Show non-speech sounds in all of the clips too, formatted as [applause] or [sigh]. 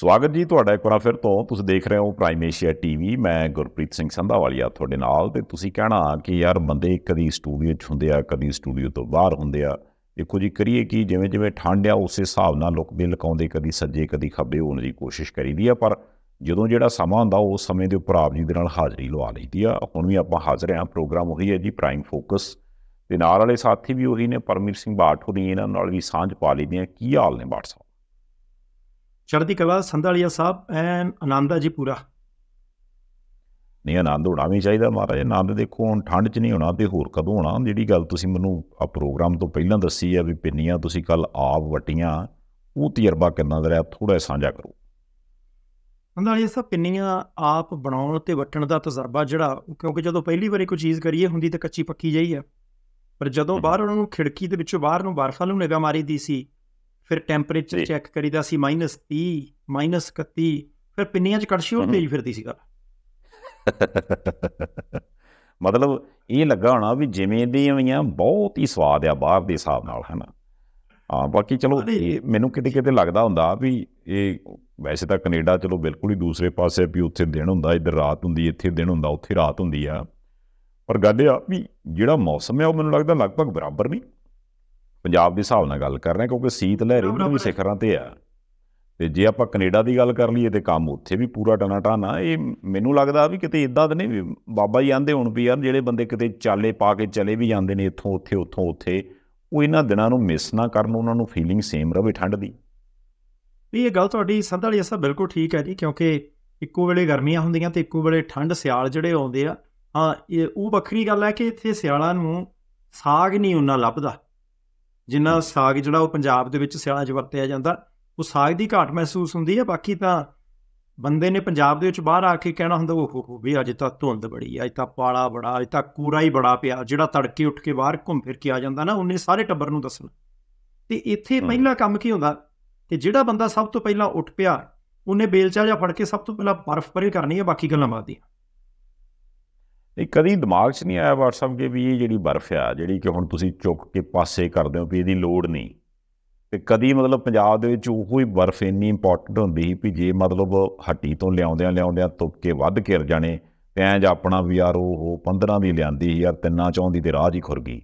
ਸਵਾਗਤ ਜੀ ਤੁਹਾਡਾ ਇੱਕ ਵਾਰ ਫਿਰ ਤੋਂ ਤੁਸੀਂ ਦੇਖ ਰਹੇ ਹੋ ਪ੍ਰਾਈਮ ਏਸ਼ੀਆ ਟੀਵੀ ਮੈਂ ਗੁਰਪ੍ਰੀਤ ਸਿੰਘ ਸੰਧਾਵਾਲੀਆ ਤੁਹਾਡੇ ਨਾਲ ਤੇ ਤੁਸੀਂ ਕਹਿਣਾ ਕਿ ਯਾਰ ਬੰਦੇ ਕਦੀ ਸਟੂਡੀਓ 'ਚ ਹੁੰਦੇ ਆ ਕਦੀ ਸਟੂਡੀਓ ਤੋਂ ਬਾਹਰ ਹੁੰਦੇ ਆ ਦੇਖੋ ਜੀ ਕਰੀਏ ਕੀ ਜਿਵੇਂ ਜਿਵੇਂ ਠੰਡ ਆ ਉਸੇ ਹਿਸਾਬ ਨਾਲ ਲੁਕਦੇ ਲਕਾਉਂਦੇ ਕਦੀ ਸੱਜੇ ਕਦੀ ਖੱਬੇ ਹੋਣ ਦੀ ਕੋਸ਼ਿਸ਼ ਕਰੀਦੀ ਆ ਪਰ ਜਦੋਂ ਜਿਹੜਾ ਸਮਾਂ ਹੁੰਦਾ ਉਸ ਸਮੇਂ ਦੇ ਉੱਪਰ ਆਪ ਜੀ ਦੇ ਨਾਲ ਹਾਜ਼ਰੀ ਲਵਾ ਲਈਦੀ ਆ ਹੁਣ ਵੀ ਆਪਾਂ ਹਾਜ਼ਰ ਆ ਪ੍ਰੋਗਰਾਮ ਉਹੀ ਹੈ ਜੀ ਪ੍ਰਾਈਮ ਫੋਕਸ ਤੇ ਨਾਲ ਵਾਲੇ ਸਾਥੀ ਵੀ ਉਹੀ ਨੇ ਪਰਮੀਰ ਸਿੰਘ ਬਾਠ ਨੇ ਇਹਨਾਂ ਨਾਲ ਵੀ ਸਾਂਝ ਪਾ ਲਈਦੀ ਆ ਕੀ ਹਾਲ ਨੇ ਬਾਠ ਚੜ੍ਹਦੀ ਕਲਾ ਸੰਧਾਲੀਆ ਸਾਹਿਬ ਐਨ ਆਨੰਦਾ ਜੀ ਪੂਰਾ ਨਹੀਂ ਆਨੰਦ ਹੋਣਾ ਵੀ ਚਾਹੀਦਾ ਮਹਾਰਾਜ ਆਨੰਦ ਦੇਖੋ ਹੁਣ ਠੰਡ 'ਚ ਨਹੀਂ ਹੋਣਾ ਤੇ ਹੋਰ ਕਦੋਂ ਹੋਣਾ ਜਿਹੜੀ ਗੱਲ ਤੁਸੀਂ ਮੈਨੂੰ ਆ ਪ੍ਰੋਗਰਾਮ ਤੋਂ ਪਹਿਲਾਂ ਦੱਸੀ ਆ ਵੀ ਪਿੰਨੀਆਂ ਤੁਸੀਂ ਕੱਲ ਆਪ ਵਟੀਆਂ ਉਹ ਤਜਰਬਾ ਕਿੰਨਾ ਦਰਿਆ ਥੋੜਾ ਸਾਂਝਾ ਕਰੋ ਸੰਧਾਲੀਆ ਸਾਹਿਬ ਪਿੰਨੀਆਂ ਆਪ ਬਣਾਉਣ ਤੇ ਵਟਣ ਦਾ ਤਜਰਬਾ ਜਿਹੜਾ ਕਿਉਂਕਿ ਜਦੋਂ ਪਹਿਲੀ ਵਾਰੀ ਕੋਈ ਚੀਜ਼ ਕਰੀਏ ਹੁੰਦੀ ਤਾਂ ਕੱਚੀ ਪੱਕੀ ਜਈ ਆ ਪਰ ਜਦੋਂ ਬਾਹਰ ਉਹਨਾਂ ਨੂੰ ਖਿੜਕੀ ਦੇ ਵਿੱਚੋਂ ਬਾਹਰ ਨੂੰ ਬਰਫਾਂ ਨੂੰ ਨਿਗਾ ਦੀ ਸੀ ਫਿਰ ਟੈਂਪਰੇਚਰ ਚੈੱਕ ਕਰੀਦਾ ਸੀ -30 -31 ਫਿਰ ਪਿੰਨੀਆਂ 'ਚ ਕੜਛੀ ਹੋਰ ਤੇਜ਼ ਫਿਰਦੀ ਸੀਗਾ [laughs] ਮਤਲਬ ਇਹ ਲੱਗਾ ਹੋਣਾ ਵੀ ਜਿਵੇਂ ਦੀਆਂ ਹੋਈਆਂ ਬਹੁਤ ਹੀ ਸਵਾਦ ਆ ਬਾਹਰ ਦੇ ਹਿਸਾਬ ਨਾਲ ਹਨਾ ਆ ਬਾਕੀ ਚਲੋ ਮੈਨੂੰ ਕਿਤੇ ਕਿਤੇ ਲੱਗਦਾ ਹੁੰਦਾ ਵੀ ਇਹ ਵੈਸੇ ਤਾਂ ਕੈਨੇਡਾ ਚਲੋ ਬਿਲਕੁਲ ਹੀ ਦੂਸਰੇ ਪਾਸੇ ਵੀ ਉੱਥੇ ਦਿਨ ਹੁੰਦਾ ਇੱਧਰ ਰਾਤ ਹੁੰਦੀ ਇੱਥੇ ਦਿਨ ਹੁੰਦਾ ਉੱਥੇ ਰਾਤ ਹੁੰਦੀ ਆ ਪਰ ਗੱਲ ਇਹ ਆ ਵੀ ਜਿਹੜਾ ਮੌਸਮ ਹੈ ਉਹ ਮੈਨੂੰ ਲੱਗਦਾ ਲਗਭਗ ਬਰਾਬਰ ਨਹੀਂ ਪੰਜਾਬ ਦੇ ਹਿਸਾਬ ਨਾਲ ਗੱਲ ਕਰ ਰਹੇ ਕਿਉਂਕਿ ਸੀਤ ਲਹਿਰੀ ਇਹਨਾਂ ਵੀ ਸਿਖਰਾਂ ਤੇ ਆ ਤੇ ਜੇ ਆਪਾਂ ਕੈਨੇਡਾ ਦੀ ਗੱਲ ਕਰ ਲਈਏ ਤੇ ਕੰਮ ਉੱਥੇ ਵੀ ਪੂਰਾ ਟਣਾ ਟਾਣਾ ਇਹ ਮੈਨੂੰ ਲੱਗਦਾ ਵੀ ਕਿਤੇ ਇਦਾਂ ਤਾਂ ਨਹੀਂ ਬਾਬਾ ਜੀ ਆਂਦੇ ਹੁਣ ਵੀ ਯਾਰ ਜਿਹੜੇ ਬੰਦੇ ਕਿਤੇ ਚਾਲੇ ਪਾ ਕੇ ਚਲੇ ਵੀ ਜਾਂਦੇ ਨੇ ਇੱਥੋਂ ਉੱਥੇ ਉੱਥੋਂ ਉੱਥੇ ਉਹ ਇਹਨਾਂ ਦਿਨਾਂ ਨੂੰ ਮਿਸ ਨਾ ਕਰਨ ਉਹਨਾਂ ਨੂੰ ਫੀਲਿੰਗ ਸੇਮ ਰਵੇ ਠੰਡ ਦੀ ਵੀ ਇਹ ਗੱਲ ਤੁਹਾਡੀ ਸੰਧਾਲੀ ਅਸਾ ਬਿਲਕੁਲ ਠੀਕ ਹੈ ਜੀ ਕਿਉਂਕਿ ਇੱਕੋ ਵੇਲੇ ਗਰਮੀਆਂ ਹੁੰਦੀਆਂ ਤੇ ਇੱਕੋ ਵੇਲੇ ਠੰਡ ਸਿਆਲ ਜਿਹੜੇ ਆਉਂਦੇ ਆ ਹਾਂ ਇਹ ਉਹ ਵੱਖਰੀ ਗੱਲ ਹੈ ਕਿ ਇੱਥੇ ਸਿਆਲਾਂ ਨੂੰ ਸਾਗ ਨਹੀਂ ਉਹਨਾਂ ਲੱਭਦਾ ਜਿੰਨਾ ਸਾਗ ਜਿਹੜਾ ਉਹ ਪੰਜਾਬ ਦੇ ਵਿੱਚ ਸਿਆਲਾਂ 'ਚ ਵਰਤਿਆ ਜਾਂਦਾ ਉਹ ਸਾਗ ਦੀ ਘਾਟ ਮਹਿਸੂਸ ਹੁੰਦੀ ਹੈ ਬਾਕੀ ਤਾਂ ਬੰਦੇ ਨੇ ਪੰਜਾਬ ਦੇ ਵਿੱਚ ਬਾਹਰ ਆ ਕੇ ਕਹਿਣਾ ਹੁੰਦਾ ਉਹ ਹੋ ਵੀ ਅੱਜ ਤਾਂ ਧੁੰਦ ਬੜੀ ਆ ਅੱਜ ਤਾਂ ਪਾਲਾ ਬੜਾ ਅੱਜ ਤਾਂ ਕੂੜਾ ਹੀ ਬੜਾ ਪਿਆ ਜਿਹੜਾ ਤੜਕੇ ਉੱਠ ਕੇ ਬਾਹਰ ਘੁੰਮ ਫਿਰ ਕੇ ਆ ਜਾਂਦਾ ਨਾ ਉਹਨੇ ਸਾਰੇ ਟੱਬਰ ਨੂੰ ਦੱਸਣਾ ਤੇ ਇੱਥੇ ਪਹਿਲਾ ਕੰਮ ਕੀ ਹੁੰਦਾ ਕਿ ਜਿਹੜਾ ਬੰਦਾ ਸਭ ਤੋਂ ਪਹਿਲਾਂ ਉੱਠ ਪਿਆ ਉਹਨੇ ਬੇਲਚਾ ਜਾਂ ਫੜ ਕੇ ਸਭ ਤੋਂ ਪਹਿਲਾਂ ਬਰਫ਼ ਪਰੇ ਕਰਨੀ ਹੈ ਬਾਕੀ ਗੱਲਾਂ ਬਾਅਦ ਦੀਆਂ ਇਹ ਕਦੀ ਦਿਮਾਗ 'ਚ ਨਹੀਂ ਆਇਆ WhatsApp ਕੇ ਵੀ ਇਹ ਜਿਹੜੀ ਬਰਫ਼ ਆ ਜਿਹੜੀ ਕਿ ਹੁਣ ਤੁਸੀਂ ਚੁੱਕ ਕੇ ਪਾਸੇ ਕਰਦੇ ਹੋ ਵੀ ਇਹਦੀ ਲੋੜ ਨਹੀਂ ਤੇ ਕਦੀ ਮਤਲਬ ਪੰਜਾਬ ਦੇ ਵਿੱਚ ਉਹੋ ਹੀ ਬਰਫ਼ ਇੰਨੀ ਇੰਪੋਰਟੈਂਟ ਹੁੰਦੀ ਸੀ ਵੀ ਜੇ ਮਤਲਬ ਹੱਟੀ ਤੋਂ ਲਿਆਉਂਦਿਆਂ ਲਿਆਉਂਦਿਆਂ ਤੁੱਕ ਕੇ ਵੱਧ ਘਿਰ ਜਾਣੇ ਤੇ ਐਂ ਜ ਆਪਣਾ ਵੀ ਯਾਰ ਉਹ 15 ਦੀ ਲਿਆਂਦੀ ਯਾਰ ਤਿੰਨਾਂ ਚੌਂਦੀ ਤੇ ਰਾਹ ਹੀ ਖੁਰ ਗਈ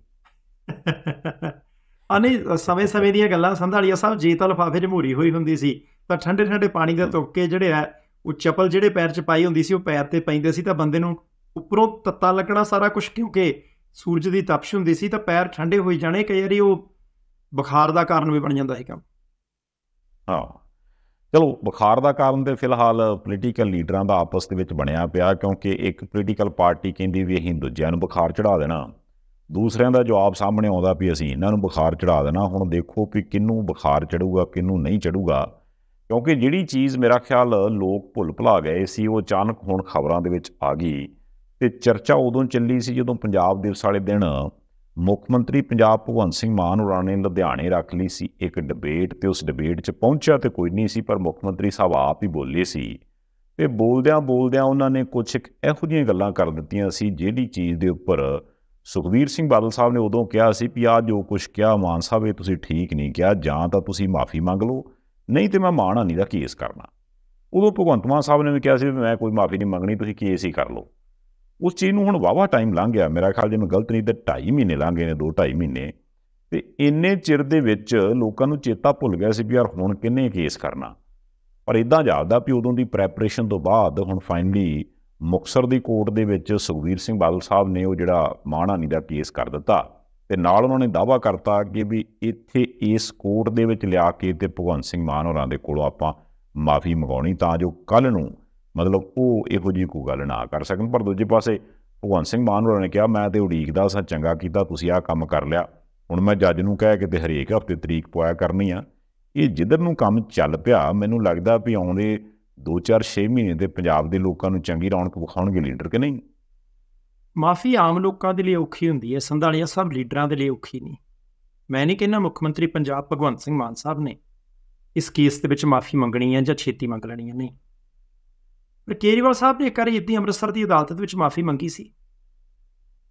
ਅਨੇ ਸਵੇ ਸਵੇ ਦੀਆਂ ਗੱਲਾਂ ਸੰਧਾਲੀਆ ਸਾਹਿਬ ਜੀ ਤਾਂ ਲਫਾਫੇ ਜਮੂਰੀ ਹੋਈ ਹੁੰਦੀ ਸੀ ਤਾਂ ਠੰਡੇ ਠੰਡੇ ਪਾਣੀ ਦੇ ਤੁੱਕੇ ਜਿਹੜੇ ਆ ਉਹ ਚੱਪਲ ਜਿਹੜੇ ਪੈਰ 'ਚ ਪਾਈ ਹੁੰਦੀ ਸੀ ਉਹ ਪੈਰ ਤੇ ਪੈਂਦੇ ਸੀ ਤਾਂ ਬੰਦੇ ਨੂੰ ਉਪਰੋਂ ਤੱਤਾ ਲੱਗਣਾ ਸਾਰਾ ਕੁਝ ਕਿਉਂਕਿ ਸੂਰਜ ਦੀ ਤਪਸ਼ ਹੁੰਦੀ ਸੀ ਤਾਂ ਪੈਰ ਠੰਡੇ ਹੋਈ ਜਾਣੇ ਕਈ ਵਾਰੀ ਉਹ ਬੁਖਾਰ ਦਾ ਕਾਰਨ ਵੀ ਬਣ ਜਾਂਦਾ ਸੀ ਕੰਮ ਹਾਂ ਚਲੋ ਬੁਖਾਰ ਦਾ ਕਾਰਨ ਤੇ ਫਿਲਹਾਲ ਪੋਲੀਟੀਕਲ ਲੀਡਰਾਂ ਦਾ ਆਪਸ ਦੇ ਵਿੱਚ ਬਣਿਆ ਪਿਆ ਕਿਉਂਕਿ ਇੱਕ ਪੋਲੀਟੀਕਲ ਪਾਰਟੀ ਕਹਿੰਦੀ ਵੀ ਅਸੀਂ ਦੂਜਿਆਂ ਨੂੰ ਬੁਖਾਰ ਚੜਾ ਦੇਣਾ ਦੂਸਰਿਆਂ ਦਾ ਜਵਾਬ ਸਾਹਮਣੇ ਆਉਂਦਾ ਵੀ ਅਸੀਂ ਇਹਨਾਂ ਨੂੰ ਬੁਖਾਰ ਚੜਾ ਦੇਣਾ ਹੁਣ ਦੇਖੋ ਵੀ ਕਿੰਨੂੰ ਬੁਖਾਰ ਚੜੂਗਾ ਕਿੰਨੂੰ ਨਹੀਂ ਚੜੂਗਾ ਕਿਉਂਕਿ ਜਿਹੜੀ ਚੀਜ਼ ਮੇਰਾ ਖਿਆਲ ਲੋਕ ਭੁੱਲ ਭੁਲਾ ਗਏ ਸੀ ਉਹ ਅਚਾਨਕ ਹੁਣ ਖਬਰਾਂ ਦੇ ਵਿੱਚ ਆ ਗਈ ਤੇ ਚਰਚਾ ਉਦੋਂ ਚੱਲੀ ਸੀ ਜਦੋਂ ਪੰਜਾਬ ਦਿਵਸ ਵਾਲੇ ਦਿਨ ਮੁੱਖ ਮੰਤਰੀ ਪੰਜਾਬ ਭਗਵੰਤ ਸਿੰਘ ਮਾਨ ਹੋਰਾਂ ਨੇ ਲੁਧਿਆਣੇ ਰੱਖ ਲਈ ਸੀ ਇੱਕ ਡਿਬੇਟ ਤੇ ਉਸ ਡਿਬੇਟ 'ਚ ਪਹੁੰਚਿਆ ਤੇ ਕੋਈ ਨਹੀਂ ਸੀ ਪਰ ਮੁੱਖ ਮੰਤਰੀ ਸਾਹਿਬ ਆਪ ਹੀ ਬੋਲੇ ਸੀ ਤੇ ਬੋਲਦਿਆਂ ਬੋਲਦਿਆਂ ਉਹਨਾਂ ਨੇ ਕੁਝ ਇਹੋ ਜਿਹੀਆਂ ਗੱਲਾਂ ਕਰ ਦਿੱਤੀਆਂ ਸੀ ਜਿਹੜੀ ਚੀਜ਼ ਦੇ ਉੱਪਰ ਸੁਖਵੀਰ ਸਿੰਘ ਬਾਦਲ ਸਾਹਿਬ ਨੇ ਉਦੋਂ ਕਿਹਾ ਸੀ ਵੀ ਆ ਜੋ ਕੁਝ ਕਿਹਾ ਮਾਨ ਸਾਹਿਬ ਇਹ ਤੁਸੀਂ ਠੀਕ ਨਹੀਂ ਕਿਹਾ ਜਾਂ ਤਾਂ ਤੁਸੀਂ ਮਾਫੀ ਮੰਗ ਲਓ ਨਹੀਂ ਤੇ ਮੈਂ ਮਾਨ ਹਾਨੀ ਦਾ ਕੇਸ ਕਰਨਾ ਉਦੋਂ ਭਗਵੰਤ ਮਾਨ ਸਾਹਿਬ ਨੇ ਵੀ ਕਿਹਾ ਸੀ ਮੈਂ ਕੋਈ ਮਾਫੀ ਨਹੀਂ ਮੰਗਣੀ ਤੁਸੀਂ ਕੇਸ ਹੀ ਕਰ ਲਓ ਉਸ ਚੀਜ਼ ਨੂੰ ਹੁਣ ਵਾਵਾ ਟਾਈਮ ਲੰਘ ਗਿਆ ਮੇਰਾ ਖਿਆਲ ਜੇ ਮੈਂ ਗਲਤ ਨਹੀਂ ਤੇ 2.5 ਮਹੀਨੇ ਲੰਘ ਗਏ ਨੇ 2.5 ਮਹੀਨੇ ਤੇ ਇੰਨੇ ਚਿਰ ਦੇ ਵਿੱਚ ਲੋਕਾਂ ਨੂੰ ਚੇਤਾ ਭੁੱਲ ਗਿਆ ਸੀ ਵੀ ਯਾਰ ਹੁਣ ਕਿੰਨੇ ਕੇਸ ਕਰਨਾ ਪਰ ਇਦਾਂ ਜਾਪਦਾ ਵੀ ਉਦੋਂ ਦੀ ਪ੍ਰੈਪਰੇਸ਼ਨ ਤੋਂ ਬਾਅਦ ਹੁਣ ਫਾਈਨਲੀ ਮੁਕਸਰ ਦੀ ਕੋਰਟ ਦੇ ਵਿੱਚ ਸੁਖਵੀਰ ਸਿੰਘ ਬਾਦਲ ਸਾਹਿਬ ਨੇ ਉਹ ਜਿਹੜਾ ਨਹੀਂ ਦਾ ਕੇਸ ਕਰ ਦਿੱਤਾ ਤੇ ਨਾਲ ਉਹਨਾਂ ਨੇ ਦਾਵਾ ਕਰਤਾ ਕਿ ਵੀ ਇੱਥੇ ਇਸ ਕੋਰਟ ਦੇ ਵਿੱਚ ਲਿਆ ਕੇ ਤੇ ਭਗਵੰਤ ਸਿੰਘ ਮਾਨ ਹੋਰਾਂ ਦੇ ਕੋਲੋਂ ਆਪਾਂ ਮਾਫੀ ਮੰਗਾਉਣੀ ਤਾਂ ਜੋ ਕੱਲ ਨੂੰ ਮਤਲਬ ਉਹ ਇਹੋ ਜੀ ਕੋ ਗੱਲ ਨਾ ਕਰ ਸਕਣ ਪਰ ਦੂਜੇ ਪਾਸੇ ਭਗਵੰਤ ਸਿੰਘ ਮਾਨ ਹੋਰਾਂ ਨੇ ਕਿਹਾ ਮੈਂ ਤੇ ਉਡੀਕਦਾ ਸਾਂ ਚੰਗਾ ਕੀਤਾ ਤੁਸੀਂ ਆਹ ਕੰਮ ਕਰ ਲਿਆ ਹੁਣ ਮੈਂ ਜੱਜ ਨੂੰ ਕਹਿ ਕੇ ਤੇ ਹਰੇਕ ਹਫਤੇ ਤਰੀਕ ਪੁਆਇਆ ਕਰਨੀ ਆ ਇਹ ਜਿੱਧਰ ਨੂੰ ਕੰਮ ਚੱਲ ਪਿਆ ਮੈਨੂੰ ਲੱਗਦਾ ਵੀ ਆਉਂਦੇ 2-4-6 ਮਹੀਨੇ ਦੇ ਪੰਜਾਬ ਦੇ ਲੋਕਾਂ ਨੂੰ ਚੰਗੀ ਰੌਣਕ ਵਿਖਾਉਣਗੇ ਲੀਡਰ ਕਿ ਨਹੀਂ ਮਾਫੀ ਆਮ ਲੋਕਾਂ ਦੇ ਲਈ ਔਖੀ ਹੁੰਦੀ ਹੈ ਸੰਧਾਲੀਆ ਸਭ ਲੀਡਰਾਂ ਦੇ ਲਈ ਔਖੀ ਨਹੀਂ ਮੈਂ ਨਹੀਂ ਕਹਿੰਦਾ ਮੁੱਖ ਮੰਤਰੀ ਪੰਜਾਬ ਭਗਵੰਤ ਸਿੰਘ ਮਾਨ ਸਾਹਿਬ ਨੇ ਇਸ ਕੇਸ ਦੇ ਵਿੱਚ ਮਾਫੀ ਮੰਗਣੀ ਹੈ ਜਾਂ ਛੇਤੀ ਮੰਗ ਲੈਣੀ ਹੈ ਨਹੀਂ ਪਰ ਕੇਜਰੀਵਾਲ ਸਾਹਿਬ ਨੇ ਇੱਕ ਵਾਰੀ ਇੱਦਾਂ ਅੰਮ੍ਰਿਤਸਰ ਦੀ ਅਦਾਲਤ ਵਿੱਚ ਮਾਫੀ ਮੰਗੀ ਸੀ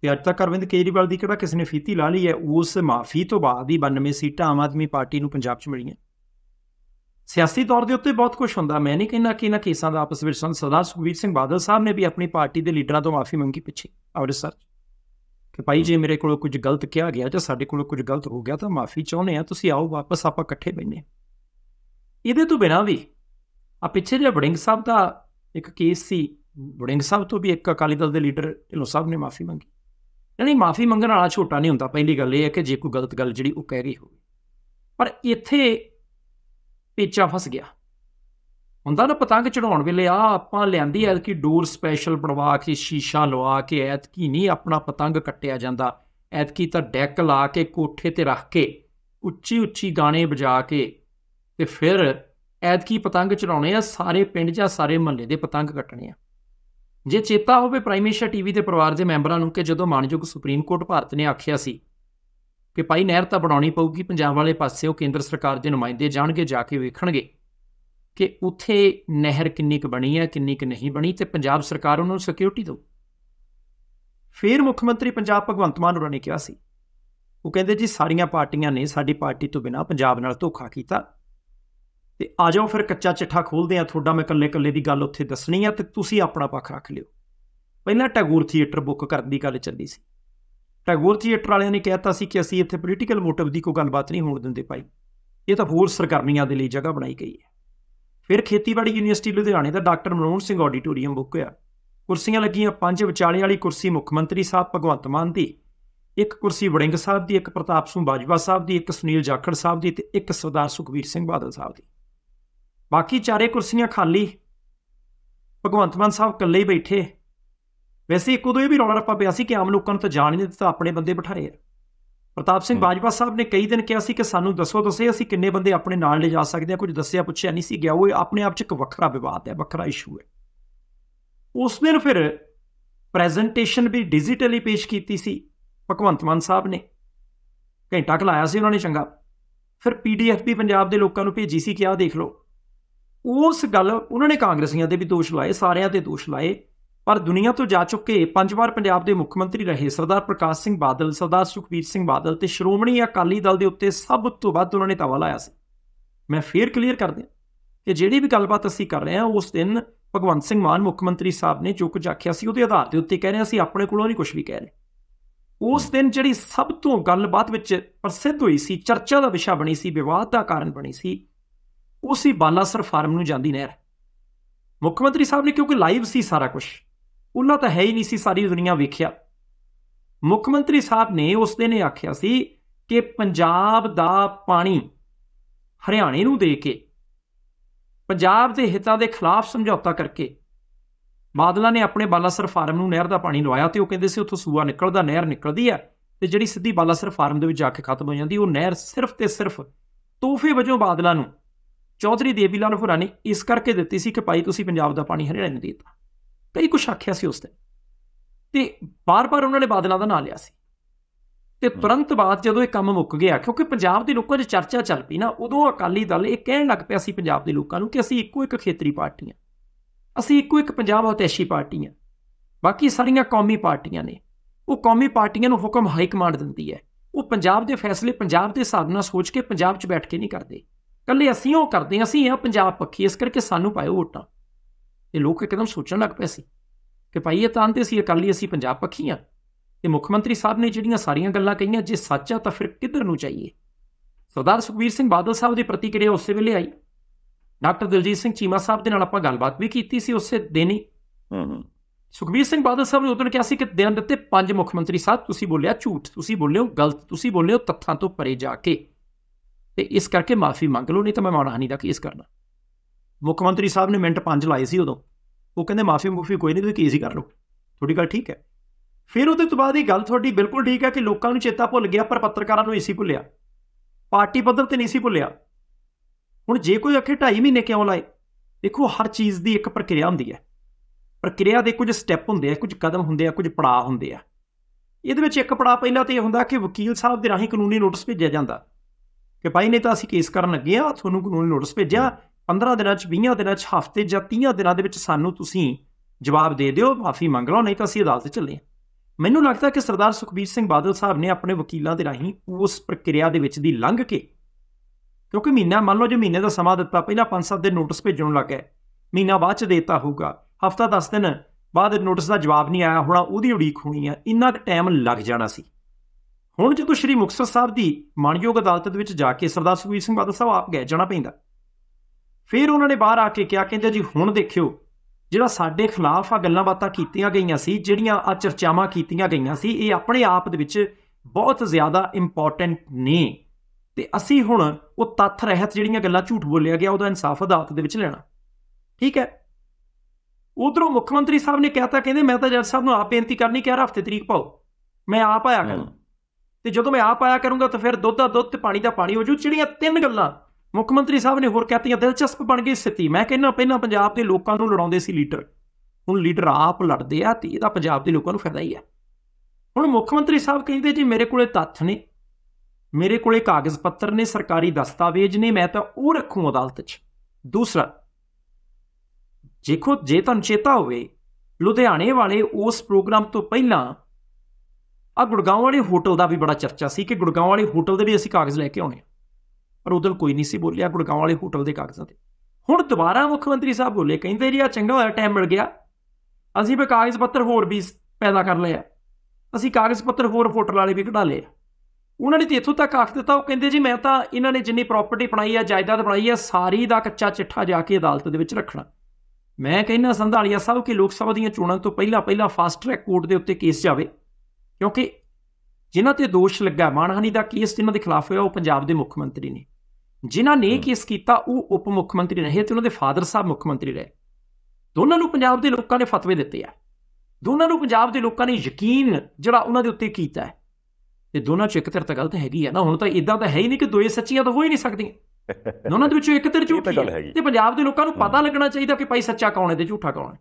ਤੇ ਅੱਜ ਤੱਕ ਅਰਵਿੰਦ ਕੇਜਰੀਵਾਲ ਦੀ ਕਿਹੜਾ ਕਿਸੇ ਨੇ ਫੀਤੀ ਲਾ ਲਈ ਹੈ ਉਸ ਮਾਫੀ ਤੋਂ ਬਾਅਦ ਹੀ 92 ਸੀਟਾਂ ਆਮ ਆਦਮੀ ਪਾਰਟੀ ਨੂੰ ਪੰਜਾਬ 'ਚ ਮਿਲੀਆਂ ਸਿਆਸੀ ਤੌਰ ਦੇ ਉੱਤੇ ਬਹੁਤ ਕੁਝ ਹੁੰਦਾ ਮੈਂ ਨਹੀਂ ਕਹਿੰਦਾ ਕਿ ਇਹਨਾਂ ਕੇਸਾਂ ਦਾ ਆਪਸ ਵਿੱਚ ਸੰਸਦ ਸਦਾ ਸੁਖਵੀਰ ਸਿੰਘ ਬਾਦਲ ਸਾਹਿਬ ਨੇ ਵੀ ਆਪਣੀ ਪਾਰਟੀ ਦੇ ਲੀਡਰਾਂ ਤੋਂ ਮਾਫੀ ਮੰਗੀ ਪਿੱਛੇ ਅੰਮ੍ਰਿਤਸਰ ਕਿ ਭਾਈ ਜੇ ਮੇਰੇ ਕੋਲੋਂ ਕੁਝ ਗਲਤ ਕਿਹਾ ਗਿਆ ਜਾਂ ਸਾਡੇ ਕੋਲੋਂ ਕੁਝ ਗਲਤ ਹੋ ਗਿਆ ਤਾਂ ਮਾਫੀ ਚਾਹੁੰਦੇ ਆ ਤੁਸੀਂ ਆਓ ਵਾਪਸ ਆਪਾਂ ਇਕੱਠੇ ਬੈਠੇ ਇਹਦੇ ਤੋਂ ਬਿਨਾਂ ਵੀ ਆ ਪਿੱਛੇ ਜਿਹੜਾ ਬੜਿੰਗ ਸਾਹਿਬ ਦਾ ਇੱਕ ਕੇਸ ਸੀ ਵੜਿੰਗ ਸਾਹਿਬ ਤੋਂ ਵੀ ਇੱਕ ਅਕਾਲੀ ਦਲ ਦੇ ਲੀਡਰ ਢਿੱਲੋਂ ਸਾਹਿਬ ਨੇ ਮਾਫੀ ਮੰਗੀ ਨਹੀਂ ਮਾਫੀ ਮੰਗਣ ਵਾਲਾ ਛੋਟਾ ਨਹੀਂ ਹੁੰਦਾ ਪਹਿਲੀ ਗੱਲ ਇਹ ਹੈ ਕਿ ਜੇ ਕੋਈ ਗਲਤ ਗੱਲ ਜਿਹੜੀ ਉਹ ਕਹਿ ਰਹੀ ਹੋਵੇ ਪਰ ਇੱਥੇ ਪੇਚਾ ਫਸ ਗਿਆ ਹੁੰਦਾ ਨਾ ਪਤੰਗ ਚੜਾਉਣ ਵੇਲੇ ਆ ਆਪਾਂ ਲਿਆਂਦੀ ਐ ਕਿ ਡੋਰ ਸਪੈਸ਼ਲ ਬਣਵਾ ਕੇ ਸ਼ੀਸ਼ਾ ਲਵਾ ਕੇ ਐਤ ਕੀ ਨਹੀਂ ਆਪਣਾ ਪਤੰਗ ਕੱਟਿਆ ਜਾਂਦਾ ਐਤ ਕੀ ਤਾਂ ਡੈਕ ਲਾ ਕੇ ਕੋਠੇ ਤੇ ਰੱਖ ਕੇ ਉੱਚੀ ਉੱਚੀ ਗਾਣੇ ਵਜਾ ਕੇ ਤੇ ਫਿਰ ਐਤਕੀ ਪਤੰਗ ਚੜਾਉਣੇ ਆ ਸਾਰੇ ਪਿੰਡ ਜਾਂ ਸਾਰੇ ਮਹੱਲੇ ਦੇ ਪਤੰਗ ਕੱਟਣੇ ਆ ਜੇ ਚੇਤਾ ਹੋਵੇ ਪ੍ਰਾਈਮੇਸ਼ਾ ਟੀਵੀ ਦੇ ਪਰਿਵਾਰ ਦੇ ਮੈਂਬਰਾਂ ਨੂੰ ਕਿ ਜਦੋਂ ਮਾਨਯੋਗ ਸੁਪਰੀਮ ਕੋਰਟ ਭਾਰਤ ਨੇ ਆਖਿਆ ਸੀ ਕਿ ਪਾਈ ਨਹਿਰ ਤਾਂ ਬਣਾਉਣੀ ਪਊਗੀ ਪੰਜਾਬ ਵਾਲੇ ਪਾਸੇ ਉਹ ਕੇਂਦਰ ਸਰਕਾਰ ਦੇ ਨੁਮਾਇੰਦੇ ਜਾਣਗੇ ਜਾ ਕੇ ਵੇਖਣਗੇ ਕਿ ਉੱਥੇ ਨਹਿਰ ਕਿੰਨੀ ਕੁ ਬਣੀ ਹੈ ਕਿੰਨੀ ਕੁ ਨਹੀਂ ਬਣੀ ਤੇ ਪੰਜਾਬ ਸਰਕਾਰ ਉਹਨਾਂ ਨੂੰ ਸਿਕਿਉਰਿਟੀ ਦੇਊ ਫਿਰ ਮੁੱਖ ਮੰਤਰੀ ਪੰਜਾਬ ਭਗਵੰਤ ਮਾਨ ਹੋਰਾਂ ਨੇ ਕਿਹਾ ਸੀ ਉਹ ਕਹਿੰਦੇ ਜੀ ਸਾਰੀਆਂ ਪਾਰਟੀਆਂ ਨੇ ਸਾਡੀ ਪਾਰਟੀ ਤੋਂ ਬਿਨਾ ਪੰਜਾਬ ਨਾਲ ਧੋਖਾ ਕੀਤਾ ਤੇ ਆ ਜਾਓ ਫਿਰ ਕੱਚਾ ਚਿੱਠਾ ਖੋਲਦੇ ਆ ਤੁਹਾਡਾ ਮੈਂ ਕੱਲੇ-ਕੱਲੇ ਦੀ ਗੱਲ ਉੱਥੇ ਦੱਸਣੀ ਆ ਤੇ ਤੁਸੀਂ ਆਪਣਾ ਪੱਖ ਰੱਖ ਲਿਓ ਪਹਿਲਾਂ ਟੈਗੋਰ ਥੀਏਟਰ ਬੁੱਕ ਕਰਨ ਦੀ ਗੱਲ ਚੱਲੀ ਸੀ ਟੈਗੋਰ ਥੀਏਟਰ ਵਾਲਿਆਂ ਨੇ ਕਹਿਤਾ ਸੀ ਕਿ ਅਸੀਂ ਇੱਥੇ ਪੋਲੀਟੀਕਲ ਮੋਟਿਵ ਦੀ ਕੋਈ ਗੱਲਬਾਤ ਨਹੀਂ ਹੋਣ ਦਿੰਦੇ ਭਾਈ ਇਹ ਤਾਂ ਹੋਰ ਸਰਗਰਮੀਆਂ ਦੇ ਲਈ ਜਗ੍ਹਾ ਬਣਾਈ ਗਈ ਹੈ ਫਿਰ ਖੇਤੀਬਾੜੀ ਯੂਨੀਵਰਸਿਟੀ ਲੁਧਿਆਣੇ ਦਾ doctor Manohar Singh auditorium book ਹੋਇਆ ਕੁਰਸੀਆਂ ਲੱਗੀਆਂ ਪੰਜ ਵਿਚਾਲੇ ਵਾਲੀ ਕੁਰਸੀ ਮੁੱਖ ਮੰਤਰੀ ਸਾਹਿਬ ਭਗਵੰਤ ਮਾਨ ਦੀ ਇੱਕ ਕੁਰਸੀ ਵੜਿੰਗ ਸਾਹਿਬ ਦੀ ਇੱਕ ਪ੍ਰਤਾਪ ਸਿੰਘ ਬਾਜਵਾ ਸਾਹਿਬ ਦੀ ਇੱਕ ਸੁਨੀਲ ਜਾਖੜ ਸਾਹਿਬ ਦੀ ਤੇ ਇੱਕ ਸਰਦਾਰ ਸੁਖਵੀਰ ਸਿੰਘ ਬਾਦਲ ਸਾਹਿਬ ਦੀ ਬਾਕੀ ਚਾਰੇ ਕੁਰਸੀਆਂ ਖਾਲੀ ਭਗਵੰਤ ਮਾਨ ਸਾਹਿਬ ਇਕੱਲੇ ਹੀ ਬੈਠੇ ਵੈਸੇ ਇੱਕ ਉਦੋਂ ਇਹ ਵੀ ਰੌਲਾ ਰੱਪਾ ਪਿਆ ਸੀ ਕਿ ਆਮ ਲੋਕਾਂ ਨੂੰ ਤਾਂ ਜਾਣ ਨਹੀਂ ਦਿੱਤਾ ਆਪਣੇ ਬੰਦੇ ਬਿਠਾ ਆ ਪ੍ਰਤਾਪ ਸਿੰਘ ਬਾਜਵਾ ਸਾਹਿਬ ਨੇ ਕਈ ਦਿਨ ਕਿਹਾ ਸੀ ਕਿ ਸਾਨੂੰ ਦੱਸੋ ਦੱਸੇ ਅਸੀਂ ਕਿੰਨੇ ਬੰਦੇ ਆਪਣੇ ਨਾਲ ਲੈ ਜਾ ਸਕਦੇ ਆ ਕੁਝ ਦੱਸਿਆ ਪੁੱਛਿਆ ਨਹੀਂ ਸੀ ਗਿਆ ਉਹ ਆਪਣੇ ਆਪ 'ਚ ਇੱਕ ਵੱਖਰਾ ਵਿਵਾਦ ਹੈ ਵੱਖਰਾ ਇਸ਼ੂ ਹੈ ਉਸ ਦਿਨ ਫਿਰ ਪ੍ਰੈਜੈਂਟੇਸ਼ਨ ਵੀ ਡਿਜੀਟਲੀ ਪੇਸ਼ ਕੀਤੀ ਸੀ ਭਗਵੰਤ ਮਾਨ ਸਾਹਿਬ ਨੇ ਘੰਟਾ ਕਲਾਇਆ ਸੀ ਉਹਨਾਂ ਨੇ ਚੰਗਾ ਫਿਰ ਪੀਡੀਐਫ ਵੀ ਪੰਜਾਬ ਦੇ ਲੋਕਾਂ ਨੂੰ ਭੇਜੀ ਸੀ ਕਿ ਆਹ ਦੇਖ ਲਓ ਉਸ ਗੱਲ ਉਹਨਾਂ ਨੇ ਕਾਂਗਰਸੀਆਂ ਦੇ ਵੀ ਦੋਸ਼ ਲਾਏ ਸਾਰਿਆਂ ਤੇ ਦੋਸ਼ ਲਾਏ ਪਰ ਦੁਨੀਆ ਤੋਂ ਜਾ ਚੁੱਕੇ ਪੰਜ ਵਾਰ ਪੰਜਾਬ ਦੇ ਮੁੱਖ ਮੰਤਰੀ ਰਹੇ ਸਰਦਾਰ ਪ੍ਰਕਾਸ਼ ਸਿੰਘ ਬਾਦਲ ਸਰਦਾਰ ਸੁਖਬੀਰ ਸਿੰਘ ਬਾਦਲ ਤੇ ਸ਼੍ਰੋਮਣੀ ਅਕਾਲੀ ਦਲ ਦੇ ਉੱਤੇ ਸਭ ਤੋਂ ਵੱਧ ਉਹਨਾਂ ਨੇ ਤਵਾ ਲਾਇਆ ਸੀ ਮੈਂ ਫੇਰ ਕਲੀਅਰ ਕਰ ਦਿਆਂ ਕਿ ਜਿਹੜੀ ਵੀ ਗੱਲਬਾਤ ਅਸੀਂ ਕਰ ਰਹੇ ਹਾਂ ਉਸ ਦਿਨ ਭਗਵੰਤ ਸਿੰਘ ਮਾਨ ਮੁੱਖ ਮੰਤਰੀ ਸਾਹਿਬ ਨੇ ਜੋ ਕੁਝ ਆਖਿਆ ਸੀ ਉਹਦੇ ਆਧਾਰ ਤੇ ਉੱਤੇ ਕਹਿ ਰਹੇ ਅਸੀਂ ਆਪਣੇ ਕੋਲੋਂ ਨਹੀਂ ਕੁਝ ਵੀ ਕਹਿ ਰਹੇ ਉਸ ਦਿਨ ਜਿਹੜੀ ਸਭ ਤੋਂ ਗੱਲਬਾਤ ਵਿੱਚ ਪ੍ਰਸਿੱਧ ਹੋਈ ਸੀ ਚਰਚਾ ਦਾ ਵਿਸ਼ਾ ਬਣੀ ਸੀ ਵਿਵਾਦ ਦਾ ਕਾਰਨ ਬਣੀ ਸੀ ਉਸੇ ਬਾਲਾਸਰ ਫਾਰਮ ਨੂੰ ਜਾਂਦੀ ਨਹਿਰ ਮੁੱਖ ਮੰਤਰੀ ਸਾਹਿਬ ਨੇ ਕਿਉਂਕਿ ਲਾਈਵ ਸੀ ਸਾਰਾ ਕੁਝ ਉਹਨਾਂ ਤਾਂ ਹੈ ਹੀ ਨਹੀਂ ਸੀ ਸਾਰੀ ਦੁਨੀਆ ਵੇਖਿਆ ਮੁੱਖ ਮੰਤਰੀ ਸਾਹਿਬ ਨੇ ਉਸ ਦਿਨ ਆਖਿਆ ਸੀ ਕਿ ਪੰਜਾਬ ਦਾ ਪਾਣੀ ਹਰਿਆਣੇ ਨੂੰ ਦੇ ਕੇ ਪੰਜਾਬ ਦੇ ਹਿੱਤਾਂ ਦੇ ਖਿਲਾਫ ਸਮਝੌਤਾ ਕਰਕੇ ਬਾਦਲਾ ਨੇ ਆਪਣੇ ਬਾਲਾਸਰ ਫਾਰਮ ਨੂੰ ਨਹਿਰ ਦਾ ਪਾਣੀ ਲਵਾਇਆ ਤੇ ਉਹ ਕਹਿੰਦੇ ਸੀ ਉੱਥੋਂ ਸੂਆ ਨਿਕਲਦਾ ਨਹਿਰ ਨਿਕਲਦੀ ਆ ਤੇ ਜਿਹੜੀ ਸਿੱਧੀ ਬਾਲਾਸਰ ਫਾਰਮ ਦੇ ਵਿੱਚ ਜਾ ਕੇ ਖਤਮ ਹੋ ਜਾਂਦੀ ਉਹ ਨਹਿਰ ਸਿਰਫ ਤੇ ਸਿਰਫ ਤੋਹਫੇ ਵਜੋਂ ਬਾਦਲਾ ਨੂੰ ਚੌਧਰੀ ਦੇਵੀ ਲਾਲ ਹੋਰਾਂ ਨੇ ਇਸ ਕਰਕੇ ਦਿੱਤੀ ਸੀ ਕਿ ਭਾਈ ਤੁਸੀਂ ਪੰਜਾਬ ਦਾ ਪਾਣੀ ਹਰਿਆਣੇ ਨੂੰ ਦਿੱਤਾ ਕਈ ਕੁਛ ਆਖਿਆ ਸੀ ਉਸ ਤੇ ਤੇ ਬਾਰ-ਬਾਰ ਉਹਨਾਂ ਨੇ ਬਾਦਲਾਂ ਦਾ ਨਾਂ ਲਿਆ ਸੀ ਤੇ ਤੁਰੰਤ ਬਾਅਦ ਜਦੋਂ ਇਹ ਕੰਮ ਮੁੱਕ ਗਿਆ ਕਿਉਂਕਿ ਪੰਜਾਬ ਦੇ ਲੋਕਾਂ 'ਚ ਚਰਚਾ ਚੱਲ ਪਈ ਨਾ ਉਦੋਂ ਅਕਾਲੀ ਦਲ ਇਹ ਕਹਿਣ ਲੱਗ ਪਿਆ ਸੀ ਪੰਜਾਬ ਦੇ ਲੋਕਾਂ ਨੂੰ ਕਿ ਅਸੀਂ ਇੱਕੋ ਇੱਕ ਖੇਤਰੀ ਪਾਰਟੀ ਆ ਅਸੀਂ ਇੱਕੋ ਇੱਕ ਪੰਜਾਬ ਹਤੈਸ਼ੀ ਪਾਰਟੀ ਆ ਬਾਕੀ ਸਾਰੀਆਂ ਕੌਮੀ ਪਾਰਟੀਆਂ ਨੇ ਉਹ ਕੌਮੀ ਪਾਰਟੀਆਂ ਨੂੰ ਹੁਕਮ ਹਾਈ ਕਮਾਂਡ ਦਿੰਦੀ ਹੈ ਉਹ ਪੰਜਾਬ ਦੇ ਫੈਸਲੇ ਪੰਜਾਬ ਦੇ ਹਿਸਾਬ ਨਾਲ ਸੋਚ ਕੇ ਪੰਜਾਬ 'ਚ ਬੈਠ ਕੇ ਨਹੀਂ ਕਰਦੇ ਕੱਲੇ ਅਸੀਂ ਉਹ ਕਰਦੇ ਅਸੀਂ ਆ ਪੰਜਾਬ ਪੱਖੀ ਇਸ ਕਰਕੇ ਸਾਨੂੰ ਪਾਇਓ ਵੋਟਾਂ ਤੇ ਲੋਕ ਇੱਕਦਮ ਸੋਚਣ ਲੱਗ ਪਏ ਸੀ ਕਿ ਭਾਈ ਇਹ ਤਾਂ ਤੇ ਅਸੀਂ ਅਕਾਲੀ ਅਸੀਂ ਪੰਜਾਬ ਪੱਖੀ ਆ ਤੇ ਮੁੱਖ ਮੰਤਰੀ ਸਾਹਿਬ ਨੇ ਜਿਹੜੀਆਂ ਸਾਰੀਆਂ ਗੱਲਾਂ ਕਹੀਆਂ ਜੇ ਸੱਚ ਆ ਤਾਂ ਫਿਰ ਕਿੱਧਰ ਨੂੰ ਚਾਹੀਏ ਸਰਦਾਰ ਸੁਖਬੀਰ ਸਿੰਘ ਬਾਦਲ ਸਾਹਿਬ ਦੀ ਪ੍ਰਤੀਕਿਰਿਆ ਉਸੇ ਵੇਲੇ ਆਈ ਡਾਕਟਰ ਦਿਲਜੀਤ ਸਿੰਘ ਚੀਮਾ ਸਾਹਿਬ ਦੇ ਨਾਲ ਆਪਾਂ ਗੱਲਬਾਤ ਵੀ ਕੀਤੀ ਸੀ ਉਸੇ ਦਿਨ ਹੀ ਸੁਖਬੀਰ ਸਿੰਘ ਬਾਦਲ ਸਾਹਿਬ ਨੇ ਉਦੋਂ ਕਿਹਾ ਸੀ ਕਿ ਦਿਨ ਦਿੱਤੇ ਪੰਜ ਮੁੱਖ ਮੰਤਰੀ ਸਾਹਿਬ ਤੁਸੀਂ ਬੋਲਿਆ ਝੂਠ ਤੁਸੀਂ ਬੋਲਿਓ ਗਲਤ ਤੁਸੀਂ ਬੋਲਿਓ ਤੱਥਾਂ ਤੋਂ ਪਰੇ ਜਾ ਕੇ ਤੇ ਇਸ ਕਰਕੇ ਮਾਫੀ ਮੰਗ ਲਓ ਨਹੀਂ ਤਾਂ ਮੈਂ ਨਹੀਂ ਦਾ ਕੇਸ ਕਰਨਾ ਮੁੱਖ ਮੰਤਰੀ ਸਾਹਿਬ ਨੇ ਮਿੰਟ 5 ਲਾਏ ਸੀ ਉਦੋਂ ਉਹ ਕਹਿੰਦੇ ਮਾਫੀ ਮੁਫੀ ਕੋਈ ਨਹੀਂ ਤੁਸੀਂ ਕੇਸ ਹੀ ਕਰ ਲਓ ਤੁਹਾਡੀ ਗੱਲ ਠੀਕ ਹੈ ਫਿਰ ਉਹਦੇ ਤੋਂ ਬਾਅਦ ਇਹ ਗੱਲ ਤੁਹਾਡੀ ਬਿਲਕੁਲ ਠੀਕ ਹੈ ਕਿ ਲੋਕਾਂ ਨੂੰ ਚੇਤਾ ਭੁੱਲ ਗਿਆ ਪਰ ਪੱਤਰਕਾਰਾਂ ਨੂੰ ਇਸੀ ਭੁੱਲਿਆ ਪਾਰਟੀ ਪੱਧਰ ਤੇ ਨਹੀਂ ਸੀ ਭੁੱਲਿਆ ਹੁਣ ਜੇ ਕੋਈ ਅਖੇ 2.5 ਮਹੀਨੇ ਕਿਉਂ ਲਾਏ ਦੇਖੋ ਹਰ ਚੀਜ਼ ਦੀ ਇੱਕ ਪ੍ਰਕਿਰਿਆ ਹੁੰਦੀ ਹੈ ਪ੍ਰਕਿਰਿਆ ਦੇ ਕੁਝ ਸਟੈਪ ਹੁੰਦੇ ਆ ਕੁਝ ਕਦਮ ਹੁੰਦੇ ਆ ਕੁਝ ਪੜਾਅ ਹੁੰਦੇ ਆ ਇਹਦੇ ਵਿੱਚ ਇੱਕ ਪੜਾਅ ਪਹਿਲਾਂ ਤੇ ਇਹ ਹੁੰਦਾ ਕਿ ਵਕੀਲ ਸਾਹਿਬ ਦੇ ਰਾਹੀਂ ਕਾਨੂੰਨੀ ਨੋਟਿਸ ਭੇਜਿਆ ਜਾਂਦਾ ਕਿ ਭਾਈ ਨੇ ਤਾਂ ਅਸੀਂ ਕੇਸ ਕਰਨ ਲੱਗੇ ਆ ਤੁਹਾਨੂੰ ਕਾਨੂੰਨੀ ਨੋਟਿਸ ਭੇਜਿਆ 15 ਦਿਨਾਂ ਚ 20 ਦਿਨਾਂ ਚ ਹਫ਼ਤੇ ਜਾਂ 30 ਦਿਨਾਂ ਦੇ ਵਿੱਚ ਸਾਨੂੰ ਤੁਸੀਂ ਜਵਾਬ ਦੇ ਦਿਓ ਮਾਫੀ ਮੰਗ ਲਓ ਨਹੀਂ ਤਾਂ ਅਸੀਂ ਅਦਾਲਤ ਚੱਲੇ ਮੈਨੂੰ ਲੱਗਦਾ ਕਿ ਸਰਦਾਰ ਸੁਖਬੀਰ ਸਿੰਘ ਬਾਦਲ ਸਾਹਿਬ ਨੇ ਆਪਣੇ ਵਕੀਲਾਂ ਦੇ ਰਾਹੀਂ ਉਸ ਪ੍ਰਕਿਰਿਆ ਦੇ ਵਿੱਚ ਦੀ ਲੰਘ ਕੇ ਕਿਉਂਕਿ ਮਹੀਨਾ ਮੰਨ ਲਓ ਜੇ ਮਹੀਨੇ ਦਾ ਸਮਾਂ ਦਿੱਤਾ ਪਹਿਲਾਂ 5-7 ਦਿਨ ਨੋਟਿਸ ਭੇਜਣ ਲੱਗਾ ਮਹੀਨਾ ਬਾਅਦ ਚ ਦੇਤਾ ਹੋਊਗਾ ਹਫਤਾ 10 ਦਿਨ ਬਾਅਦ ਨੋਟਿਸ ਦਾ ਜਵਾਬ ਨਹੀਂ ਆਇਆ ਹੁਣ ਉਹਦੀ ਉਡੀਕ ਹੋਣੀ ਆ ਇੰਨਾ ਟਾਈਮ ਲੱਗ ਜਾਣਾ ਸੀ ਹੁਣ ਜਦੋਂ ਸ਼੍ਰੀ ਮੁਕਤਸਰ ਸਾਹਿਬ ਦੀ ਮਾਨਯੋਗ ਅਦਾਲਤ ਦੇ ਵਿੱਚ ਜਾ ਕੇ ਸਰਦਾਰ ਸੁਖਵੀਰ ਸਿੰਘ ਬਾਦਲ ਸਾਹਿਬ ਆਪ ਗਏ ਜਾਣਾ ਪੈਂਦਾ ਫਿਰ ਉਹਨਾਂ ਨੇ ਬਾਹਰ ਆ ਕੇ ਕਿਹਾ ਕਹਿੰਦੇ ਜੀ ਹੁਣ ਦੇਖਿਓ ਜਿਹੜਾ ਸਾਡੇ ਖਿਲਾਫ ਆ ਗੱਲਾਂ ਬਾਤਾਂ ਕੀਤੀਆਂ ਗਈਆਂ ਸੀ ਜਿਹੜੀਆਂ ਆ ਚਰਚਾਵਾਂ ਕੀਤੀਆਂ ਗਈਆਂ ਸੀ ਇਹ ਆਪਣੇ ਆਪ ਦੇ ਵਿੱਚ ਬਹੁਤ ਜ਼ਿਆਦਾ ਇੰਪੋਰਟੈਂਟ ਨੇ ਤੇ ਅਸੀਂ ਹੁਣ ਉਹ ਤੱਥ ਰਹਿਤ ਜਿਹੜੀਆਂ ਗੱਲਾਂ ਝੂਠ ਬੋਲਿਆ ਗਿਆ ਉਹਦਾ ਇਨਸਾਫ ਅਦਾਲਤ ਦੇ ਵਿੱਚ ਲੈਣਾ ਠੀਕ ਹੈ ਉਧਰੋਂ ਮੁੱਖ ਮੰਤਰੀ ਸਾਹਿਬ ਨੇ ਕਹਤਾ ਕਹਿੰਦੇ ਮੈਂ ਤਾਂ ਜੱਜ ਸਾਹਿਬ ਨੂੰ ਆਪ ਬੇਨਤੀ ਕਰਨੀ ਕਿ ਹਰ ਹਫਤੇ ਤਰੀਕ ਪਾਓ ਮੈਂ ਆਪ ਆਇਆ ਕਰਾਂ ਤੇ ਜਦੋਂ ਮੈਂ ਆਪ ਆਇਆ ਕਰੂੰਗਾ ਤਾਂ ਫਿਰ ਦੁੱਧ ਦਾ ਦੁੱਧ ਤੇ ਪਾਣੀ ਦਾ ਪਾਣੀ ਹੋ ਜੂ ਜਿਹੜੀਆਂ ਤਿੰਨ ਗੱਲਾਂ ਮੁੱਖ ਮੰਤਰੀ ਸਾਹਿਬ ਨੇ ਹੋਰ ਕਹਤੀਆਂ ਦਿਲਚਸਪ ਬਣ ਗਈ ਸਥਿਤੀ ਮੈਂ ਕਹਿੰਦਾ ਪਹਿਲਾਂ ਪੰਜਾਬ ਦੇ ਲੋਕਾਂ ਨੂੰ ਲੜਾਉਂਦੇ ਸੀ ਲੀਡਰ ਹੁਣ ਲੀਡਰ ਆਪ ਲੜਦੇ ਆ ਤੇ ਇਹਦਾ ਪੰਜਾਬ ਦੇ ਲੋਕਾਂ ਨੂੰ ਫਾਇਦਾ ਹੀ ਆ ਹੁਣ ਮੁੱਖ ਮੰਤਰੀ ਸਾਹਿਬ ਕਹਿੰਦੇ ਜੀ ਮੇਰੇ ਕੋਲੇ ਤੱਥ ਨੇ ਮੇਰੇ ਕੋਲੇ ਕਾਗਜ਼ ਪੱਤਰ ਨੇ ਸਰਕਾਰੀ ਦਸਤਾਵੇਜ਼ ਨੇ ਮੈਂ ਤਾਂ ਉਹ ਰੱਖੂ ਅਦਾਲਤ 'ਚ ਦੂਸਰਾ ਜੇ ਖੁਦ ਜੇ ਤੁਹਾਨੂੰ ਚੇਤਾ ਹੋਵੇ ਲੁਧਿਆਣੇ ਵਾਲੇ ਉਸ ਪ੍ਰੋਗਰਾਮ ਤੋਂ ਪਹਿਲਾਂ ਆ ਗੁੜਗਾਉਂ ਵਾਲੇ ਹੋਟਲ ਦਾ ਵੀ ਬੜਾ ਚਰਚਾ ਸੀ ਕਿ ਗੁੜਗਾਉਂ ਵਾਲੇ ਹੋਟਲ ਦੇ ਵੀ ਅਸੀਂ ਕਾਗਜ਼ ਲੈ ਕੇ ਆਉਣੇ ਆ ਪਰ ਉਦੋਂ ਕੋਈ ਨਹੀਂ ਸੀ ਬੋਲਿਆ ਗੁੜਗਾਉਂ ਵਾਲੇ ਹੋਟਲ ਦੇ ਕਾਗਜ਼ਾਂ ਤੇ ਹੁਣ ਦੁਬਾਰਾ ਮੁੱਖ ਮੰਤਰੀ ਸਾਹਿਬ ਬੋਲੇ ਕਹਿੰਦੇ ਰਿਹਾ ਚੰਗਾ ਹੋਇਆ ਟਾਈਮ ਮਿਲ ਗਿਆ ਅਸੀਂ ਵੀ ਕਾਗਜ਼ ਪੱਤਰ ਹੋਰ ਵੀ ਪੈਦਾ ਕਰ ਲਏ ਆ ਅਸੀਂ ਕਾਗਜ਼ ਪੱਤਰ ਹੋਰ ਹੋਟਲ ਵਾਲੇ ਵੀ ਕਢਾ ਲਏ ਉਹਨਾਂ ਨੇ ਤੇ ਇੱਥੋਂ ਤੱਕ ਆਖ ਦਿੱਤਾ ਉਹ ਕਹਿੰਦੇ ਜੀ ਮੈਂ ਤਾਂ ਇਹਨਾਂ ਨੇ ਜਿੰਨੀ ਪ੍ਰਾਪਰਟੀ ਬਣਾਈ ਆ ਜਾਇਦਾਦ ਬਣਾਈ ਆ ਸਾਰੀ ਦਾ ਕੱਚਾ ਚਿੱਠਾ ਜਾ ਕੇ ਅਦਾਲਤ ਦੇ ਵਿੱਚ ਰੱਖਣਾ ਮੈਂ ਕਹਿੰਦਾ ਸੰਧਾਲੀਆ ਸਾਹਿਬ ਕਿ ਲੋਕ ਸਭਾ ਦੀਆਂ ਚੋਣਾਂ ਤੋਂ ਪਹਿਲਾਂ ਪਹਿਲਾਂ ਫਾਸਟ ਟਰੈਕ ਕੋਰਟ ਦੇ ਉੱਤੇ ਕੇਸ ਜਾਵੇ ਕਿਉਂਕਿ ਜਿਨ੍ਹਾਂ ਤੇ ਦੋਸ਼ ਲੱਗਾ ਮਾਨਹਾਨੀ ਦਾ ਕੇਸ ਜਿਨ੍ਹਾਂ ਦੇ ਖਿਲਾਫ ਹੋਇਆ ਉਹ ਪੰਜਾਬ ਦੇ ਮੁੱਖ ਮੰਤਰੀ ਨੇ ਜਿਨ੍ਹਾਂ ਨੇ ਕੇਸ ਕੀਤਾ ਉਹ ਉਪ ਮੁੱਖ ਮੰਤਰੀ ਰਹੇ ਤੇ ਉਹਨਾਂ ਦੇ ਫਾਦਰ ਸਾਹਿਬ ਮੁੱਖ ਮੰਤਰੀ ਰਹੇ ਦੋਨਾਂ ਨੂੰ ਪੰਜਾਬ ਦੇ ਲੋਕਾਂ ਨੇ ਫਤਵੇ ਦਿੱਤੇ ਆ ਦੋਨਾਂ ਨੂੰ ਪੰਜਾਬ ਦੇ ਲੋਕਾਂ ਨੇ ਯਕੀਨ ਜਿਹੜਾ ਉਹਨਾਂ ਦੇ ਉੱਤੇ ਕੀਤਾ ਹੈ ਤੇ ਦੋਨਾਂ ਚ ਇੱਕ ਤਰ੍ਹਾਂ ਤਾਂ ਗਲਤ ਹੈਗੀ ਆ ਨਾ ਹੁਣ ਤਾਂ ਇਦਾਂ ਤਾਂ ਹੈ ਹੀ ਨਹੀਂ ਕਿ ਦੋਏ ਸੱਚੀਆਂ ਤਾਂ ਹੋ ਹੀ ਨਹੀਂ ਸਕਦੀਆਂ [laughs] ਦੋਨਾਂ ਦੇ ਵਿੱਚੋਂ ਇੱਕ ਤਰ੍ਹਾਂ ਝੂਠੀ ਤੇ ਪੰਜਾਬ ਦੇ ਲੋਕਾਂ ਨੂੰ ਪਤਾ ਲੱਗਣਾ ਚਾਹੀਦਾ ਕਿ ਭਾਈ ਸੱਚਾ ਕੌਣ ਹੈ ਤੇ ਝੂਠਾ ਕੌਣ ਹੈ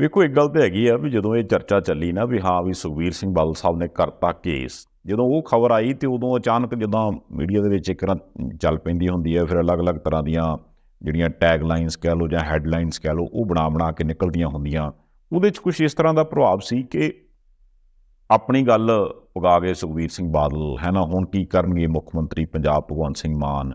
ਵੇਖੋ ਇੱਕ ਗੱਲ ਤੇ ਹੈਗੀ ਆ ਵੀ ਜਦੋਂ ਇਹ ਚਰਚਾ ਚੱਲੀ ਨਾ ਵੀ ਹਾਂ ਵੀ ਸੁਖਵੀਰ ਸਿੰਘ ਬਾਦਲ ਸਾਹਿਬ ਨੇ ਕਰਤਾ ਕੇਸ ਜਦੋਂ ਉਹ ਖਬਰ ਆਈ ਤੇ ਉਦੋਂ ਅਚਾਨਕ ਜਦੋਂ ਮੀਡੀਆ ਦੇ ਵਿੱਚ ਇੱਕ ਚੱਲ ਪੈਂਦੀ ਹੁੰਦੀ ਹੈ ਫਿਰ ਅਲੱਗ-ਅਲੱਗ ਤਰ੍ਹਾਂ ਦੀਆਂ ਜਿਹੜੀਆਂ ਟੈਗ ਲਾਈਨਸ ਕਹਿ ਲਓ ਜਾਂ ਹੈਡਲਾਈਨਸ ਕਹਿ ਲਓ ਉਹ ਬਣਾ ਬਣਾ ਕੇ ਨਿਕਲਦੀਆਂ ਹੁੰਦੀਆਂ ਉਹਦੇ 'ਚ ਕੁਝ ਇਸ ਤਰ੍ਹਾਂ ਦਾ ਪ੍ਰਭਾਵ ਸੀ ਕਿ ਆਪਣੀ ਗੱਲ ਉਗਾ ਗਏ ਸੁਖਵੀਰ ਸਿੰਘ ਬਾਦਲ ਹੈ ਨਾ ਹੁਣ ਕੀ ਕਰਨਗੇ ਮੁੱਖ ਮੰਤਰੀ ਪੰਜਾਬ ਭਗਵੰਤ ਸਿੰਘ ਮਾਨ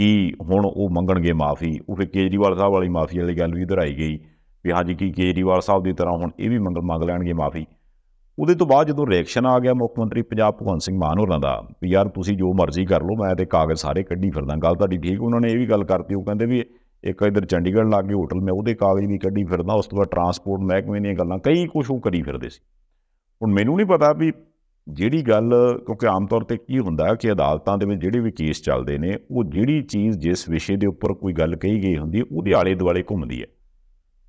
ਕੀ ਹੁਣ ਉਹ ਮੰਗਣਗੇ ਮਾਫੀ ਉਹ ਫਿਰ ਕੇਜਰੀਵਾਲ ਸਾਹਿਬ ਵਾਲੀ ਮਾਫੀ ਵਾਲੀ ਗੱਲ ਵੀ ਦੁਹਰਾਈ ਗਈ ਵੀ ਹਾਂਜੀ ਕੀ ਕੇਜਰੀਵਾਲ ਸਾਹਿਬ ਦੀ ਤਰ੍ਹਾਂ ਹੁਣ ਇਹ ਵੀ ਮੰਗ ਮੰਗ ਲੈਣਗੇ ਮਾਫੀ ਉਹਦੇ ਤੋਂ ਬਾਅਦ ਜਦੋਂ ਰਿਐਕਸ਼ਨ ਆ ਗਿਆ ਮੁੱਖ ਮੰਤਰੀ ਪੰਜਾਬ ਭਗਵੰਤ ਸਿੰਘ ਮਾਨ ਹੋਰਾਂ ਦਾ ਵੀ ਯਾਰ ਤੁਸੀਂ ਜੋ ਮਰਜ਼ੀ ਕਰ ਲਓ ਮੈਂ ਤੇ ਕਾਗਜ਼ ਸਾਰੇ ਕੱਢੀ ਫਿਰਦਾ ਗੱਲ ਤੁਹਾਡੀ ਠੀਕ ਉਹਨਾਂ ਨੇ ਇਹ ਵੀ ਗੱਲ ਕਰਤੀ ਉਹ ਕਹਿੰਦੇ ਵੀ ਇੱਕ ਇਧਰ ਚੰਡੀਗੜ੍ਹ ਲਾ ਕੇ ਹੋਟਲ ਮੈਂ ਉਹਦੇ ਕਾਗਜ਼ ਵੀ ਕੱਢੀ ਫਿਰਦਾ ਉਸ ਤੋਂ ਬਾਅਦ ਟਰਾਂਸਪੋਰਟ ਮਹਿਕਮੇ ਦੀਆਂ ਗੱਲਾਂ ਕਈ ਕੁਝ ਉਹ ਕਰੀ ਫਿਰਦੇ ਸੀ ਹੁਣ ਮੈਨੂੰ ਨਹੀਂ ਪਤਾ ਵੀ ਜਿਹੜੀ ਗੱਲ ਕਿਉਂਕਿ ਆਮ ਤੌਰ ਤੇ ਕੀ ਹੁੰਦਾ ਕਿ ਅਦਾਲਤਾਂ ਦੇ ਵਿੱਚ ਜਿਹੜੇ ਵੀ ਕੇਸ ਚੱਲਦੇ ਨੇ ਉਹ ਜਿਹੜੀ ਚੀਜ਼ ਜਿਸ ਵਿਸ਼ੇ ਦੇ ਉੱਪਰ ਕੋਈ ਗੱਲ ਕਹੀ ਗਈ ਹੁੰਦੀ ਉਹਦੇ ਆਲੇ ਦੁਆਲੇ ਘੁੰਮਦੀ ਹੈ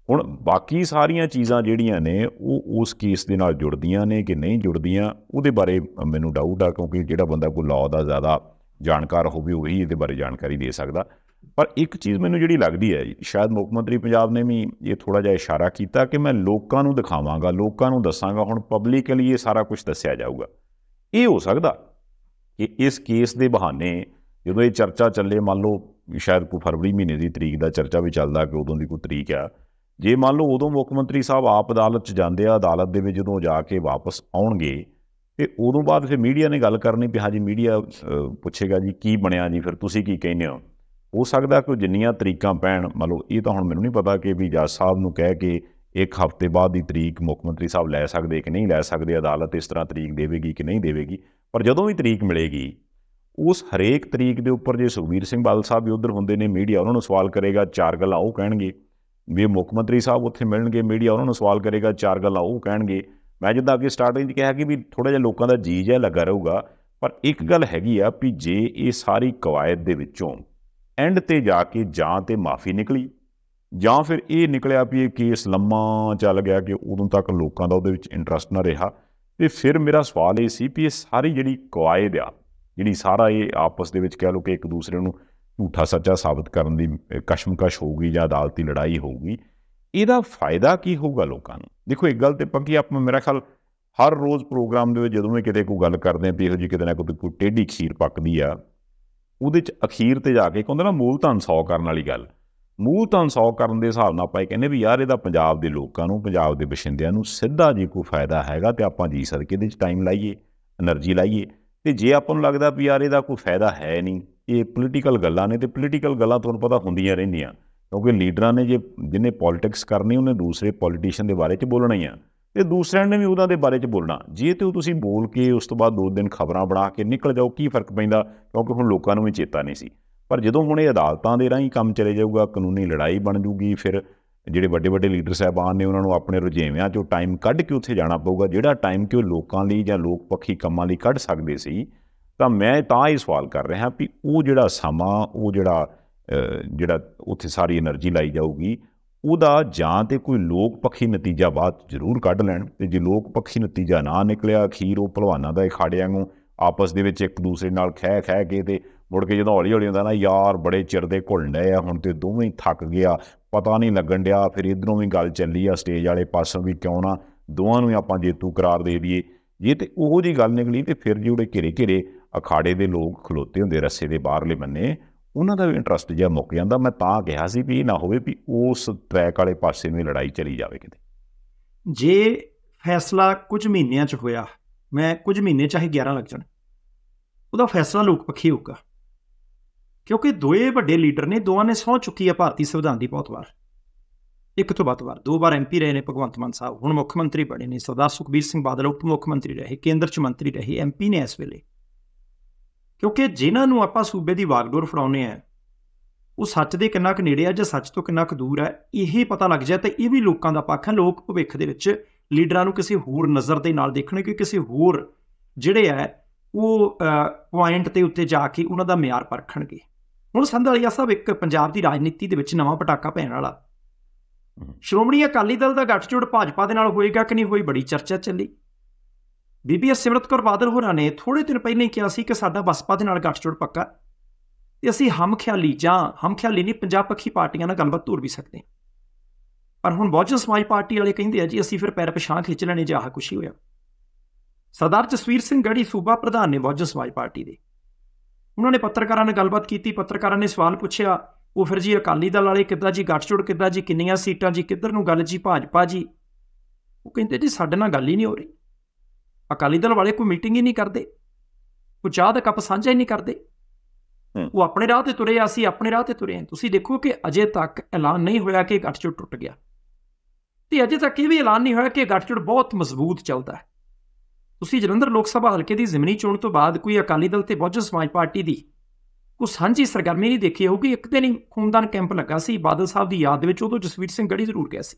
ਹੁਣ ਬਾਕੀ ਸਾਰੀਆਂ ਚੀਜ਼ਾਂ ਜਿਹੜੀਆਂ ਨੇ ਉਹ ਉਸ ਕੇਸ ਦੇ ਨਾਲ ਜੁੜਦੀਆਂ ਨੇ ਕਿ ਨਹੀਂ ਜੁੜਦੀਆਂ ਉਹਦੇ ਬਾਰੇ ਮੈਨੂੰ ਡਾਊਟ ਆ ਕਿਉਂਕਿ ਜਿਹੜਾ ਬੰਦਾ ਕੋਈ ਲਾਅ ਦਾ ਜ਼ਿਆਦਾ ਜਾਣਕਾਰ ਹੋਵੇ ਉਹ ਹੀ ਇਹਦੇ ਬਾਰੇ ਜਾਣਕਾਰੀ ਦੇ ਸਕਦਾ ਪਰ ਇੱਕ ਚੀਜ਼ ਮੈਨੂੰ ਜਿਹੜੀ ਲੱਗਦੀ ਹੈ ਸ਼ਾਇਦ ਮੁੱਖ ਮੰਤਰੀ ਪੰਜਾਬ ਨੇ ਵੀ ਇਹ ਥੋੜਾ ਜਿਹਾ ਇਸ਼ਾਰਾ ਕੀਤਾ ਕਿ ਮੈਂ ਲੋਕਾਂ ਨੂੰ ਦਿਖਾਵਾਂਗਾ ਲੋਕਾਂ ਨੂੰ ਦੱਸਾਂਗਾ ਹੁਣ ਪਬਲਿਕਲੀ ਇਹ ਸਾਰਾ ਕੁਝ ਦੱਸਿਆ ਜਾਊਗਾ ਇਹ ਹੋ ਸਕਦਾ ਕਿ ਇਸ ਕੇਸ ਦੇ ਬਹਾਨੇ ਜਦੋਂ ਇਹ ਚਰਚਾ ਚੱਲੇ ਮੰਨ ਲਓ ਸ਼ਾਇਦ ਕੋ ਫਰਵਰੀ ਮਹੀਨੇ ਦੀ ਤਰੀਕ ਦਾ ਚਰਚਾ ਵੀ ਚੱਲਦਾ ਕਿ ਉਦੋਂ ਦੀ ਕੋਈ ਤਰੀਕ ਆ ਜੇ ਮੰਨ ਲਓ ਉਦੋਂ ਮੁੱਖ ਮੰਤਰੀ ਸਾਹਿਬ ਆਪ ਅਦਾਲਤ 'ਚ ਜਾਂਦੇ ਆ ਅਦਾਲਤ ਦੇ ਵਿੱਚ ਜਦੋਂ ਜਾ ਕੇ ਵਾਪਸ ਆਉਣਗੇ ਤੇ ਉਦੋਂ ਬਾਅਦ ਫਿਰ ਮੀਡੀਆ ਨੇ ਗੱਲ ਕਰਨੀ ਵੀ ਹਾਂਜੀ ਮੀਡੀਆ ਪੁੱਛੇਗਾ ਜੀ ਕੀ ਬਣਿਆ ਜੀ ਫਿਰ ਤੁਸੀਂ ਕੀ ਕਹਿੰਦੇ ਹੋ ਹੋ ਸਕਦਾ ਕੋਈ ਜਿੰਨੀਆਂ ਤਰੀਕਾਂ ਪੈਣ ਮੰਨ ਲਓ ਇਹ ਤਾਂ ਹੁਣ ਮੈਨੂੰ ਨਹੀਂ ਪਤਾ ਕਿ ਵੀ ਜੱਜ ਸਾਹਿਬ ਨੂੰ ਕਹਿ ਕੇ ਇੱਕ ਹਫ਼ਤੇ ਬਾਅਦ ਦੀ ਤਰੀਕ ਮੁੱਖ ਮੰਤਰੀ ਸਾਹਿਬ ਲੈ ਸਕਦੇ ਕਿ ਨਹੀਂ ਲੈ ਸਕਦੇ ਅਦਾਲਤ ਇਸ ਤਰ੍ਹਾਂ ਤਰੀਕ ਦੇਵੇਗੀ ਕਿ ਨਹੀਂ ਦੇਵੇਗੀ ਪਰ ਜਦੋਂ ਵੀ ਤਰੀਕ ਮਿਲੇਗੀ ਉਸ ਹਰੇਕ ਤਰੀਕ ਦੇ ਉੱਪਰ ਜੇ ਸੁਖਵੀਰ ਸਿੰਘ ਬਾਦਲ ਸਾਹਿਬ ਵੀ ਉਧਰ ਹੁੰਦੇ ਨੇ ਮੀਡੀਆ ਉਹਨਾਂ ਨੂੰ ਸਵਾਲ ਕਰੇਗਾ ਚਾਰ ਗੱਲਾਂ ਉਹ ਕਹਿਣਗੇ ਵੀ ਮੁੱਖ ਮੰਤਰੀ ਸਾਹਿਬ ਉੱਥੇ ਮਿਲਣਗੇ ਮੀਡੀਆ ਉਹਨਾਂ ਨੂੰ ਸਵਾਲ ਕਰੇਗਾ ਚਾਰ ਗੱਲਾਂ ਉਹ ਕਹਿਣਗੇ ਮੈਂ ਜਿੱਦਾਂ ਅੱਗੇ ਸਟਾਰਟਿੰਗ 'ਚ ਕਿਹਾ ਕਿ ਵੀ ਥੋੜਾ ਜਿਹਾ ਲੋਕਾਂ ਦਾ ਜੀ ਜਿਹਾ ਲੱਗਾ ਰਹੂਗਾ ਪਰ ਇੱਕ ਗੱਲ ਹੈਗੀ ਆ ਵੀ ਜੇ ਇਹ ਸਾਰੀ ਕਵਾਇਦ ਦੇ ਵਿੱਚੋਂ ਐਂਡ ਤੇ ਜਾ ਕੇ ਜਾਂ ਤੇ ਮਾਫੀ ਨਿਕਲੀ ਜਾਂ ਫਿਰ ਇਹ ਨਿਕਲਿਆ ਵੀ ਇਹ ਕੇਸ ਲੰਮਾ ਚੱਲ ਗਿਆ ਕਿ ਉਦੋਂ ਤੱਕ ਲੋਕਾਂ ਦਾ ਉਹਦੇ ਵਿੱਚ ਇੰਟਰਸਟ ਨਾ ਰਿਹਾ ਤੇ ਫਿਰ ਮੇਰਾ ਸਵਾਲ ਇਹ ਸੀ ਵੀ ਇਹ ਸਾਰੀ ਜਿਹੜੀ ਕਵਾਇਦ ਆ ਜਿਹੜੀ ਸਾਰਾ ਇਹ ਆਪਸ ਦੇ ਵਿੱਚ ਕਹਿ ਲੋ ਕਿ ਇੱਕ ਦੂਸਰੇ ਨੂੰ ਝੂਠਾ ਸੱਚਾ ਸਾਬਤ ਕਰਨ ਦੀ ਕਸ਼ਮਕਸ਼ ਹੋਊਗੀ ਜਾਂ ਅਦਾਲਤੀ ਲੜਾਈ ਹੋਊਗੀ ਇਹਦਾ ਫਾਇਦਾ ਕੀ ਹੋਊਗਾ ਲੋਕਾਂ ਨੂੰ ਦੇਖੋ ਇੱਕ ਗੱਲ ਤੇ ਪੱਕੀ ਆਪਾਂ ਮੇਰਾ ਖਿਆਲ ਹਰ ਰੋਜ਼ ਪ੍ਰੋਗਰਾਮ ਦੇ ਵਿੱਚ ਜਦੋਂ ਵੀ ਕਿਤੇ ਕੋਈ ਗੱਲ ਕਰਦੇ ਆ ਵੀ ਇਹੋ ਜੀ ਕਿਤੇ ਨਾ ਕੋਈ ਟੇਢੀ ਖੀਰ ਪੱਕਦੀ ਆ ਉਹਦੇ ਚ ਅਖੀਰ ਤੇ ਜਾ ਕੇ ਕਹਿੰਦੇ ਨਾ ਮੂਲ ਧਨ 100 ਕਰਨ ਵਾਲੀ ਗੱਲ ਮੂਲ ਧਨ 100 ਕਰਨ ਦੇ ਹਿਸਾਬ ਨਾਲ ਆਪਾਂ ਇਹ ਕਹਿੰਦੇ ਵੀ ਯਾਰ ਇਹਦਾ ਪੰਜਾਬ ਦੇ ਲੋਕਾਂ ਨੂੰ ਪੰਜਾਬ ਦੇ ਵਸਿੰਦਿਆਂ ਨੂੰ ਸਿੱਧਾ ਜੀ ਕੋਈ ਫਾਇਦਾ ਹੈਗਾ ਤੇ ਆਪਾਂ ਜੀ ਸਰ ਇਹਦੇ ਚ ਟਾਈਮ ਲਾਈਏ એનર્ਜੀ ਲਾਈਏ ਤੇ ਜੇ ਆਪਾਂ ਨੂੰ ਲੱਗਦਾ ਵੀ ਯਾਰ ਇਹਦਾ ਕੋਈ ਫਾਇਦਾ ਹੈ ਨਹੀਂ ਇਹ ਪੋਲੀਟੀਕਲ ਗੱਲਾਂ ਨੇ ਤੇ ਪੋਲੀਟੀਕਲ ਗੱਲਾਂ ਤੁਹਾਨੂੰ ਪਤਾ ਹੁੰਦੀਆਂ ਰਹਿੰਦੀਆਂ ਕਿਉਂਕਿ ਲੀਡਰਾਂ ਨੇ ਜੇ ਜਿਨੇ ਪੋਲਿਟਿਕਸ ਕਰਨੀ ਉਹਨੇ ਦੂਸਰੇ ਪੋਲੀਟੀਸ਼ੀਅਨ ਦੇ ਬਾਰੇ 'ਚ ਬੋਲਣਾ ਹੀ ਆ ਤੇ ਦੂਸਰਿਆਂ ਨੇ ਵੀ ਉਹਨਾਂ ਦੇ ਬਾਰੇ 'ਚ ਬੋਲਣਾ ਜੇ ਤੇ ਤੁਸੀਂ ਬੋਲ ਕੇ ਉਸ ਤੋਂ ਬਾਅਦ ਦੋ ਦਿਨ ਖਬਰਾਂ ਬਣਾ ਕੇ ਨਿਕਲ ਜਾਓ ਕੀ ਫਰਕ ਪੈਂਦਾ ਕਿਉਂਕਿ ਹੁਣ ਲੋਕਾਂ ਨੂੰ ਵੀ ਚੇਤਾ ਨਹੀਂ ਸੀ ਪਰ ਜਦੋਂ ਹੁਣ ਇਹ ਅਦਾਲਤਾਂ ਦੇ ਰਾਹੀਂ ਕੰਮ ਚਲੇ ਜਾਊਗਾ ਕਾਨੂੰਨੀ ਲੜਾਈ ਬਣ ਜੂਗੀ ਫਿਰ ਜਿਹੜੇ ਵੱਡੇ ਵੱਡੇ ਲੀਡਰ ਸਹਿਬਾਨ ਨੇ ਉਹਨਾਂ ਨੂੰ ਆਪਣੇ ਰੁਝੇਵਿਆਂ 'ਚੋਂ ਟਾਈਮ ਕੱਢ ਕੇ ਉੱਥੇ ਜਾਣਾ ਪਊਗਾ ਜਿਹੜਾ ਟਾਈਮ ਕਿ ਉਹ ਲੋਕਾਂ ਲਈ ਜਾਂ ਲੋਕਪੱਖੀ ਕੰਮਾਂ ਲਈ ਕੱਢ ਸਕਦੇ ਸੀ ਤਾਂ ਮੈਂ ਤਾਂ ਇਹ ਸਵਾਲ ਕਰ ਰਿਹਾ ਵੀ ਉਹ ਜਿਹੜਾ ਸਮਾਂ ਉਹ ਜਿਹੜਾ ਜਿਹੜਾ ਉੱਥੇ ਸਾਰੀ એનર્ਜੀ ਲਾਈ ਜਾਊਗੀ ਉਹਦਾ ਜਾਂ ਤੇ ਕੋਈ ਲੋਕ ਪੱਖੀ ਨਤੀਜਾ ਬਾਅਦ ਜ਼ਰੂਰ ਕੱਢ ਲੈਣ ਤੇ ਜੇ ਲੋਕ ਪੱਖੀ ਨਤੀਜਾ ਨਾ ਨਿਕਲਿਆ ਅਖੀਰ ਉਹ ਭਲਵਾਨਾਂ ਦਾ ਅਖਾੜਿਆਂ ਨੂੰ ਆਪਸ ਦੇ ਵਿੱਚ ਇੱਕ ਦੂਸਰੇ ਨਾਲ ਖਹਿ ਖਹਿ ਕੇ ਤੇ ਮੁੜ ਕੇ ਜਦੋਂ ਹੌਲੀ ਹੌਲੀ ਹੁੰਦਾ ਨਾ ਯਾਰ ਬੜੇ ਚਿਰ ਦੇ ਘੁਲਣੇ ਆ ਹੁਣ ਤੇ ਦੋਵੇਂ ਥੱਕ ਗਿਆ ਪਤਾ ਨਹੀਂ ਲੱਗਣ ਡਿਆ ਫਿਰ ਇਧਰੋਂ ਵੀ ਗੱਲ ਚੱਲੀ ਆ ਸਟੇਜ ਵਾਲੇ ਪਾਸੋਂ ਵੀ ਕਿਉਂ ਨਾ ਦੋਵਾਂ ਨੂੰ ਆਪਾਂ ਜੇਤੂ ਕਰਾਰ ਦੇ ਦਈਏ ਜੇ ਤੇ ਉਹੋ ਜੀ ਗੱਲ ਨਿਕਲੀ ਤੇ ਫਿਰ ਜਿਹੜੇ ਘੇਰੇ ਘੇਰੇ ਅਖਾੜੇ ਦੇ ਲੋਕ ਖਲੋਤੇ ਹੁੰਦੇ ਰਸੇ ਦੇ ਬਾਹਰਲੇ ਬੰਨੇ ਉਹਨਾਂ ਦਾ ਵੀ ਇੰਟਰਸਟ ਜਿਆ ਮੁੱਕ ਜਾਂਦਾ ਮੈਂ ਤਾਂ ਕਿਹਾ ਸੀ ਵੀ ਇਹ ਨਾ ਹੋਵੇ ਵੀ ਉਸ ਟਰੈਕ ਵਾਲੇ ਪਾਸੇ ਨੂੰ ਲੜਾਈ ਚਲੀ ਜਾਵੇ ਕਿਤੇ ਜੇ ਫੈਸਲਾ ਕੁਝ ਮਹੀਨਿਆਂ 'ਚ ਹੋਇਆ ਮੈਂ ਕੁਝ ਮਹੀਨੇ ਚਾਹੇ 11 ਲੱਗ ਜਾਣ ਉਹਦਾ ਫੈਸਲਾ ਲੋਕ ਪੱਖੀ ਹੋਊਗਾ ਕਿਉਂਕਿ ਦੋਏ ਵੱਡੇ ਲੀਡਰ ਨੇ ਦੋਵਾਂ ਨੇ ਸਹੁੰ ਚੁੱਕੀ ਆ ਭਾਰਤੀ ਸੰਵਿਧਾਨ ਦੀ ਬਹੁਤ ਵਾਰ ਇੱਕ ਤੋਂ ਬਾਅਦ ਵਾਰ ਦੋ ਵਾਰ ਐਮਪੀ ਰਹੇ ਨੇ ਭਗਵੰਤ ਮਾਨ ਸਾਹਿਬ ਹੁਣ ਮੁੱਖ ਮੰਤਰੀ ਬਣੇ ਨੇ ਸਰਦਾਰ ਸੁਖਬੀਰ ਸਿੰਘ ਬਾਦਲ ਉਪ ਮੁੱਖ ਮੰਤਰੀ ਰਹੇ ਕੇਂਦਰ ਚ ਮੰਤਰੀ ਰਹੇ ਐਮਪੀ ਨੇ ਇਸ ਵੇਲੇ ਕਿਉਂਕਿ ਜਿਨ੍ਹਾਂ ਨੂੰ ਆਪਾਂ ਸੂਬੇ ਦੀ ਵਾਗਡੋਰ ਫੜਾਉਨੇ ਆ ਉਹ ਸੱਚ ਦੇ ਕਿੰਨਾ ਕੁ ਨੇੜੇ ਆ ਜਾਂ ਸੱਚ ਤੋਂ ਕਿੰਨਾ ਕੁ ਦੂਰ ਆ ਇਹ ਪਤਾ ਲੱਗ ਜਾਏ ਤਾਂ ਇਹ ਵੀ ਲੋਕਾਂ ਦਾ ਪੱਖ ਹੈ ਲੋਕ ਭਵਿੱਖ ਦੇ ਵਿੱਚ ਲੀਡਰਾਂ ਨੂੰ ਕਿਸੇ ਹੋਰ ਨਜ਼ਰ ਦੇ ਨਾਲ ਦੇਖਣਗੇ ਕਿਸੇ ਹੋਰ ਜਿਹੜੇ ਆ ਉਹ ਪੁਆਇੰਟ ਤੇ ਉੱਤੇ ਜਾ ਕੇ ਉਹਨਾਂ ਦਾ ਮਿਆਰ ਪਰਖਣਗੇ ਹੁਣ ਸੰਧਾਲੀਆ ਸਾਹਿਬ ਇੱਕ ਪੰਜਾਬ ਦੀ ਰਾਜਨੀਤੀ ਦੇ ਵਿੱਚ ਨਵਾਂ ਪਟਾਕਾ ਪੈਣ ਵਾਲਾ ਸ਼੍ਰੋਮਣੀ ਅਕਾਲੀ ਦਲ ਦਾ ਗੱਠਜੋੜ ਭਾਜਪਾ ਦੇ ਨਾਲ ਹੋਏਗਾ ਕਿ ਨਹੀਂ ਹੋਈ ਬੜੀ ਚਰਚਾ ਚੱਲੀ ਬੀਬੀ ਸਿਮਰਤ ਕੌਰ ਬਾਦਲ ਹੋਰਾਂ ਨੇ ਥੋੜੇ ਦਿਨ ਪਹਿਲਾਂ ਕਿਹਾ ਸੀ ਕਿ ਸਾਡਾ ਬਸਪਾ ਦੇ ਨਾਲ ਗੱਠਜੋੜ ਪੱਕਾ ਤੇ ਅਸੀਂ ਹਮ ਖਿਆਲੀ ਜਾਂ ਹਮ ਖਿਆਲੀ ਨਹੀਂ ਪੰਜਾਬ ਪੱਖੀ ਪਾਰਟੀਆਂ ਨਾਲ ਗੱਲਬਾਤ ਤੋਰ ਵੀ ਸਕਦੇ ਹਾਂ ਪਰ ਹੁਣ ਬਹੁਜਨ ਸਮਾਜ ਪਾਰਟੀ ਵਾਲੇ ਕਹਿੰਦੇ ਆ ਜੀ ਅਸੀਂ ਫਿਰ ਪੈਰ ਪਛਾਂ ਖਿੱਚ ਲੈਣੇ ਜਾਂ ਆਹ ਕੁਛ ਹੀ ਹੋਇਆ ਸਰਦਾਰ ਜਸਵੀਰ ਸਿੰਘ ਗੜੀ ਸੂਬਾ ਪ੍ਰਧਾਨ ਨੇ ਬਹੁਜਨ ਸਮਾਜ ਪਾਰਟੀ ਦੇ ਉਹਨਾਂ ਨੇ ਪੱਤਰਕਾਰਾਂ ਨਾਲ ਗੱਲਬਾਤ ਕੀਤੀ ਪੱਤਰਕਾਰਾਂ ਨੇ ਸਵਾਲ ਪੁੱਛਿਆ ਉਹ ਫਿਰ ਜੀ ਅਕਾਲੀ ਦਲ ਵਾਲੇ ਕਿੱਦਾਂ ਜੀ ਗੱਠਜੋੜ ਕਿੱਦਾਂ ਜੀ ਕਿੰਨੀਆਂ ਸੀਟਾਂ ਜੀ ਕਿੱਧਰ ਨੂੰ ਗੱਲ ਜੀ ਭਾਜਪਾ ਜੀ ਉਹ ਕਹਿੰਦੇ ਜੀ ਸਾਡੇ ਨਾਲ ਗੱਲ ਹੀ ਨਹੀਂ ਹੋ ਰਹੀ ਅਕਾਲੀ ਦਲ ਵਾਲੇ ਕੋਈ ਮੀਟਿੰਗ ਹੀ ਨਹੀਂ ਕਰਦੇ ਉਹ ਚਾਹ ਦਾ ਕੱਪ ਸਾਂਝਾ ਹੀ ਨਹੀਂ ਕਰਦੇ ਉਹ ਆਪਣੇ ਰਾਹ ਤੇ ਤੁਰੇ ਆ ਸੀ ਆਪਣੇ ਰਾਹ ਤੇ ਤੁਰੇ ਆ ਤੁਸੀਂ ਦੇਖੋ ਕਿ ਅਜੇ ਤੱਕ ਐਲਾਨ ਨਹੀਂ ਹੋਇਆ ਕਿ ਗੱਠਜੋੜ ਟੁੱਟ ਗਿਆ ਤੇ ਅਜੇ ਤੱਕ ਇਹ ਵੀ ਐਲਾਨ ਨਹੀਂ ਹੋਇਆ ਕਿ ਗੱਠਜੋੜ ਬਹੁਤ ਮਜ਼ਬੂਤ ਚੱਲਦਾ ਹੈ ਤੁਸੀਂ ਜਲੰਧਰ ਲੋਕ ਸਭਾ ਹਲਕੇ ਦੀ ਜ਼ਿਮਨੀ ਚੋਣ ਤੋਂ ਬਾਅਦ ਕੋਈ ਅਕਾਲੀ ਦਲ ਤੇ ਬਹੁਜਨ ਸਮਾਜ ਪਾਰਟੀ ਦੀ ਕੋਈ ਸਾਂਝੀ ਸਰਗਰਮੀ ਨਹੀਂ ਦੇਖੀ ਹੋਊਗੀ ਇੱਕ ਦਿਨ ਹੀ ਖੂਨਦਾਨ ਕੈਂਪ ਲੱਗਾ ਸੀ ਬਾਦਲ ਸਾਹਿਬ ਦੀ ਯਾਦ ਵਿੱਚ ਉਦੋਂ ਜਸਵੀਰ ਸਿੰਘ ਗੜੀ ਜ਼ਰੂਰ ਗਿਆ ਸੀ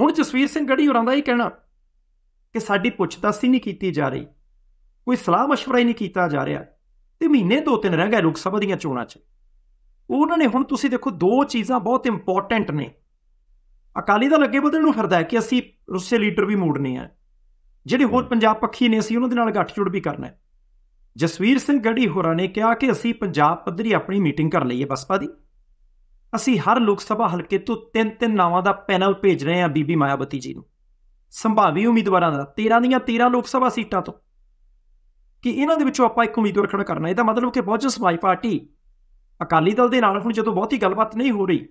ਹੁਣ ਜਸਵੀਰ ਸਿੰਘ ਗੜੀ ਹੋਰਾਂ ਦਾ ਇਹ ਕਹਿਣਾ ਕਿ ਸਾਡੀ ਪੁੱਛਤਾਸੀ ਨਹੀਂ ਕੀਤੀ ਜਾ ਰਹੀ ਕੋਈ ਸਲਾਹ مشورہ ਹੀ ਨਹੀਂ ਕੀਤਾ ਜਾ ਰਿਹਾ ਤੇ ਮਹੀਨੇ ਦੋ ਤਿੰਨ ਰਹਿ ਗਏ ਲੋਕ ਸਭਾ ਦੀਆਂ ਚੋਣਾਂ 'ਚ ਉਹਨਾਂ ਨੇ ਹੁਣ ਤੁਸੀਂ ਦੇਖੋ ਦੋ ਚੀਜ਼ਾਂ ਬਹੁਤ ਇੰਪੋਰਟੈਂਟ ਨੇ ਅਕਾਲੀ ਦਲ ਅੱਗੇ ਵਧਣ ਨੂੰ ਫਿਰਦਾ ਹੈ ਕਿ ਅਸੀਂ ਰੁੱਸੇ ਲੀਡਰ ਵੀ ਮੋੜਨੇ ਆ ਜਿਹੜੇ ਹੋਰ ਪੰਜਾਬ ਪੱਖੀ ਨੇ ਅਸੀਂ ਉਹਨਾਂ ਦੇ ਨਾਲ ਗੱਠਜੋੜ ਵੀ ਕਰਨਾ ਹੈ ਜਸਵੀਰ ਸਿੰਘ ਗੜੀ ਹੋਰਾਂ ਨੇ ਕਿਹਾ ਕਿ ਅਸੀਂ ਪੰਜਾਬ ਪੱਧਰੀ ਆਪਣੀ ਮੀਟਿੰਗ ਕਰ ਲਈਏ ਬਸਪਾ ਦੀ ਅਸੀਂ ਹਰ ਲੋਕ ਸਭਾ ਹਲਕੇ ਤੋਂ ਤਿੰਨ ਤਿੰਨ ਨਾਵਾਂ ਦਾ ਪੈਨਲ ਭੇਜ ਰਹੇ ਹਾਂ ਬੀਬੀ ਮਾਇਆਵਤੀ ਜੀ ਨੂੰ ਸੰਭਾਵੀ ਉਮੀਦਵਾਰਾਂ ਦਾ 13 ਦੀਆਂ 13 ਲੋਕ ਸਭਾ ਸੀਟਾਂ ਤੋਂ ਕਿ ਇਹਨਾਂ ਦੇ ਵਿੱਚੋਂ ਆਪਾਂ ਇੱਕ ਉਮੀਦਵਾਰ ਖੜਾ ਕਰਨਾ ਇਹਦਾ ਮਤਲਬ ਕਿ ਬਹੁਜਨ ਸਮਾਜ ਪਾਰਟੀ ਅਕਾਲੀ ਦਲ ਦੇ ਨਾਲ ਹੁਣ ਜਦੋਂ ਬਹੁਤੀ ਗੱਲਬਾਤ ਨਹੀਂ ਹੋ ਰਹੀ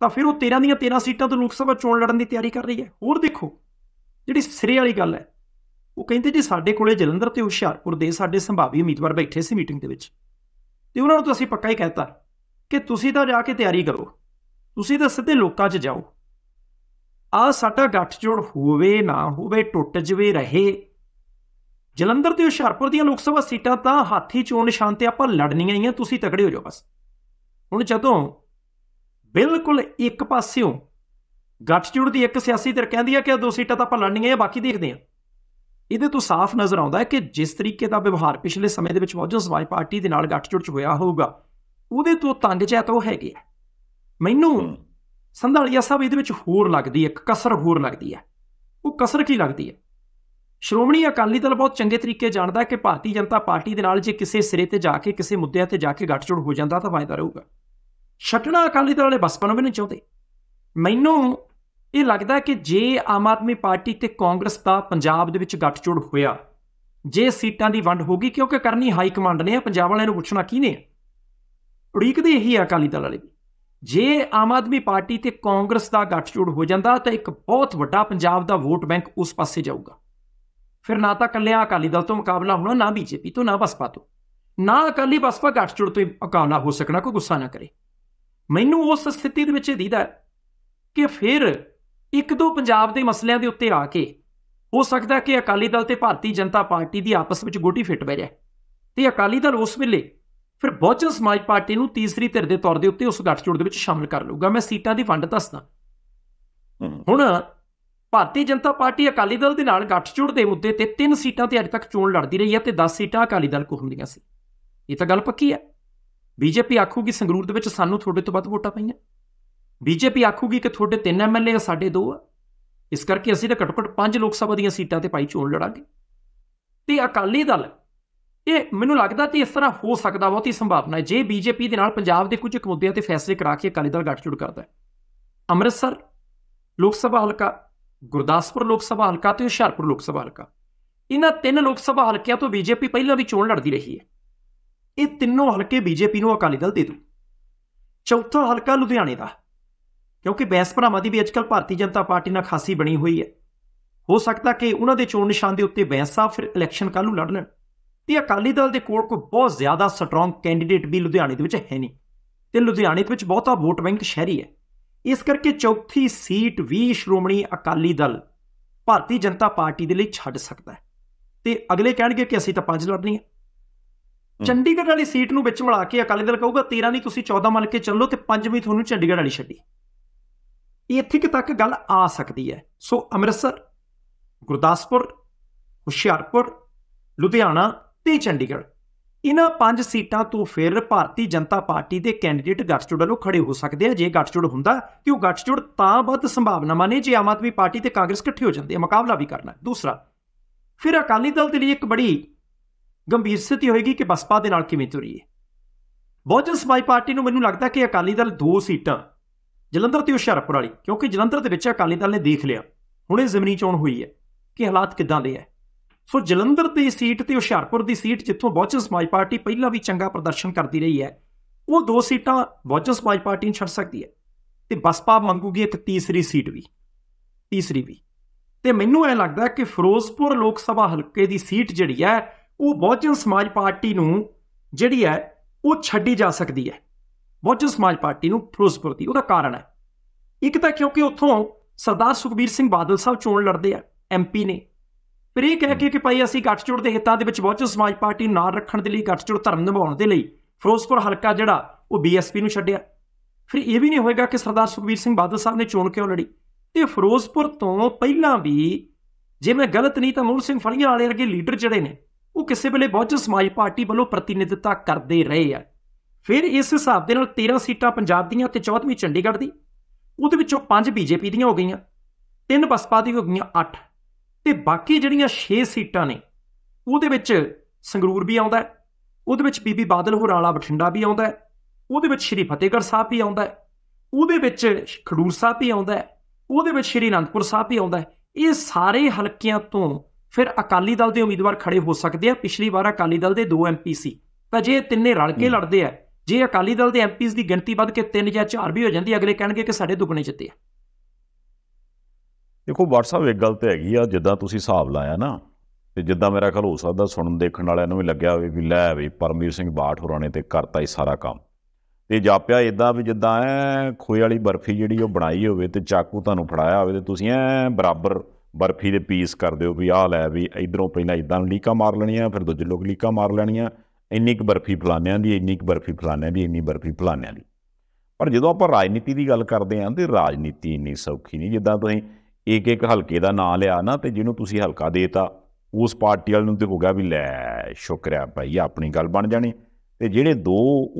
ਤਾਂ ਫਿਰ ਉਹ 13 ਦੀਆਂ 13 ਸੀਟਾਂ ਤੋਂ ਲੋਕ ਸਭਾ ਚੋਣ ਲੜਨ ਦੀ ਤਿਆਰੀ ਕਰ ਰਹੀ ਹੈ ਹੋਰ ਦੇਖੋ ਜਿਹੜੀ ਸਿਰੇ ਵਾਲੀ ਗੱਲ ਹੈ ਉਹ ਕਹਿੰਦੇ ਜੀ ਸਾਡੇ ਕੋਲੇ ਜਲੰਧਰ ਤੇ ਹੁਸ਼ਿਆਰਪੁਰ ਦੇ ਸਾਡੇ ਸੰਭਾਵੀ ਉਮੀਦਵਾਰ ਬੈਠੇ ਸੀ ਮੀਟਿੰਗ ਦੇ ਵਿੱਚ ਤੇ ਉਹਨਾਂ ਨੂੰ ਤਾਂ ਅਸੀਂ ਪੱਕਾ ਹੀ ਕਹਿਤਾ ਕਿ ਤੁਸੀਂ ਤਾਂ ਜਾ ਕੇ ਤਿਆਰੀ ਕਰੋ ਤੁਸੀਂ ਤਾਂ ਸਿੱਧੇ ਲੋਕਾਂ 'ਚ ਜਾਓ ਆ ਸਾਡਾ ਗੱਠਜੋੜ ਹੋਵੇ ਨਾ ਹੋਵੇ ਟੁੱਟ ਜਵੇ ਰਹੇ ਜਲੰਧਰ ਤੇ ਹੁਸ਼ਿਆਰਪੁਰ ਦੀਆਂ ਲੋਕ ਸਭਾ ਸੀਟਾਂ ਤਾਂ ਹਾਥੀ ਚੋਣ ਨਿਸ਼ਾਨ ਤੇ ਆਪਾਂ ਲੜਨੀਆਂ ਹੀ ਆ ਤੁਸੀਂ ਤਕੜੇ ਹੋ ਜਾਓ ਬਸ ਹੁਣ ਜਦੋਂ ਬਿਲਕੁਲ ਇੱਕ ਪਾਸਿਓਂ ਗੱਠਜੋੜ ਦੀ ਇੱਕ ਸਿਆਸੀ ਧਿਰ ਕਹਿੰਦੀ ਆ ਕਿ ਦੋ ਸੀਟਾਂ ਤਾਂ ਆਪਾਂ ਲੜਨੀਆਂ ਆ ਬਾਕੀ ਦੇਖਦੇ ਆ ਇਹਦੇ ਤੋਂ ਸਾਫ਼ ਨਜ਼ਰ ਆਉਂਦਾ ਹੈ ਕਿ ਜਿਸ ਤਰੀਕੇ ਦਾ ਵਿਵਹਾਰ ਪਿਛਲੇ ਸਮੇਂ ਦੇ ਵਿੱਚ ਮੌਜੂਦ ਸਮਾਜ ਪਾਰਟੀ ਦੇ ਨਾਲ ਗੱਠਜੋੜ ਚ ਹੋਇਆ ਹੋਊਗਾ ਉਹਦੇ ਤੋਂ ਤੰਗ ਚੈਤ ਉਹ ਹੈਗੇ ਮੈਨੂੰ ਸੰਧਾਲੀਆ ਸਾਹਿਬ ਇਹਦੇ ਵਿੱਚ ਹੋਰ ਲੱਗਦੀ ਹੈ ਇੱਕ ਕਸਰ ਹੋਰ ਲੱਗਦੀ ਹੈ ਉਹ ਕਸਰ ਕੀ ਲੱਗਦੀ ਹੈ ਸ਼੍ਰੋਮਣੀ ਅਕਾਲੀ ਦਲ ਬਹੁਤ ਚੰਗੇ ਤਰੀਕੇ ਜਾਣਦਾ ਹੈ ਕਿ ਭਾਰਤੀ ਜਨਤਾ ਪਾਰਟੀ ਦੇ ਨਾਲ ਜੇ ਕਿਸੇ ਸਿਰੇ ਤੇ ਜਾ ਕੇ ਕਿਸੇ ਮੁੱਦਿਆਂ ਤੇ ਜਾ ਕੇ ਗੱਠਜੋੜ ਹੋ ਜਾਂਦਾ ਤਾਂ ਫਾਇਦਾ ਰਹੂਗਾ ਛੱਟਣਾ ਅਕਾਲੀ ਦਲ ਵਾਲੇ ਬਸਪਨ ਵੀ ਨਹੀਂ ਚਾਹੁੰਦੇ ਮੈਨੂੰ ਇਹ ਲੱਗਦਾ ਕਿ ਜੇ ਆਮ ਆਦਮੀ ਪਾਰਟੀ ਤੇ ਕਾਂਗਰਸ ਦਾ ਪੰਜਾਬ ਦੇ ਵਿੱਚ ਗੱਠਜੋੜ ਹੋਇਆ ਜੇ ਸੀਟਾਂ ਦੀ ਵੰਡ ਹੋਗੀ ਕਿਉਂਕਿ ਕਰਨੀ ਹਾਈ ਕਮਾਂਡ ਨੇ ਪੰਜਾਬ ਵਾਲਿਆਂ ਨੂੰ ਪੁੱਛਣਾ ਕੀ ਨੇ ਉਡੀਕਦੇ ਇਹੀ ਅਕਾਲੀ ਦਲ ਵਾਲੇ ਵੀ ਜੇ ਆਮ ਆਦਮੀ ਪਾਰਟੀ ਤੇ ਕਾਂਗਰਸ ਦਾ ਗੱਠਜੋੜ ਹੋ ਜਾਂਦਾ ਤਾਂ ਇੱਕ ਬਹੁਤ ਵੱਡਾ ਪੰਜਾਬ ਦਾ ਵੋਟ ਬੈਂਕ ਉਸ ਪਾਸੇ ਜਾਊਗਾ ਫਿਰ ਨਾ ਤਾਂ ਕੱਲਿਆਂ ਅਕਾਲੀ ਦਲ ਤੋਂ ਮੁਕਾਬਲਾ ਹੋਣਾ ਨਾ ਬੀਜੇਪੀ ਤੋਂ ਨਾ ਬਸਪਾ ਤੋਂ ਨਾ ਅਕਾਲੀ ਬਸਪਾ ਗੱਠਜੋੜ ਤੋਂ ਅਕਾਲਾ ਹੋ ਸਕਣਾ ਕੋਈ ਗੁੱਸਾ ਨਾ ਕਰੇ ਮੈਨੂੰ ਉਸ ਸਥਿਤੀ ਦੇ ਵਿੱਚ ਇਹ ਦੀਦਾ ਕਿ ਫਿਰ ਇੱਕ ਦੋ ਪੰਜਾਬ ਦੇ ਮਸਲਿਆਂ ਦੇ ਉੱਤੇ ਆ ਕੇ ਹੋ ਸਕਦਾ ਕਿ ਅਕਾਲੀ ਦਲ ਤੇ ਭਾਰਤੀ ਜਨਤਾ ਪਾਰਟੀ ਦੀ ਆਪਸ ਵਿੱਚ ਗੋਟੀ ਫਿੱਟ ਬਹਿ ਜਾਏ ਤੇ ਅਕਾਲੀ ਦਲ ਉਸ ਵੇਲੇ ਫਿਰ ਬਹੁਜਨ ਸਮਾਜ ਪਾਰਟੀ ਨੂੰ ਤੀਸਰੀ ਧਿਰ ਦੇ ਤੌਰ ਦੇ ਉੱਤੇ ਉਸ ਗੱਠਜੋੜ ਦੇ ਵਿੱਚ ਸ਼ਾਮਲ ਕਰ ਲਊਗਾ ਮੈਂ ਸੀਟਾਂ ਦੀ ਵੰਡ ਦੱਸਦਾ ਹੁਣ ਭਾਰਤੀ ਜਨਤਾ ਪਾਰਟੀ ਅਕਾਲੀ ਦਲ ਦੇ ਨਾਲ ਗੱਠਜੋੜ ਦੇ ਮੁੱਦੇ ਤੇ ਤਿੰਨ ਸੀਟਾਂ ਤੇ ਅੱਜ ਤੱਕ ਚੋਣ ਲੜਦੀ ਰਹੀ ਹੈ ਤੇ 10 ਸੀਟਾਂ ਅਕਾਲੀ ਦਲ ਕੋਲ ਹੁੰਦੀਆਂ ਸੀ ਇਹ ਤਾਂ ਗੱਲ ਪੱਕੀ ਹੈ ਬੀਜੇਪੀ ਆਖੂਗੀ ਸੰਗਰੂਰ ਦੇ ਵਿੱਚ ਸਾਨੂੰ ਤੁਹਾਡੇ ਤੋਂ ਵੱਧ ਵੋਟਾਂ ਪਈਆਂ ਬੀਜੇਪੀ ਆਖੂਗੀ ਕਿ ਤੁਹਾਡੇ ਤਿੰਨ ਐਮਐਲਏ ਆ ਸਾਡੇ ਦੋ ਆ ਇਸ ਕਰਕੇ ਅਸੀਂ ਤਾਂ ਘੱਟੋ-ਘੱਟ 5 ਲੋਕ ਸਭਾ ਦੀਆਂ ਸੀਟਾਂ ਤੇ ਪਾਈ ਚੋਣ ਲੜਾਂਗੇ ਤੇ ਅਕਾਲੀ ਦਲ ਇਹ ਮੈਨੂੰ ਲੱਗਦਾ ਤੇ ਇਸ ਤਰ੍ਹਾਂ ਹੋ ਸਕਦਾ ਬਹੁਤੀ ਸੰਭਾਵਨਾ ਹੈ ਜੇ ਬੀਜੇਪੀ ਦੇ ਨਾਲ ਪੰਜਾਬ ਦੇ ਕੁਝ ਮੁੱਦਿਆਂ ਤੇ ਫੈਸਲੇ ਕਰਾ ਕੇ ਅਕਾਲੀ ਦਲ ਗੱਠਜੋੜ ਕਰਦਾ ਹੈ ਅੰਮ੍ਰਿਤਸਰ ਲੋਕ ਸਭਾ ਹਲਕਾ ਗੁਰਦਾਸਪੁਰ ਲੋਕ ਸਭਾ ਹਲਕਾ ਤੇ ਹੁਸ਼ਿਆਰਪੁਰ ਲੋਕ ਸਭਾ ਹਲਕਾ ਇਹਨਾਂ ਤਿੰਨ ਲੋਕ ਸਭਾ ਹਲਕਿਆਂ ਤੋਂ ਬੀਜੇਪੀ ਪਹਿਲਾਂ ਵੀ ਚੋਣ ਲੜਦੀ ਰਹੀ ਹੈ ਇਹ ਤਿੰਨੋਂ ਹਲਕੇ ਬੀਜੇਪੀ ਨੂੰ ਅਕਾਲੀ ਦਲ ਦੇ ਦੂ ਚੌਥਾ ਹਲਕਾ ਲੁਧਿਆਣੇ ਦਾ ਕਿਉਂਕਿ ਬੈਸ ਭਰਾਵਾਂ ਦੀ ਵੀ ਅੱਜਕੱਲ ਭਾਰਤੀ ਜਨਤਾ ਪਾਰਟੀ ਨਾਲ ਖਾਸੀ ਬਣੀ ਹੋਈ ਹੈ ਹੋ ਸਕਦਾ ਕਿ ਉਹਨਾਂ ਦੇ ਚੋਣ ਨਿਸ਼ਾਨ ਦੇ ਉੱਤੇ ਬੈਂਸ ਫਿਰ ਇਲੈਕਸ਼ਨ ਕੱਲ ਨੂੰ ਲੜ ਲੈਣ ਤੇ ਅਕਾਲੀ ਦਲ ਦੇ ਕੋਲ ਕੋਈ ਬਹੁਤ ਜ਼ਿਆਦਾ ਸਟਰੋਂਗ ਕੈਂਡੀਡੇਟ ਵੀ ਲੁਧਿਆਣੇ ਦੇ ਵਿੱਚ ਹੈ ਨਹੀਂ ਤੇ ਲੁਧਿਆਣੇ ਦੇ ਵਿੱਚ ਬਹੁਤਾ ਵੋਟ ਬੈਂਕ ਸ਼ਹਿਰੀ ਹੈ ਇਸ ਕਰਕੇ ਚੌਥੀ ਸੀਟ ਵੀ ਸ਼੍ਰੋਮਣੀ ਅਕਾਲੀ ਦਲ ਭਾਰਤੀ ਜਨਤਾ ਪਾਰਟੀ ਦੇ ਲਈ ਛੱਡ ਸਕਦਾ ਹੈ ਤੇ ਅਗਲੇ ਕਹਿਣਗੇ ਕਿ ਅਸੀਂ ਤਾਂ ਪੰਜ ਲੜਨੀ ਹੈ ਚੰਡੀਗੜ੍ਹ ਵਾਲੀ ਸੀਟ ਨੂੰ ਵਿੱਚ ਮਿਲਾ ਕੇ ਅਕਾਲੀ ਦਲ ਕਹੂਗਾ 13 ਨਹੀਂ ਤੁਸੀਂ 14 ਮੰਨ ਕੇ ਚੱਲੋ ਤੇ ਪੰਜਵੀਂ ਤੁਹਾਨੂੰ ਚੰਡੀਗੜ੍ਹ ਵਾਲੀ ਛੱਡੀ ਇੱਥੇ ਤੱਕ ਗੱਲ ਆ ਸਕਦੀ ਹੈ ਸੋ ਅੰਮ੍ਰਿਤਸਰ ਗੁਰਦਾਸਪੁਰ ਹੁਸ਼ਿਆਰਪੁਰ ਲੁਧਿਆਣਾ ਤੇ ਚੰਡੀਗੜ੍ਹ ਇਹਨਾਂ ਪੰਜ ਸੀਟਾਂ ਤੋਂ ਫਿਰ ਭਾਰਤੀ ਜਨਤਾ ਪਾਰਟੀ ਦੇ ਕੈਂਡੀਡੇਟ ਗੱਠਜੋੜ ਵੱਲੋਂ ਖੜੇ ਹੋ ਸਕਦੇ ਆ ਜੇ ਗੱਠਜੋੜ ਹੁੰਦਾ ਕਿ ਉਹ ਗੱਠਜੋੜ ਤਾਂ ਵੱਧ ਸੰਭਾਵਨਾ ਮੰਨੇ ਜੇ ਆਮ ਆਦਮੀ ਪਾਰਟੀ ਤੇ ਕਾਂਗਰਸ ਇਕੱਠੇ ਹੋ ਜਾਂਦੇ ਆ ਮੁਕਾਬਲਾ ਵੀ ਕਰਨਾ ਦੂਸਰਾ ਫਿਰ ਅਕਾਲੀ ਦਲ ਦੇ ਲਈ ਇੱਕ ਬੜੀ ਗੰਭੀਰ ਸਥਿਤੀ ਹੋਏਗੀ ਕਿ ਬਸਪਾ ਦੇ ਨਾਲ ਕਿਵੇਂ ਤੁਰੀਏ ਬਹੁਜਨ ਸਮਾਜ ਪਾਰਟੀ ਨੂੰ ਮੈਨੂੰ ਲੱਗਦਾ ਕਿ ਅਕਾਲੀ ਦਲ ਦੋ ਸੀਟਾਂ ਜਲੰਧਰ ਤੇ ਹੁਸ਼ਿਆਰਪੁਰ ਵਾਲੀ ਕਿਉਂਕਿ ਜਲੰਧਰ ਦੇ ਵਿੱਚ ਅਕਾਲੀ ਦਲ ਨੇ ਦੇਖ ਲਿਆ ਹੁਣੇ ਜ਼ਮੀਨੀ ਚੋਣ ਹੋਈ ਹੈ ਕਿ ਹਾਲਾਤ ਕਿਦਾਂ ਦੇ ਆ ਸੋ ਜਲੰਧਰ ਦੀ ਸੀਟ ਤੇ ਹੁਸ਼ਿਆਰਪੁਰ ਦੀ ਸੀਟ ਜਿੱਥੋਂ ਬਹੁਜਨ ਸਮਾਜ ਪਾਰਟੀ ਪਹਿਲਾਂ ਵੀ ਚੰਗਾ ਪ੍ਰਦਰਸ਼ਨ ਕਰਦੀ ਰਹੀ ਹੈ ਉਹ ਦੋ ਸੀਟਾਂ ਬਹੁਜਨ ਸਮਾਜ ਪਾਰਟੀ ਨੂੰ ਛੱਡ ਸਕਦੀ ਹੈ ਤੇ ਬਸਪਾ ਮੰਗੂਗੀ ਇੱਕ ਤੀਸਰੀ ਸੀਟ ਵੀ ਤੀਸਰੀ ਵੀ ਤੇ ਮੈਨੂੰ ਐ ਲੱਗਦਾ ਕਿ ਫਿਰੋਜ਼ਪੁਰ ਲੋਕ ਸਭਾ ਹਲਕੇ ਦੀ ਸੀਟ ਜਿਹੜੀ ਹੈ ਉਹ ਬਹੁਜਨ ਸਮਾਜ ਪਾਰਟੀ ਨੂੰ ਜਿਹੜੀ ਹੈ ਉਹ ਛੱਡੀ ਜਾ ਸਕਦੀ ਹੈ ਬਹੁਜਨ ਸਮਾਜ ਪਾਰਟੀ ਨੂੰ ਫਿਰੋਜ਼ਪੁਰ ਦੀ ਉਹਦਾ ਕਾਰਨ ਹੈ ਇੱਕ ਤਾਂ ਕਿਉਂਕਿ ਉੱਥੋਂ ਸਰਦਾਰ ਸੁਖਬੀਰ ਸਿੰਘ ਬਾਦਲ ਸਾਹਿਬ ਚੋਣ ਲੜਦੇ ਆ ਐਮਪੀ ਨੇ ਪਰ ਇਹ ਕਹਿ ਕੇ ਕਿ ਭਾਈ ਅਸੀਂ ਗੱਠਜੋੜ ਦੇ ਹਿੱਤਾਂ ਦੇ ਵਿੱਚ ਬਹੁਜਨ ਸਮਾਜ ਪਾਰਟੀ ਨਾਲ ਰੱਖਣ ਦੇ ਲਈ ਗੱਠਜੋੜ ਧਰਮ ਨਿਭਾਉਣ ਦੇ ਲਈ ਫਿਰੋਜ਼ਪੁਰ ਹਲਕਾ ਜਿਹੜਾ ਉਹ ਬੀਐਸਪੀ ਨੂੰ ਛੱਡਿਆ ਫਿਰ ਇਹ ਵੀ ਨਹੀਂ ਹੋਏਗਾ ਕਿ ਸਰਦਾਰ ਸੁਖਬੀਰ ਸਿੰਘ ਬਾਦਲ ਸਾਹਿਬ ਨੇ ਚੋਣ ਕਿਉਂ ਲੜੀ ਤੇ ਫਿਰੋਜ਼ਪੁਰ ਤੋਂ ਪਹਿਲਾਂ ਵੀ ਜੇ ਮੈਂ ਗਲਤ ਨਹੀਂ ਤਾਂ ਮੂਰ ਸਿੰਘ ਫਲੀਆਂ ਵਾਲੇ ਵਰਗੇ ਲੀਡਰ ਜਿਹੜੇ ਨੇ ਉਹ ਕਿਸੇ ਵੇਲੇ ਬਹੁਜਨ ਸਮਾਜ ਪਾਰਟੀ ਵੱਲੋਂ ਪ੍ਰਤੀਨਿਧਤਾ ਕਰਦੇ ਰਹੇ ਆ ਫਿਰ ਇਸ ਹਿਸਾਬ ਦੇ ਨਾਲ 13 ਸੀਟਾਂ ਪੰਜਾਬ ਦੀਆਂ ਤੇ 14ਵੀਂ ਚੰਡੀਗੜ੍ਹ ਦੀ ਉਹਦੇ ਵਿੱਚੋਂ 5 ਬੀਜੇਪੀ ਦੀਆਂ ਹੋ ਗਈਆਂ ਤਿੰਨ ਬਸਪਾ ਦੀ ਹੋ ਗਈਆਂ 8 ਤੇ ਬਾਕੀ ਜਿਹੜੀਆਂ 6 ਸੀਟਾਂ ਨੇ ਉਹਦੇ ਵਿੱਚ ਸੰਗਰੂਰ ਵੀ ਆਉਂਦਾ ਉਹਦੇ ਵਿੱਚ ਬੀਬੀ ਬਾਦਲ ਹੋਰ ਵਾਲਾ ਬਠਿੰਡਾ ਵੀ ਆਉਂਦਾ ਉਹਦੇ ਵਿੱਚ ਸ਼੍ਰੀ ਫਤਿਹਗੜ੍ਹ ਸਾਹਿਬ ਵੀ ਆਉਂਦਾ ਉਹਦੇ ਵਿੱਚ ਖਡੂਰ ਸਾਹਿਬ ਵੀ ਆਉਂਦਾ ਉਹਦੇ ਵਿੱਚ ਸ਼੍ਰੀ ਅਨੰਦਪੁਰ ਸਾਹਿਬ ਵੀ ਆਉਂਦਾ ਇਹ ਸਾਰੇ ਹਲਕਿਆਂ ਤੋਂ ਫਿਰ ਅਕਾਲੀ ਦਲ ਦੇ ਉਮੀਦਵਾਰ ਖੜੇ ਹੋ ਸਕਦੇ ਆ ਪਿਛਲੀ ਵਾਰ ਅਕਾਲੀ ਦਲ ਦੇ 2 ਐਮਪੀ ਸੀ ਤਾਂ ਜੇ ਤਿੰਨੇ ਰਲ ਕੇ ਲੜਦੇ ਆ ਜੇ ਅਕਾਲੀ ਦਲ ਦੇ ਐਮਪੀਜ਼ ਦੀ ਗਿਣਤੀ ਵੱਧ ਕੇ 3 ਜਾਂ 4 ਵੀ ਹੋ ਜਾਂਦੀ ਅਗਲੇ ਕਹਿਣਗੇ ਕਿ ਸਾਡੇ ਦੁਗਣੇ ਜਿੱਤੇ ਆ ਦੇਖੋ WhatsApp ਇੱਕ ਗੱਲ ਤੇ ਹੈਗੀ ਆ ਜਿੱਦਾਂ ਤੁਸੀਂ ਹਿਸਾਬ ਲਾਇਆ ਨਾ ਤੇ ਜਿੱਦਾਂ ਮੇਰਾ ਖਲ ਹੋ ਸਕਦਾ ਸੁਣਨ ਦੇਖਣ ਵਾਲਿਆਂ ਨੂੰ ਵੀ ਲੱਗਿਆ ਹੋਵੇ ਵੀ ਲੈ ਵੀ ਪਰਮੀਰ ਸਿੰਘ ਬਾਠ ਹੋਰਾਂ ਨੇ ਤੇ ਕਰਤਾ ਹੀ ਸਾਰਾ ਕੰਮ ਤੇ ਜਾਪਿਆ ਇਦਾਂ ਵੀ ਜਿੱਦਾਂ ਐ ਖੋਏ ਵਾਲੀ ਬਰਫੀ ਜਿਹੜੀ ਉਹ ਬਣਾਈ ਹੋਵੇ ਤੇ ਚਾਕੂ ਤੁਹਾਨੂੰ ਫੜਾਇਆ ਹੋਵੇ ਤੇ ਤੁਸੀਂ ਐ ਬਰਾਬਰ ਬਰਫੀ ਦੇ ਪੀਸ ਕਰ ਦਿਓ ਵੀ ਆਹ ਲੈ ਵੀ ਇਧਰੋਂ ਪਹਿਲਾਂ ਇਦਾਂ ਲੀਕਾ ਮਾਰ ਲੈਣੀਆਂ ਫਿਰ ਦੂਜੇ ਲੋਕ ਲੀਕਾ ਮਾਰ ਲੈਣੀਆਂ ਇੰਨੀ ਕੁ ਬਰਫੀ ਫਲਾਣਿਆਂ ਦੀ ਇੰਨੀ ਕੁ ਬਰਫੀ ਫਲਾਣਿਆਂ ਦੀ ਇੰਨੀ ਬਰਫੀ ਫਲਾਣਿਆਂ ਦੀ ਪਰ ਜਦੋਂ ਆਪਾਂ ਰਾਜਨੀਤੀ ਦੀ ਗੱਲ ਕਰਦੇ ਆਂ ਤੇ ਰਾਜਨੀਤੀ ਇੰਨੀ ਸੌਖੀ ਨਹੀਂ ਜਿੱਦਾਂ ਤੁਸੀਂ ਇੱਕ ਇੱਕ ਹਲਕੇ ਦਾ ਨਾਮ ਲਿਆ ਨਾ ਤੇ ਜਿਹਨੂੰ ਤੁਸੀਂ ਹਲਕਾ ਦੇਤਾ ਉਸ ਪਾਰਟੀ ਵਾਲ ਨੂੰ ਤੇ ਹੋ ਗਿਆ ਵੀ ਲੈ ਸ਼ੁਕਰਿਆ ਭਾਈ ਆਪਣੀ ਗੱਲ ਬਣ ਜਾਣੀ ਤੇ ਜਿਹੜੇ ਦੋ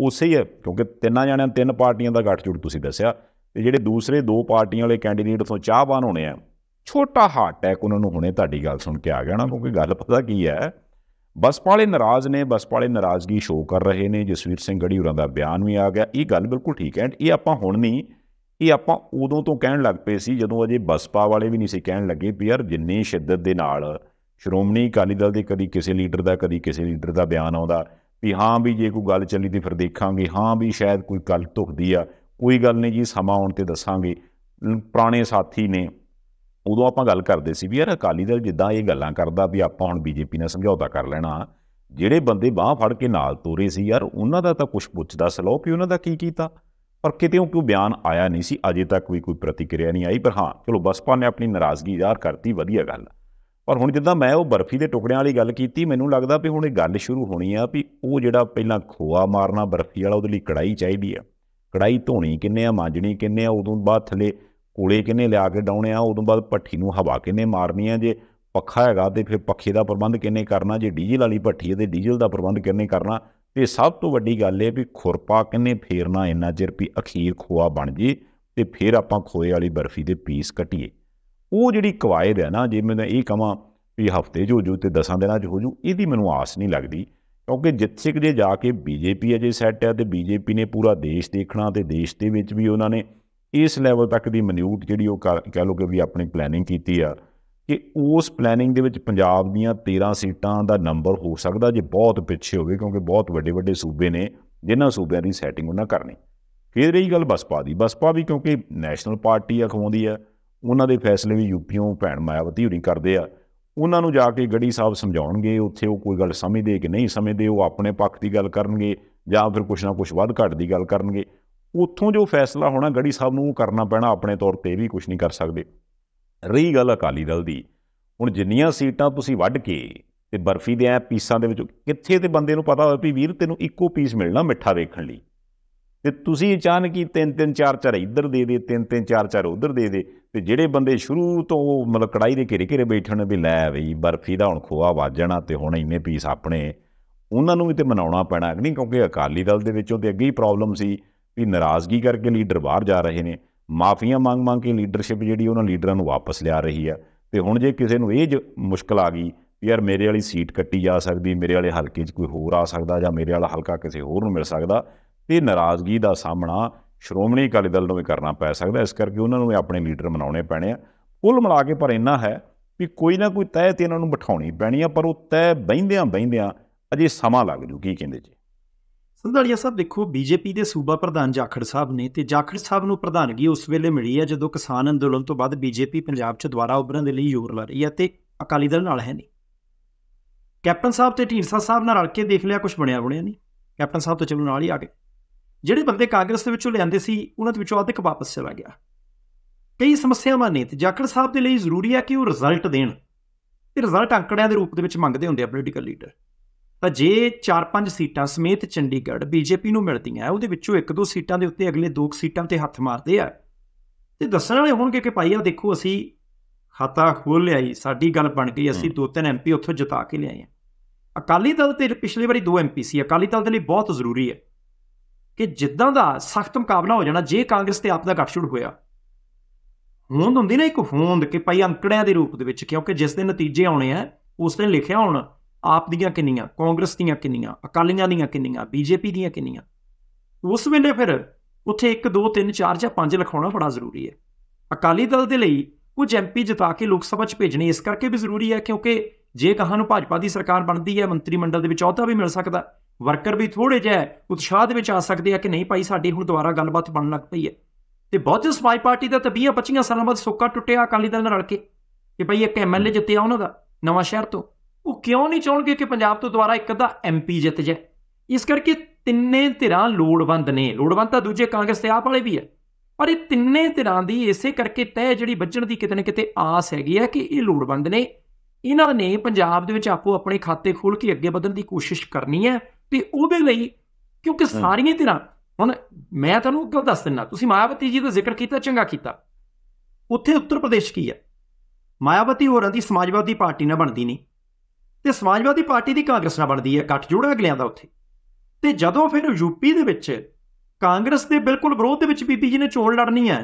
ਉਸੇ ਹੀ ਕਿਉਂਕਿ ਤਿੰਨਾਂ ਜਾਣਿਆਂ ਤਿੰਨ ਪਾਰਟੀਆਂ ਦਾ ਗੱਠਜੋੜ ਤੁਸੀਂ ਦੱਸਿਆ ਤੇ ਜਿਹੜੇ ਦੂਸਰੇ ਦੋ ਪਾਰਟੀਆਂ ਵਾਲੇ ਕੈਂਡੀਡੇਟ ਤੋਂ ਚਾਹਵਾਨ ਹੋਣੇ ਆ ਛੋਟਾ ਹਾਰਟ ਅਟੈਕ ਉਹਨਾਂ ਨੂੰ ਹੁਣੇ ਤੁਹਾਡੀ ਗੱਲ ਸੁਣ ਕੇ ਆ ਗਿਆ ਨਾ ਕਿਉਂਕਿ ਗੱਲ ਪਤਾ ਕੀ ਹੈ ਬਸਪਾਲੇ ਨਾਰਾਜ਼ ਨੇ ਬਸਪਾਲੇ ਨਾਰਾਜ਼ਗੀ ਸ਼ੋਅ ਕਰ ਰਹੇ ਨੇ ਜਸਵੀਰ ਸਿੰਘ ਗੜੀ ਹੋਰਾਂ ਦਾ ਬਿਆਨ ਵੀ ਆ ਗਿਆ ਇਹ ਗੱਲ ਬਿਲਕੁਲ ਠੀਕ ਹੈ ਇਹ ਆਪਾਂ ਹੁਣ ਨਹੀਂ ਇਹ ਆਪਾਂ ਉਦੋਂ ਤੋਂ ਕਹਿਣ ਲੱਗ ਪਏ ਸੀ ਜਦੋਂ ਅਜੇ ਬਸਪਾ ਵਾਲੇ ਵੀ ਨਹੀਂ ਸੀ ਕਹਿਣ ਲੱਗੇ ਵੀ ਯਾਰ ਜਿੰਨੀ ਸ਼ਿੱਦਤ ਦੇ ਨਾਲ ਸ਼੍ਰੋਮਣੀ ਅਕਾਲੀ ਦਲ ਦੇ ਕਦੀ ਕਿਸੇ ਲੀਡਰ ਦਾ ਕਦੀ ਕਿਸੇ ਲੀਡਰ ਦਾ ਬਿਆਨ ਆਉਂਦਾ ਵੀ ਹਾਂ ਵੀ ਜੇ ਕੋਈ ਗੱਲ ਚੱਲੀ ਤੇ ਫਿਰ ਦੇਖਾਂਗੇ ਹਾਂ ਵੀ ਸ਼ਾਇਦ ਕੋਈ ਗੱਲ ਧੁਖਦੀ ਆ ਕੋਈ ਗੱਲ ਨਹੀਂ ਜੀ ਸਮਾਂ ਆਉਣ ਤੇ ਦੱਸਾਂਗੇ ਪੁਰਾਣੇ ਸਾਥੀ ਨੇ ਉਦੋਂ ਆਪਾਂ ਗੱਲ ਕਰਦੇ ਸੀ ਵੀ ਯਾਰ ਅਕਾਲੀ ਦਲ ਜਿੱਦਾਂ ਇਹ ਗੱਲਾਂ ਕਰਦਾ ਵੀ ਆਪਾਂ ਹੁਣ ਬੀਜੇਪੀ ਨਾਲ ਸਮਝੌਤਾ ਕਰ ਲੈਣਾ ਜਿਹੜੇ ਬੰਦੇ ਬਾਹ ਫੜ ਕੇ ਨਾਲ ਤੋਰੇ ਸੀ ਯਾਰ ਉਹਨਾਂ ਦਾ ਤਾਂ ਕੁਝ ਪੁੱਛਦਾ ਸਲੋਪ ਹੀ ਉਹਨਾਂ ਦਾ ਕੀ ਕੀਤਾ ਪਰ ਕਿਤੇ ਕੋਈ ਬਿਆਨ ਆਇਆ ਨਹੀਂ ਸੀ ਅਜੇ ਤੱਕ ਵੀ ਕੋਈ ਪ੍ਰਤੀਕਿਰਿਆ ਨਹੀਂ ਆਈ ਪਰ ਹਾਂ ਚਲੋ ਬਸਪਾ ਨੇ ਆਪਣੀ ਨਾਰਾਜ਼ਗੀ ਜ਼ਾਹਰ ਕਰਤੀ ਵਧੀਆ ਗੱਲ ਪਰ ਹੁਣ ਜਿੱਦਾਂ ਮੈਂ ਉਹ ਬਰਫੀ ਦੇ ਟੁਕੜਿਆਂ ਵਾਲੀ ਗੱਲ ਕੀਤੀ ਮੈਨੂੰ ਲੱਗਦਾ ਵੀ ਹੁਣ ਇਹ ਗੱਲ ਸ਼ੁਰੂ ਹੋਣੀ ਆ ਵੀ ਉਹ ਜਿਹੜਾ ਪਹਿਲਾਂ ਖੋਆ ਮਾਰਨਾ ਬਰਫੀ ਵਾਲਾ ਉਹਦੇ ਲਈ ਕੜਾਈ ਚਾਹੀਦੀ ਆ ਕੜਾਈ ਧੋਣੀ ਕਿੰਨੇ ਆ ਮਾਂਜਣੀ ਕਿੰਨੇ ਆ ਉਦੋਂ ਬਾਅਦ ਥਲੇ ਕੋਲੇ ਕਿੰਨੇ ਲਿਆ ਕੇ ਡਾਉਣੇ ਆ ਉਦੋਂ ਬਾਅਦ ਭੱਠੀ ਨੂੰ ਹਵਾ ਕਿੰਨੇ ਮਾਰਨੀ ਆ ਜੇ ਪੱਖਾ ਹੈਗਾ ਤੇ ਫਿਰ ਪੱਖੇ ਦਾ ਪ੍ਰਬੰਧ ਕਿੰਨੇ ਕਰਨਾ ਜੇ ਡੀਜ਼ਲ ਵਾਲੀ ਭੱਠੀ ਹੈ ਤੇ ਡੀਜ਼ਲ ਦਾ ਪ੍ਰਬੰਧ ਕਿੰਨੇ ਕਰਨਾ ਤੇ ਸਭ ਤੋਂ ਵੱਡੀ ਗੱਲ ਇਹ ਵੀ ਖੁਰਪਾ ਕਿੰਨੇ ਫੇਰਨਾ ਇੰਨਾ ਜਿਰ ਵੀ ਅਖੀਰ ਖੋਆ ਬਣ ਜੇ ਤੇ ਫਿਰ ਆਪਾਂ ਖੋਏ ਵਾਲੀ ਬਰਫੀ ਦੇ ਪੀਸ ਕਟੀਏ ਉਹ ਜਿਹੜੀ ਕਵਾਇਦ ਹੈ ਨਾ ਜੇ ਮੈਂ ਇਹ ਕਹਾਂ ਵੀ ਹਫਤੇ ਜੋ ਜੋ ਤੇ ਦਸਾਂ ਦਿਨਾਂ 'ਚ ਹੋ ਜੂ ਇਹਦੀ ਮੈਨੂੰ ਆਸ ਨਹੀਂ ਲੱਗਦੀ ਕਿਉਂਕਿ ਜਿੱਥੇ ਕਿ ਜੇ ਜਾ ਕੇ ਬੀਜੇਪੀ ਅਜੇ ਸੈੱਟ ਹੈ ਤੇ ਬੀਜੇਪੀ ਨੇ ਪੂਰਾ ਦੇਸ਼ ਦੇਖਣਾ ਤੇ ਦੇਸ਼ ਦੇ ਵਿੱਚ ਵੀ ਉਹਨਾਂ ਨੇ ਇਸ ਲੈਵਲ ਤੱਕ ਦੀ ਮਨਿਊਟ ਜਿਹੜੀ ਉਹ ਕਹ ਲੋ ਕਿ ਵੀ ਆਪਣੀ ਪਲੈਨਿੰਗ ਕੀਤੀ ਆ ਕਿ ਉਸ ਪਲੈਨਿੰਗ ਦੇ ਵਿੱਚ ਪੰਜਾਬ ਦੀਆਂ 13 ਸੀਟਾਂ ਦਾ ਨੰਬਰ ਹੋ ਸਕਦਾ ਜੇ ਬਹੁਤ ਪਿੱਛੇ ਹੋਵੇ ਕਿਉਂਕਿ ਬਹੁਤ ਵੱਡੇ ਵੱਡੇ ਸੂਬੇ ਨੇ ਜਿਨ੍ਹਾਂ ਸੂਬਿਆਂ ਦੀ ਸੈਟਿੰਗ ਉਹਨਾਂ ਕਰਨੀ ਫਿਰ ਰਹੀ ਗੱਲ ਬਸਪਾ ਦੀ ਬਸਪਾ ਵੀ ਕਿਉਂਕਿ ਨੈਸ਼ਨਲ ਪਾਰਟੀ ਅਖਵਾਉਂਦੀ ਆ ਉਹਨਾਂ ਦੇ ਫੈਸਲੇ ਵੀ ਯੂਪੀਓ ਭੈਣ ਮਾਇਆਵਤੀ ਹੁਣੀ ਕਰਦੇ ਆ ਉਹਨਾਂ ਨੂੰ ਜਾ ਕੇ ਗੜੀ ਸਾਹਿਬ ਸਮਝਾਉਣਗੇ ਉੱਥੇ ਉਹ ਕੋਈ ਗੱਲ ਸਮਝਦੇ ਕਿ ਨਹੀਂ ਸਮਝਦੇ ਉਹ ਆਪਣੇ ਪੱਖ ਦੀ ਗੱਲ ਕਰਨਗੇ ਜਾਂ ਫਿਰ ਕੁਛ ਨਾ ਕੁਛ ਵੱਧ ਘੱਟ ਦੀ ਗੱਲ ਕਰਨਗੇ ਉੱਥੋਂ ਜੋ ਫੈਸਲਾ ਹੋਣਾ ਗੜੀ ਸਾਹਿਬ ਨੂੰ ਕਰਨਾ ਪੈਣਾ ਆਪਣੇ ਤੌਰ ਤੇ ਵੀ ਕੁਝ ਨਹੀਂ ਕਰ ਸਕਦੇ ਰਹੀ ਗੱਲ ਅਕਾਲੀ ਦਲ ਦੀ ਹੁਣ ਜਿੰਨੀਆਂ ਸੀਟਾਂ ਤੁਸੀਂ ਵੱਢ ਕੇ ਤੇ ਬਰਫੀ ਦੇ ਐ ਪੀਸਾਂ ਦੇ ਵਿੱਚ ਕਿੱਥੇ ਤੇ ਬੰਦੇ ਨੂੰ ਪਤਾ ਹੋਵੇ ਵੀ ਵੀਰ ਤੈਨੂੰ ਇੱਕੋ ਪੀਸ ਮਿਲਣਾ ਮਿੱਠਾ ਵੇਖਣ ਲਈ ਤੇ ਤੁਸੀਂ ਅਚਾਨਕ ਹੀ ਤਿੰਨ ਤਿੰਨ ਚਾਰ ਚਾਰ ਇੱਧਰ ਦੇ ਦੇ ਤਿੰਨ ਤਿੰਨ ਚਾਰ ਚਾਰ ਉਧਰ ਦੇ ਦੇ ਤੇ ਜਿਹੜੇ ਬੰਦੇ ਸ਼ੁਰੂ ਤੋਂ ਮਤਲਬ ਕੜਾਈ ਦੇ ਘੇਰੇ ਘੇਰੇ ਬੈਠਣ ਵੀ ਲੈ ਬਈ ਬਰਫੀ ਦਾ ਹੁਣ ਖੋਆ ਵਾਜਣਾ ਤੇ ਹੁਣ ਇੰਨੇ ਪੀਸ ਆਪਣੇ ਉਹਨਾਂ ਨੂੰ ਵੀ ਤੇ ਮਨਾਉਣਾ ਪੈਣਾ ਨਹੀਂ ਕਿਉਂਕਿ ਅਕਾਲੀ ਦਲ ਦੇ ਵਿੱਚੋਂ ਤੇ ਅੱਗੇ ਹੀ ਪ੍ਰੋਬਲਮ ਸੀ ਵੀ ਨਾਰਾਜ਼ਗੀ ਕਰਕੇ ਲੀਡਰ ਬਾਹਰ ਜਾ ਰਹੇ ਨੇ ਮਾਫੀਆਂ ਮੰਗ ਮੰਗ ਕੇ ਲੀਡਰਸ਼ਿਪ ਜਿਹੜੀ ਉਹਨਾਂ ਲੀਡਰਾਂ ਨੂੰ ਵਾਪਸ ਲਿਆ ਰਹੀ ਹੈ ਤੇ ਹੁਣ ਜੇ ਕਿਸੇ ਨੂੰ ਇਹ ਮੁਸ਼ਕਲ ਆ ਗਈ ਯਾਰ ਮੇਰੇ ਵਾਲੀ ਸੀਟ ਕੱਟੀ ਜਾ ਸਕਦੀ ਮੇਰੇ ਵਾਲੇ ਹਲਕੇ 'ਚ ਕੋਈ ਹੋਰ ਆ ਸਕਦਾ ਜਾਂ ਮੇਰੇ ਵਾਲਾ ਹਲਕਾ ਕਿਸੇ ਹੋਰ ਨੂੰ ਮਿਲ ਸਕਦਾ ਤੇ ਨਾਰਾਜ਼ਗੀ ਦਾ ਸਾਹਮਣਾ ਸ਼੍ਰੋਮਣੀ ਅਕਾਲੀ ਦਲ ਨੂੰ ਵੀ ਕਰਨਾ ਪੈ ਸਕਦਾ ਇਸ ਕਰਕੇ ਉਹਨਾਂ ਨੂੰ ਵੀ ਆਪਣੇ ਲੀਡਰ ਬਣਾਉਣੇ ਪੈਣੇ ਆ ਕੁੱਲ ਮਿਲਾ ਕੇ ਪਰ ਇੰਨਾ ਹੈ ਵੀ ਕੋਈ ਨਾ ਕੋਈ ਤੈਅ ਤੇ ਇਹਨਾਂ ਨੂੰ ਬਿਠਾਉਣੀ ਪੈਣੀ ਆ ਪਰ ਉਹ ਤੈਅ ਬੈਂਦਿਆਂ ਬੈਂਦਿਆਂ ਅਜੇ ਸਮਾਂ ਲੱਗ ਜੂ ਕੀ ਕਹਿੰਦੇ ਜੀ ਸੰਧਾਲੀਆ ਸਾਹਿਬ ਦੇਖੋ ਬੀਜੇਪੀ ਦੇ ਸੂਬਾ ਪ੍ਰਧਾਨ ਜਾਖੜ ਸਾਹਿਬ ਨੇ ਤੇ ਜਾਖੜ ਸਾਹਿਬ ਨੂੰ ਪ੍ਰਧਾਨਗੀ ਉਸ ਵੇਲੇ ਮਿਲੀ ਹੈ ਜਦੋਂ ਕਿਸਾਨ ਅੰਦੋਲਨ ਤੋਂ ਬਾਅਦ ਬੀਜੇਪੀ ਪੰਜਾਬ 'ਚ ਦੁਬਾਰਾ ਉੱਭਰਨ ਦੇ ਲਈ ਯੋਗ ਲੜ ਰਹੀ ਹੈ ਤੇ ਅਕਾਲੀ ਦਲ ਨਾਲ ਹੈ ਨਹੀਂ ਕੈਪਟਨ ਸਾਹਿਬ ਤੇ ਢੀਂਸਾ ਸਾਹਿਬ ਨਾਲ ਰਲ ਕੇ ਦੇਖ ਲਿਆ ਕੁਝ ਬਣਿਆ ਬਣਿਆ ਨਹੀਂ ਕੈਪਟਨ ਸਾਹਿਬ ਤੋਂ ਚਲੋ ਨਾਲ ਹੀ ਆ ਗਏ ਜਿਹੜੇ ਬੰਦੇ ਕਾਂਗਰਸ ਦੇ ਵਿੱਚੋਂ ਲਿਆਂਦੇ ਸੀ ਉਹਨਾਂ ਦੇ ਵਿੱਚੋਂ ਅੱਧਿਕ ਵਾਪਸ ਚਲਾ ਗਿਆ ਕਈ ਸਮੱਸਿਆਵਾਂ ਨੇ ਤੇ ਜਾਖੜ ਸਾਹਿਬ ਦੇ ਲਈ ਜ਼ਰੂਰੀ ਹੈ ਕਿ ਉਹ ਰਿਜ਼ਲਟ ਦੇਣ ਤੇ ਰਿਜ਼ਲਟ ਅੰਕੜਿਆਂ ਦੇ ਰੂਪ ਦੇ ਵਿੱਚ ਮੰਗਦੇ ਹੁੰਦੇ ਆ ਪੋਲੀਟੀਕਲ ਲੀਡਰ ਤਾਂ ਜੇ 4-5 ਸੀਟਾਂ ਸਮੇਤ ਚੰਡੀਗੜ੍ਹ ਬੀਜੇਪੀ ਨੂੰ ਮਿਲਦੀਆਂ ਉਹਦੇ ਵਿੱਚੋਂ ਇੱਕ ਦੋ ਸੀਟਾਂ ਦੇ ਉੱਤੇ ਅਗਲੇ ਦੋ ਸੀਟਾਂ ਤੇ ਹੱਥ ਮਾਰਦੇ ਆ ਤੇ ਦੱਸਣ ਵਾਲੇ ਹੋਣਗੇ ਕਿ ਭਾਈ ਆ ਦੇਖੋ ਅਸੀਂ ਖਾਤਾ ਖੋਲ ਲਈ ਸਾਡੀ ਗੱਲ ਬਣ ਗਈ ਅਸੀਂ ਦੋ ਤਿੰਨ ਐਮਪੀ ਉੱਥੋਂ ਜਿਤਾ ਕੇ ਲਿਆਏ ਆ ਅਕਾਲੀ ਦਲ ਤੇ ਪਿਛਲੇ ਵਾਰੀ ਦੋ ਐਮਪੀ ਸੀ ਅਕਾਲੀ ਦਲ ਦੇ ਲਈ ਬਹੁਤ ਜ਼ਰੂਰੀ ਹੈ ਕਿ ਜਿੱਦਾਂ ਦਾ ਸਖਤ ਮੁਕਾਬਲਾ ਹੋ ਜਾਣਾ ਜੇ ਕਾਂਗਰਸ ਤੇ ਆਪ ਦਾ ਗੱਠਜੋੜ ਹੋਇਆ ਹੋਂਦ ਹੁੰਦੀ ਨਾ ਇੱਕ ਹੋਂਦ ਕਿ ਭਾਈ ਅੰਕੜਿਆਂ ਦੇ ਰੂਪ ਦੇ ਵਿੱਚ ਕਿਉਂਕਿ ਜਿਸ ਦੇ ਨਤੀਜੇ ਆਉਣੇ ਆ ਉਸ ਨੇ ਲਿਖਿਆ ਹੋਣਾ ਆਪ ਦੀਆਂ ਕਿੰਨੀਆਂ ਕਾਂਗਰਸ ਦੀਆਂ ਕਿੰਨੀਆਂ ਅਕਾਲੀਆਂ ਦੀਆਂ ਕਿੰਨੀਆਂ ਬੀਜੇਪੀ ਦੀਆਂ ਕਿੰਨੀਆਂ ਉਸ ਵੇਲੇ ਫਿਰ ਉੱਥੇ 1 2 3 4 ਜਾਂ 5 ਲਿਖਾਉਣਾ ਬੜਾ ਜ਼ਰੂਰੀ ਹੈ ਅਕਾਲੀ ਦਲ ਦੇ ਲਈ ਕੁਝ ਐਮਪੀ ਜਿਤਾ ਕੇ ਲੋਕ ਸਭਾ 'ਚ ਭੇਜਣੇ ਇਸ ਕਰਕੇ ਵੀ ਜ਼ਰੂਰੀ ਹੈ ਕਿਉਂਕਿ ਜੇ ਕਹਾਂ ਨੂੰ ਭਾਜਪਾ ਦੀ ਸਰਕਾਰ ਬਣਦੀ ਹੈ ਮੰਤਰੀ ਮੰਡਲ ਦੇ ਵਿੱਚ ਅਹੁਦਾ ਵੀ ਮਿਲ ਸਕਦਾ ਵਰਕਰ ਵੀ ਥੋੜੇ ਜਿਹਾ ਉਤਸ਼ਾਹ ਦੇ ਵਿੱਚ ਆ ਸਕਦੇ ਆ ਕਿ ਨਹੀਂ ਭਾਈ ਸਾਡੀ ਹੁਣ ਦੁਬਾਰਾ ਗੱਲਬਾਤ ਬਣਨ ਲੱਗ ਪਈ ਹੈ ਤੇ ਬਹੁਤੇ ਸਮਾਜ ਪਾਰਟੀ ਦਾ 20 25 ਸਾਲਾਂ ਬਾਅਦ ਸੋਕਾ ਟੁੱਟਿਆ ਅਕਾਲੀ ਦਲ ਨਾਲ ਰਲ ਕੇ ਕਿ ਭਾਈ ਇੱਕ ਐਮਐਲਏ ਜਿੱਤਿਆ ਉਹਨਾਂ ਦਾ ਨਵਾਂ ਸ਼ਹਿਰ ਤੋਂ ਉਹ ਕਿਉਂ ਨਹੀਂ ਚਾਹਣਗੇ ਕਿ ਪੰਜਾਬ ਤੋਂ ਦੁਬਾਰਾ ਇੱਕ ਅੱਧਾ ਐਮਪੀ ਜਿੱਤ ਜਾਏ ਇਸ ਕਰਕੇ ਤਿੰਨੇ ਧਿਰਾਂ ਲੋੜਵੰਦ ਨੇ ਲੋੜਵੰਦ ਤਾਂ ਦੂਜੇ ਕਾਂਗਰਸ ਤੇ ਆਪ ਵਾਲੇ ਵੀ ਹੈ ਪਰ ਇਹ ਤਿੰਨੇ ਧਿਰਾਂ ਦੀ ਇਸੇ ਕਰਕੇ ਤਹਿ ਜਿਹੜੀ ਵੱਜਣ ਦੀ ਕਿਤੇ ਨਾ ਕਿਤੇ ਆਸ ਹੈਗੀ ਹੈ ਕਿ ਇਹ ਲੋੜਵੰਦ ਨੇ ਇਹਨਾਂ ਨੇ ਪੰਜਾਬ ਦੇ ਵਿੱਚ ਆਪੋ ਆਪਣੇ ਖਾਤੇ ਖੋਲ ਕੇ ਅੱਗੇ ਵਧਣ ਦੀ ਕੋਸ਼ਿਸ਼ ਕਰਨੀ ਹੈ ਤੇ ਉਹਦੇ ਲਈ ਕਿਉਂਕਿ ਸਾਰੀਆਂ ਧਿਰਾਂ ਹੁਣ ਮੈਂ ਤੁਹਾਨੂੰ ਗੱਲ ਦੱਸ ਦਿੰਦਾ ਤੁਸੀਂ ਮਾਇਆਵਤੀ ਜੀ ਦਾ ਜ਼ਿਕਰ ਕੀਤਾ ਚੰਗਾ ਕੀਤਾ ਉੱਥੇ ਉੱਤਰ ਪ੍ਰਦੇਸ਼ ਕੀ ਹੈ ਮਾਇਆਵਤੀ ਹੋਰਾਂ ਦੀ ਸਮਾਜਵਾਦੀ ਪਾਰਟੀ ਨਾਲ ਬਣਦੀ ਨਹੀਂ ਤੇ ਸਮਾਜਵਾਦੀ ਪਾਰਟੀ ਦੀ ਕਾਂਗਰਸ ਨਾਲ ਬਣਦੀ ਹੈ ਇਕੱਠ ਜੋੜ ਅਗਲਿਆਂ ਦਾ ਉੱਥੇ ਤੇ ਜਦੋਂ ਫਿਰ ਯੂਪੀ ਦੇ ਵਿੱਚ ਕਾਂਗਰਸ ਦੇ ਬਿਲਕੁਲ ਵਿਰੋਧ ਦੇ ਵਿੱਚ ਬੀਬੀ ਜੀ ਨੇ ਚੋਣ ਲੜਨੀ ਹੈ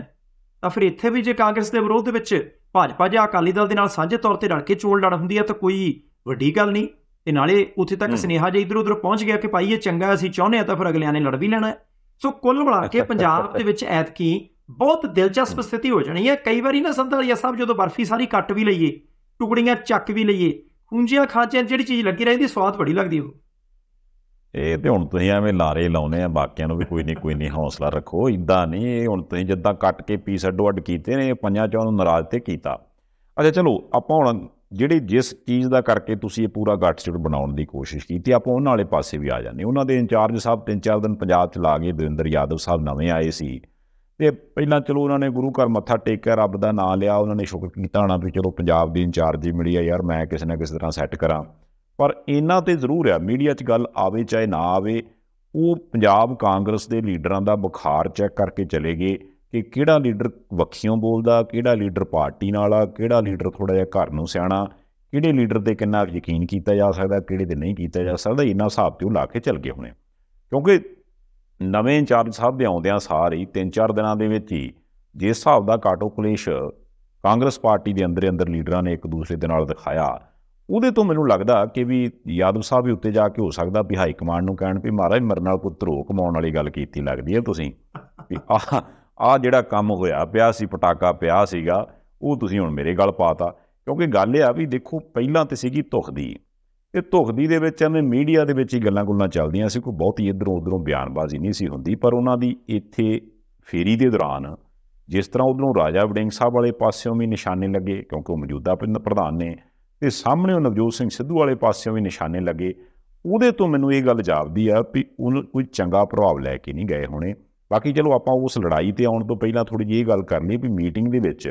ਤਾਂ ਫਿਰ ਇੱਥੇ ਵੀ ਜੇ ਕਾਂਗਰਸ ਦੇ ਵਿਰੋਧ ਦੇ ਵਿੱਚ ਭਾਜਪਾ ਜਾਂ ਅਕਾਲੀ ਦਲ ਦੇ ਨਾਲ ਸਾਂਝੇ ਤੌਰ ਤੇ ਰਲ ਕੇ ਚੋਣ ਲੜ ਹੁੰਦੀ ਹੈ ਤਾਂ ਕੋਈ ਵੱਡੀ ਗੱਲ ਨਹੀਂ ਤੇ ਨਾਲੇ ਉੱਥੇ ਤੱਕ ਸਨੇਹਾ ਜੇ ਇਧਰ ਉਧਰ ਪਹੁੰਚ ਗਿਆ ਕਿ ਭਾਈ ਇਹ ਚੰਗਾ ਅਸੀਂ ਚਾਹੁੰਦੇ ਆ ਤਾਂ ਫਿਰ ਅਗਲਿਆਂ ਨੇ ਲੜ ਵੀ ਲੈਣਾ ਸੋ ਕੁੱਲ ਮਿਲਾ ਕੇ ਪੰਜਾਬ ਦੇ ਵਿੱਚ ਐਤਕੀ ਬਹੁਤ ਦਿਲਚਸਪ ਸਥਿਤੀ ਹੋ ਜਾਣੀ ਹੈ ਕਈ ਵਾਰੀ ਨਾ ਸੰਧਾਲੀਆ ਸਾਹਿਬ ਜਦੋਂ ਬਰਫੀ ਸਾਰੀ ਕੱਟ ਵੀ ਲਈਏ ਟੁਕੜੀਆਂ ਚੱਕ ਵੀ ਲਈਏ ਉਂਝੀਆਂ ਖਾਂਚਿਆਂ ਜਿਹੜੀ ਚੀਜ਼ ਲੱਗੀ ਰਹਿੰਦੀ ਸਵਾਦ ਬੜੀ ਲੱਗਦੀ ਉਹ ਇਹ ਤੇ ਹੁਣ ਤੁਸੀਂ ਐਵੇਂ ਲਾਰੇ ਲਾਉਨੇ ਆ ਬਾਕੀਆਂ ਨੂੰ ਵੀ ਕੋਈ ਨਹੀਂ ਕੋਈ ਨਹੀਂ ਹੌਸਲਾ ਰੱਖੋ ਇਦਾਂ ਨਹੀਂ ਇਹ ਹੁਣ ਤੁਸੀਂ ਜਿੱਦਾਂ ਕੱਟ ਕੇ ਪੀਸ ਅੱਡੋ ਅੱਡ ਕੀਤੇ ਨੇ ਪੰਜਾਂ ਚੋਂ ਨੂੰ ਨਾਰਾਜ਼ ਤੇ ਕੀਤਾ ਅੱਛਾ ਚਲੋ ਆਪਾਂ ਹੁਣ ਜਿਹੜੀ ਜਿਸ ਚੀਜ਼ ਦਾ ਕਰਕੇ ਤੁਸੀਂ ਇਹ ਪੂਰਾ ਗੱਟਸਟੂਡ ਬਣਾਉਣ ਦੀ ਕੋਸ਼ਿਸ਼ ਕੀਤੀ ਆਪਾਂ ਉਹਨਾਂ ਵਾਲੇ ਪਾਸੇ ਵੀ ਆ ਜਾਂਦੇ ਉਹਨਾਂ ਦੇ ਇੰਚਾਰਜ ਸਾਹਿਬ ਤਿੰਨ ਚਾਰ ਦਿਨ ਪੰਜਾਬ 'ਚ ਲਾ ਗਏ ਦਵਿੰਦਰ ਯਾਦਵ ਸਾਹਿਬ ਨਵੇਂ ਆਏ ਸੀ ਤੇ ਪਹਿਲਾਂ ਚਲੋ ਉਹਨਾਂ ਨੇ ਗੁਰੂ ਘਰ ਮੱਥਾ ਟੇਕਿਆ ਰੱਬ ਦਾ ਨਾਮ ਲਿਆ ਉਹਨਾਂ ਨੇ ਸ਼ੁਕਰ ਕੀਤਾ ਹਣਾ ਵੀ ਚਲੋ ਪੰਜਾਬ ਦੀ ਹੀ ਮਿਲੀ ਆ ਯਾਰ ਮੈਂ ਕਿਸੇ ਨਾ ਕਿਸੇ ਤਰ੍ਹਾਂ ਸੈੱਟ ਕਰਾਂ ਪਰ ਇਹਨਾਂ ਤੇ ਜ਼ਰੂਰ ਆ ਮੀਡੀਆ 'ਚ ਗੱਲ ਆਵੇ ਚਾਹੇ ਨਾ ਆਵੇ ਉਹ ਪੰਜਾਬ ਕਾਂਗਰਸ ਦੇ ਲੀਡਰਾਂ ਦਾ ਬੁਖਾਰ ਚੈੱਕ ਕਰਕੇ ਚਲੇਗੇ ਕਿ ਕਿਹੜਾ ਲੀਡਰ ਵੱਖੀਆਂ ਬੋਲਦਾ ਕਿਹੜਾ ਲੀਡਰ ਪਾਰਟੀ ਨਾਲ ਆ ਕਿਹੜਾ ਲੀਡਰ ਥੋੜਾ ਜਿਹਾ ਘਰ ਨੂੰ ਸਿਆਣਾ ਕਿਹੜੇ ਲੀਡਰ ਤੇ ਕਿੰਨਾ ਯਕੀਨ ਕੀਤਾ ਜਾ ਸਕਦਾ ਕਿਹੜੇ ਤੇ ਨਹੀਂ ਕੀਤਾ ਜਾ ਸਕਦਾ ਇਹਨਾਂ ਹਿਸਾਬ ਤੇ ਉਹ ਲਾ ਕੇ ਚੱਲ ਗਏ ਹੋਣੇ ਕਿਉਂਕਿ ਨਵੇਂ ਇੰਚਾਰਜ ਸਾਹਿਬ ਦੇ ਆਉਂਦਿਆਂ ਸਾਰ ਹੀ 3-4 ਦਿਨਾਂ ਦੇ ਵਿੱਚ ਹੀ ਜਿਸ ਹਿਸਾਬ ਦਾ ਕਾਟੋ ਕਲੇਸ਼ ਕਾਂਗਰਸ ਪਾਰਟੀ ਦੇ ਅੰਦਰ ਅੰਦਰ ਲੀਡਰਾਂ ਨੇ ਇੱਕ ਦੂਸਰੇ ਦੇ ਨਾਲ ਦਿਖਾਇਆ ਉਹਦੇ ਤੋਂ ਮੈਨੂੰ ਲੱਗਦਾ ਕਿ ਵੀ ਯਾਦਵ ਸਾਹਿਬ ਵੀ ਉੱਤੇ ਜਾ ਕੇ ਹੋ ਸਕਦਾ ਵੀ ਹਾਈ ਕਮਾਂਡ ਨੂੰ ਕਹਿਣ ਵੀ ਮਹਾਰਾਜ ਮਰਨ ਨਾਲ ਕੋਈ ਧਰੋ ਕਮਾਉਣ ਵਾਲੀ ਗੱਲ ਕੀਤੀ ਲੱਗਦੀ ਹੈ ਤੁਸੀਂ ਵੀ ਆ ਆ ਜਿਹੜਾ ਕੰਮ ਹੋਇਆ ਪਿਆ ਸੀ ਪਟਾਕਾ ਪਿਆ ਸੀਗਾ ਉਹ ਤੁਸੀਂ ਹੁਣ ਮੇਰੇ ਗੱਲ ਪਾਤਾ ਕਿਉਂਕਿ ਗੱਲ ਇਹ ਆ ਵੀ ਦੇਖੋ ਪਹਿਲਾਂ ਤੇ ਸੀਗੀ ਤੁਖਦੀ ਦੀ ਇਹ ਧੁਖਦੀ ਦੇ ਵਿੱਚ ਐਵੇਂ ਮੀਡੀਆ ਦੇ ਵਿੱਚ ਹੀ ਗੱਲਾਂ-ਗੁੱਲਾਂ ਚੱਲਦੀਆਂ ਸੀ ਕੋਈ ਬਹੁਤੀ ਇਧਰੋਂ ਉਧਰੋਂ ਬਿਆਨਬਾਜ਼ੀ ਨਹੀਂ ਸੀ ਹੁੰਦੀ ਪਰ ਉਹਨਾਂ ਦੀ ਇੱਥੇ ਫੇਰੀ ਦੇ ਦੌਰਾਨ ਜਿਸ ਤਰ੍ਹਾਂ ਉਧਰੋਂ ਰਾਜਾ ਵਡਿੰਗ ਸਾਹਿਬ ਵਾਲੇ ਪਾਸਿਓਂ ਵੀ ਨਿਸ਼ਾਨੇ ਲੱਗੇ ਕਿਉਂਕਿ ਉਹ ਮੌਜੂਦਾ ਪਿੰਡ ਪ੍ਰਧਾਨ ਨੇ ਤੇ ਸਾਹਮਣੇ ਉਹ ਨਵਜੋਤ ਸਿੰਘ ਸਿੱਧੂ ਵਾਲੇ ਪਾਸਿਓਂ ਵੀ ਨਿਸ਼ਾਨੇ ਲੱਗੇ ਉਹਦੇ ਤੋਂ ਮੈਨੂੰ ਇਹ ਗੱਲ ਜਾਪਦੀ ਆ ਵੀ ਉਹ ਕੋਈ ਚੰਗਾ ਪ੍ਰਭਾਵ ਲੈ ਕੇ ਨਹੀਂ ਗਏ ਹੋਣੇ ਬਾਕੀ ਚਲੋ ਆਪਾਂ ਉਸ ਲੜਾਈ ਤੇ ਆਉਣ ਤੋਂ ਪਹਿਲਾਂ ਥੋੜੀ ਜਿਹੀ ਇਹ ਗੱਲ ਕਰਨੀ ਵੀ ਮੀਟਿੰਗ ਦੇ ਵਿੱਚ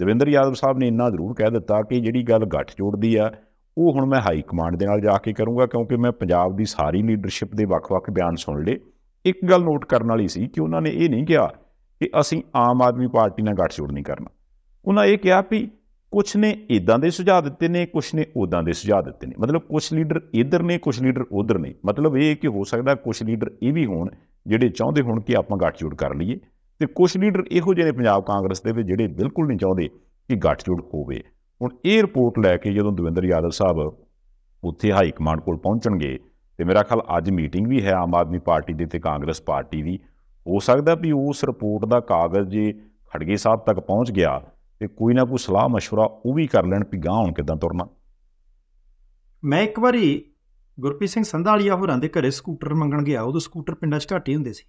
ਦਵਿੰਦਰ ਯਾਦਵ ਸਾਹਿਬ ਨੇ ਇੰਨਾ ਜ਼ਰੂਰ ਕਹਿ ਦਿੱਤਾ ਕਿ ਜਿਹੜੀ ਗੱਲ ਗੱਠ ਜੋੜਦੀ ਆ ਉਹ ਹੁਣ ਮੈਂ ਹਾਈ ਕਮਾਂਡ ਦੇ ਨਾਲ ਜਾ ਕੇ ਕਰੂੰਗਾ ਕਿਉਂਕਿ ਮੈਂ ਪੰਜਾਬ ਦੀ ਸਾਰੀ ਲੀਡਰਸ਼ਿਪ ਦੇ ਵੱਖ-ਵੱਖ ਬਿਆਨ ਸੁਣ ਲਏ ਇੱਕ ਗੱਲ ਨੋਟ ਕਰਨ ਵਾਲੀ ਸੀ ਕਿ ਉਹਨਾਂ ਨੇ ਇਹ ਨਹੀਂ ਕਿਹਾ ਕਿ ਅਸੀਂ ਆਮ ਆਦਮੀ ਪਾਰਟੀ ਨਾਲ ਗੱਠਜੋੜ ਨਹੀਂ ਕਰਨਾ ਉਹਨਾਂ ਇਹ ਕਿਹਾ ਵੀ ਕੁਝ ਨੇ ਇਦਾਂ ਦੇ ਸੁਝਾਅ ਦਿੱਤੇ ਨੇ ਕੁਝ ਨੇ ਉਦਾਂ ਦੇ ਸੁਝਾਅ ਦਿੱਤੇ ਨੇ ਮਤਲਬ ਕੁਝ ਲੀਡਰ ਇਧਰ ਨੇ ਕੁਝ ਲੀਡਰ ਉਧਰ ਨੇ ਮਤਲਬ ਇਹ ਕਿ ਹੋ ਸਕਦਾ ਕੁਝ ਲੀਡਰ ਇਹ ਵੀ ਹੋਣ ਜਿਹੜੇ ਚਾਹੁੰਦੇ ਹੋਣ ਕਿ ਆਪਾਂ ਗੱਠਜੋੜ ਕਰ ਲਈਏ ਤੇ ਕੁਝ ਲੀਡਰ ਇਹੋ ਜਿਹੇ ਨੇ ਪੰਜਾਬ ਕਾਂਗਰਸ ਦੇ ਵਿੱਚ ਜਿਹੜੇ ਬਿਲਕੁਲ ਨਹੀਂ ਚਾਹੁੰਦੇ ਕਿ ਗੱਠਜੋੜ ਹੋਵੇ ਹੁਣ ਇਹ ਰਿਪੋਰਟ ਲੈ ਕੇ ਜਦੋਂ ਦਵਿੰਦਰ ਯਾਦਵ ਸਾਹਿਬ ਉੱਥੇ ਹਾਈ ਕਮਾਂਡ ਕੋਲ ਪਹੁੰਚਣਗੇ ਤੇ ਮੇਰਾ ਖਿਆਲ ਅੱਜ ਮੀਟਿੰਗ ਵੀ ਹੈ ਆਮ ਆਦਮੀ ਪਾਰਟੀ ਦੀ ਤੇ ਕਾਂਗਰਸ ਪਾਰਟੀ ਦੀ ਹੋ ਸਕਦਾ ਵੀ ਉਸ ਰਿਪੋਰਟ ਦਾ ਕਾਗਜ਼ ਜੇ ਖੜਗੇ ਸਾਹਿਬ ਤੱਕ ਪਹੁੰਚ ਗਿਆ ਤੇ ਕੋਈ ਨਾ ਕੋਈ ਸਲਾਹ مشورہ ਉਹ ਵੀ ਕਰ ਲੈਣ ਵੀ ਗਾਂ ਹੁਣ ਕਿਦਾਂ ਤੁਰਨਾ ਮੈਂ ਇੱਕ ਵਾਰੀ ਗੁਰਪ੍ਰੀਤ ਸਿੰਘ ਸੰਧਾਲੀਆ ਹੋਰਾਂ ਦੇ ਘਰੇ ਸਕੂਟਰ ਮੰਗਣ ਗਿਆ ਉਹਦਾ ਸਕੂਟਰ ਪਿੰਡਾਂ 'ਚ ਘੱਟ ਹੁੰਦੇ ਸੀ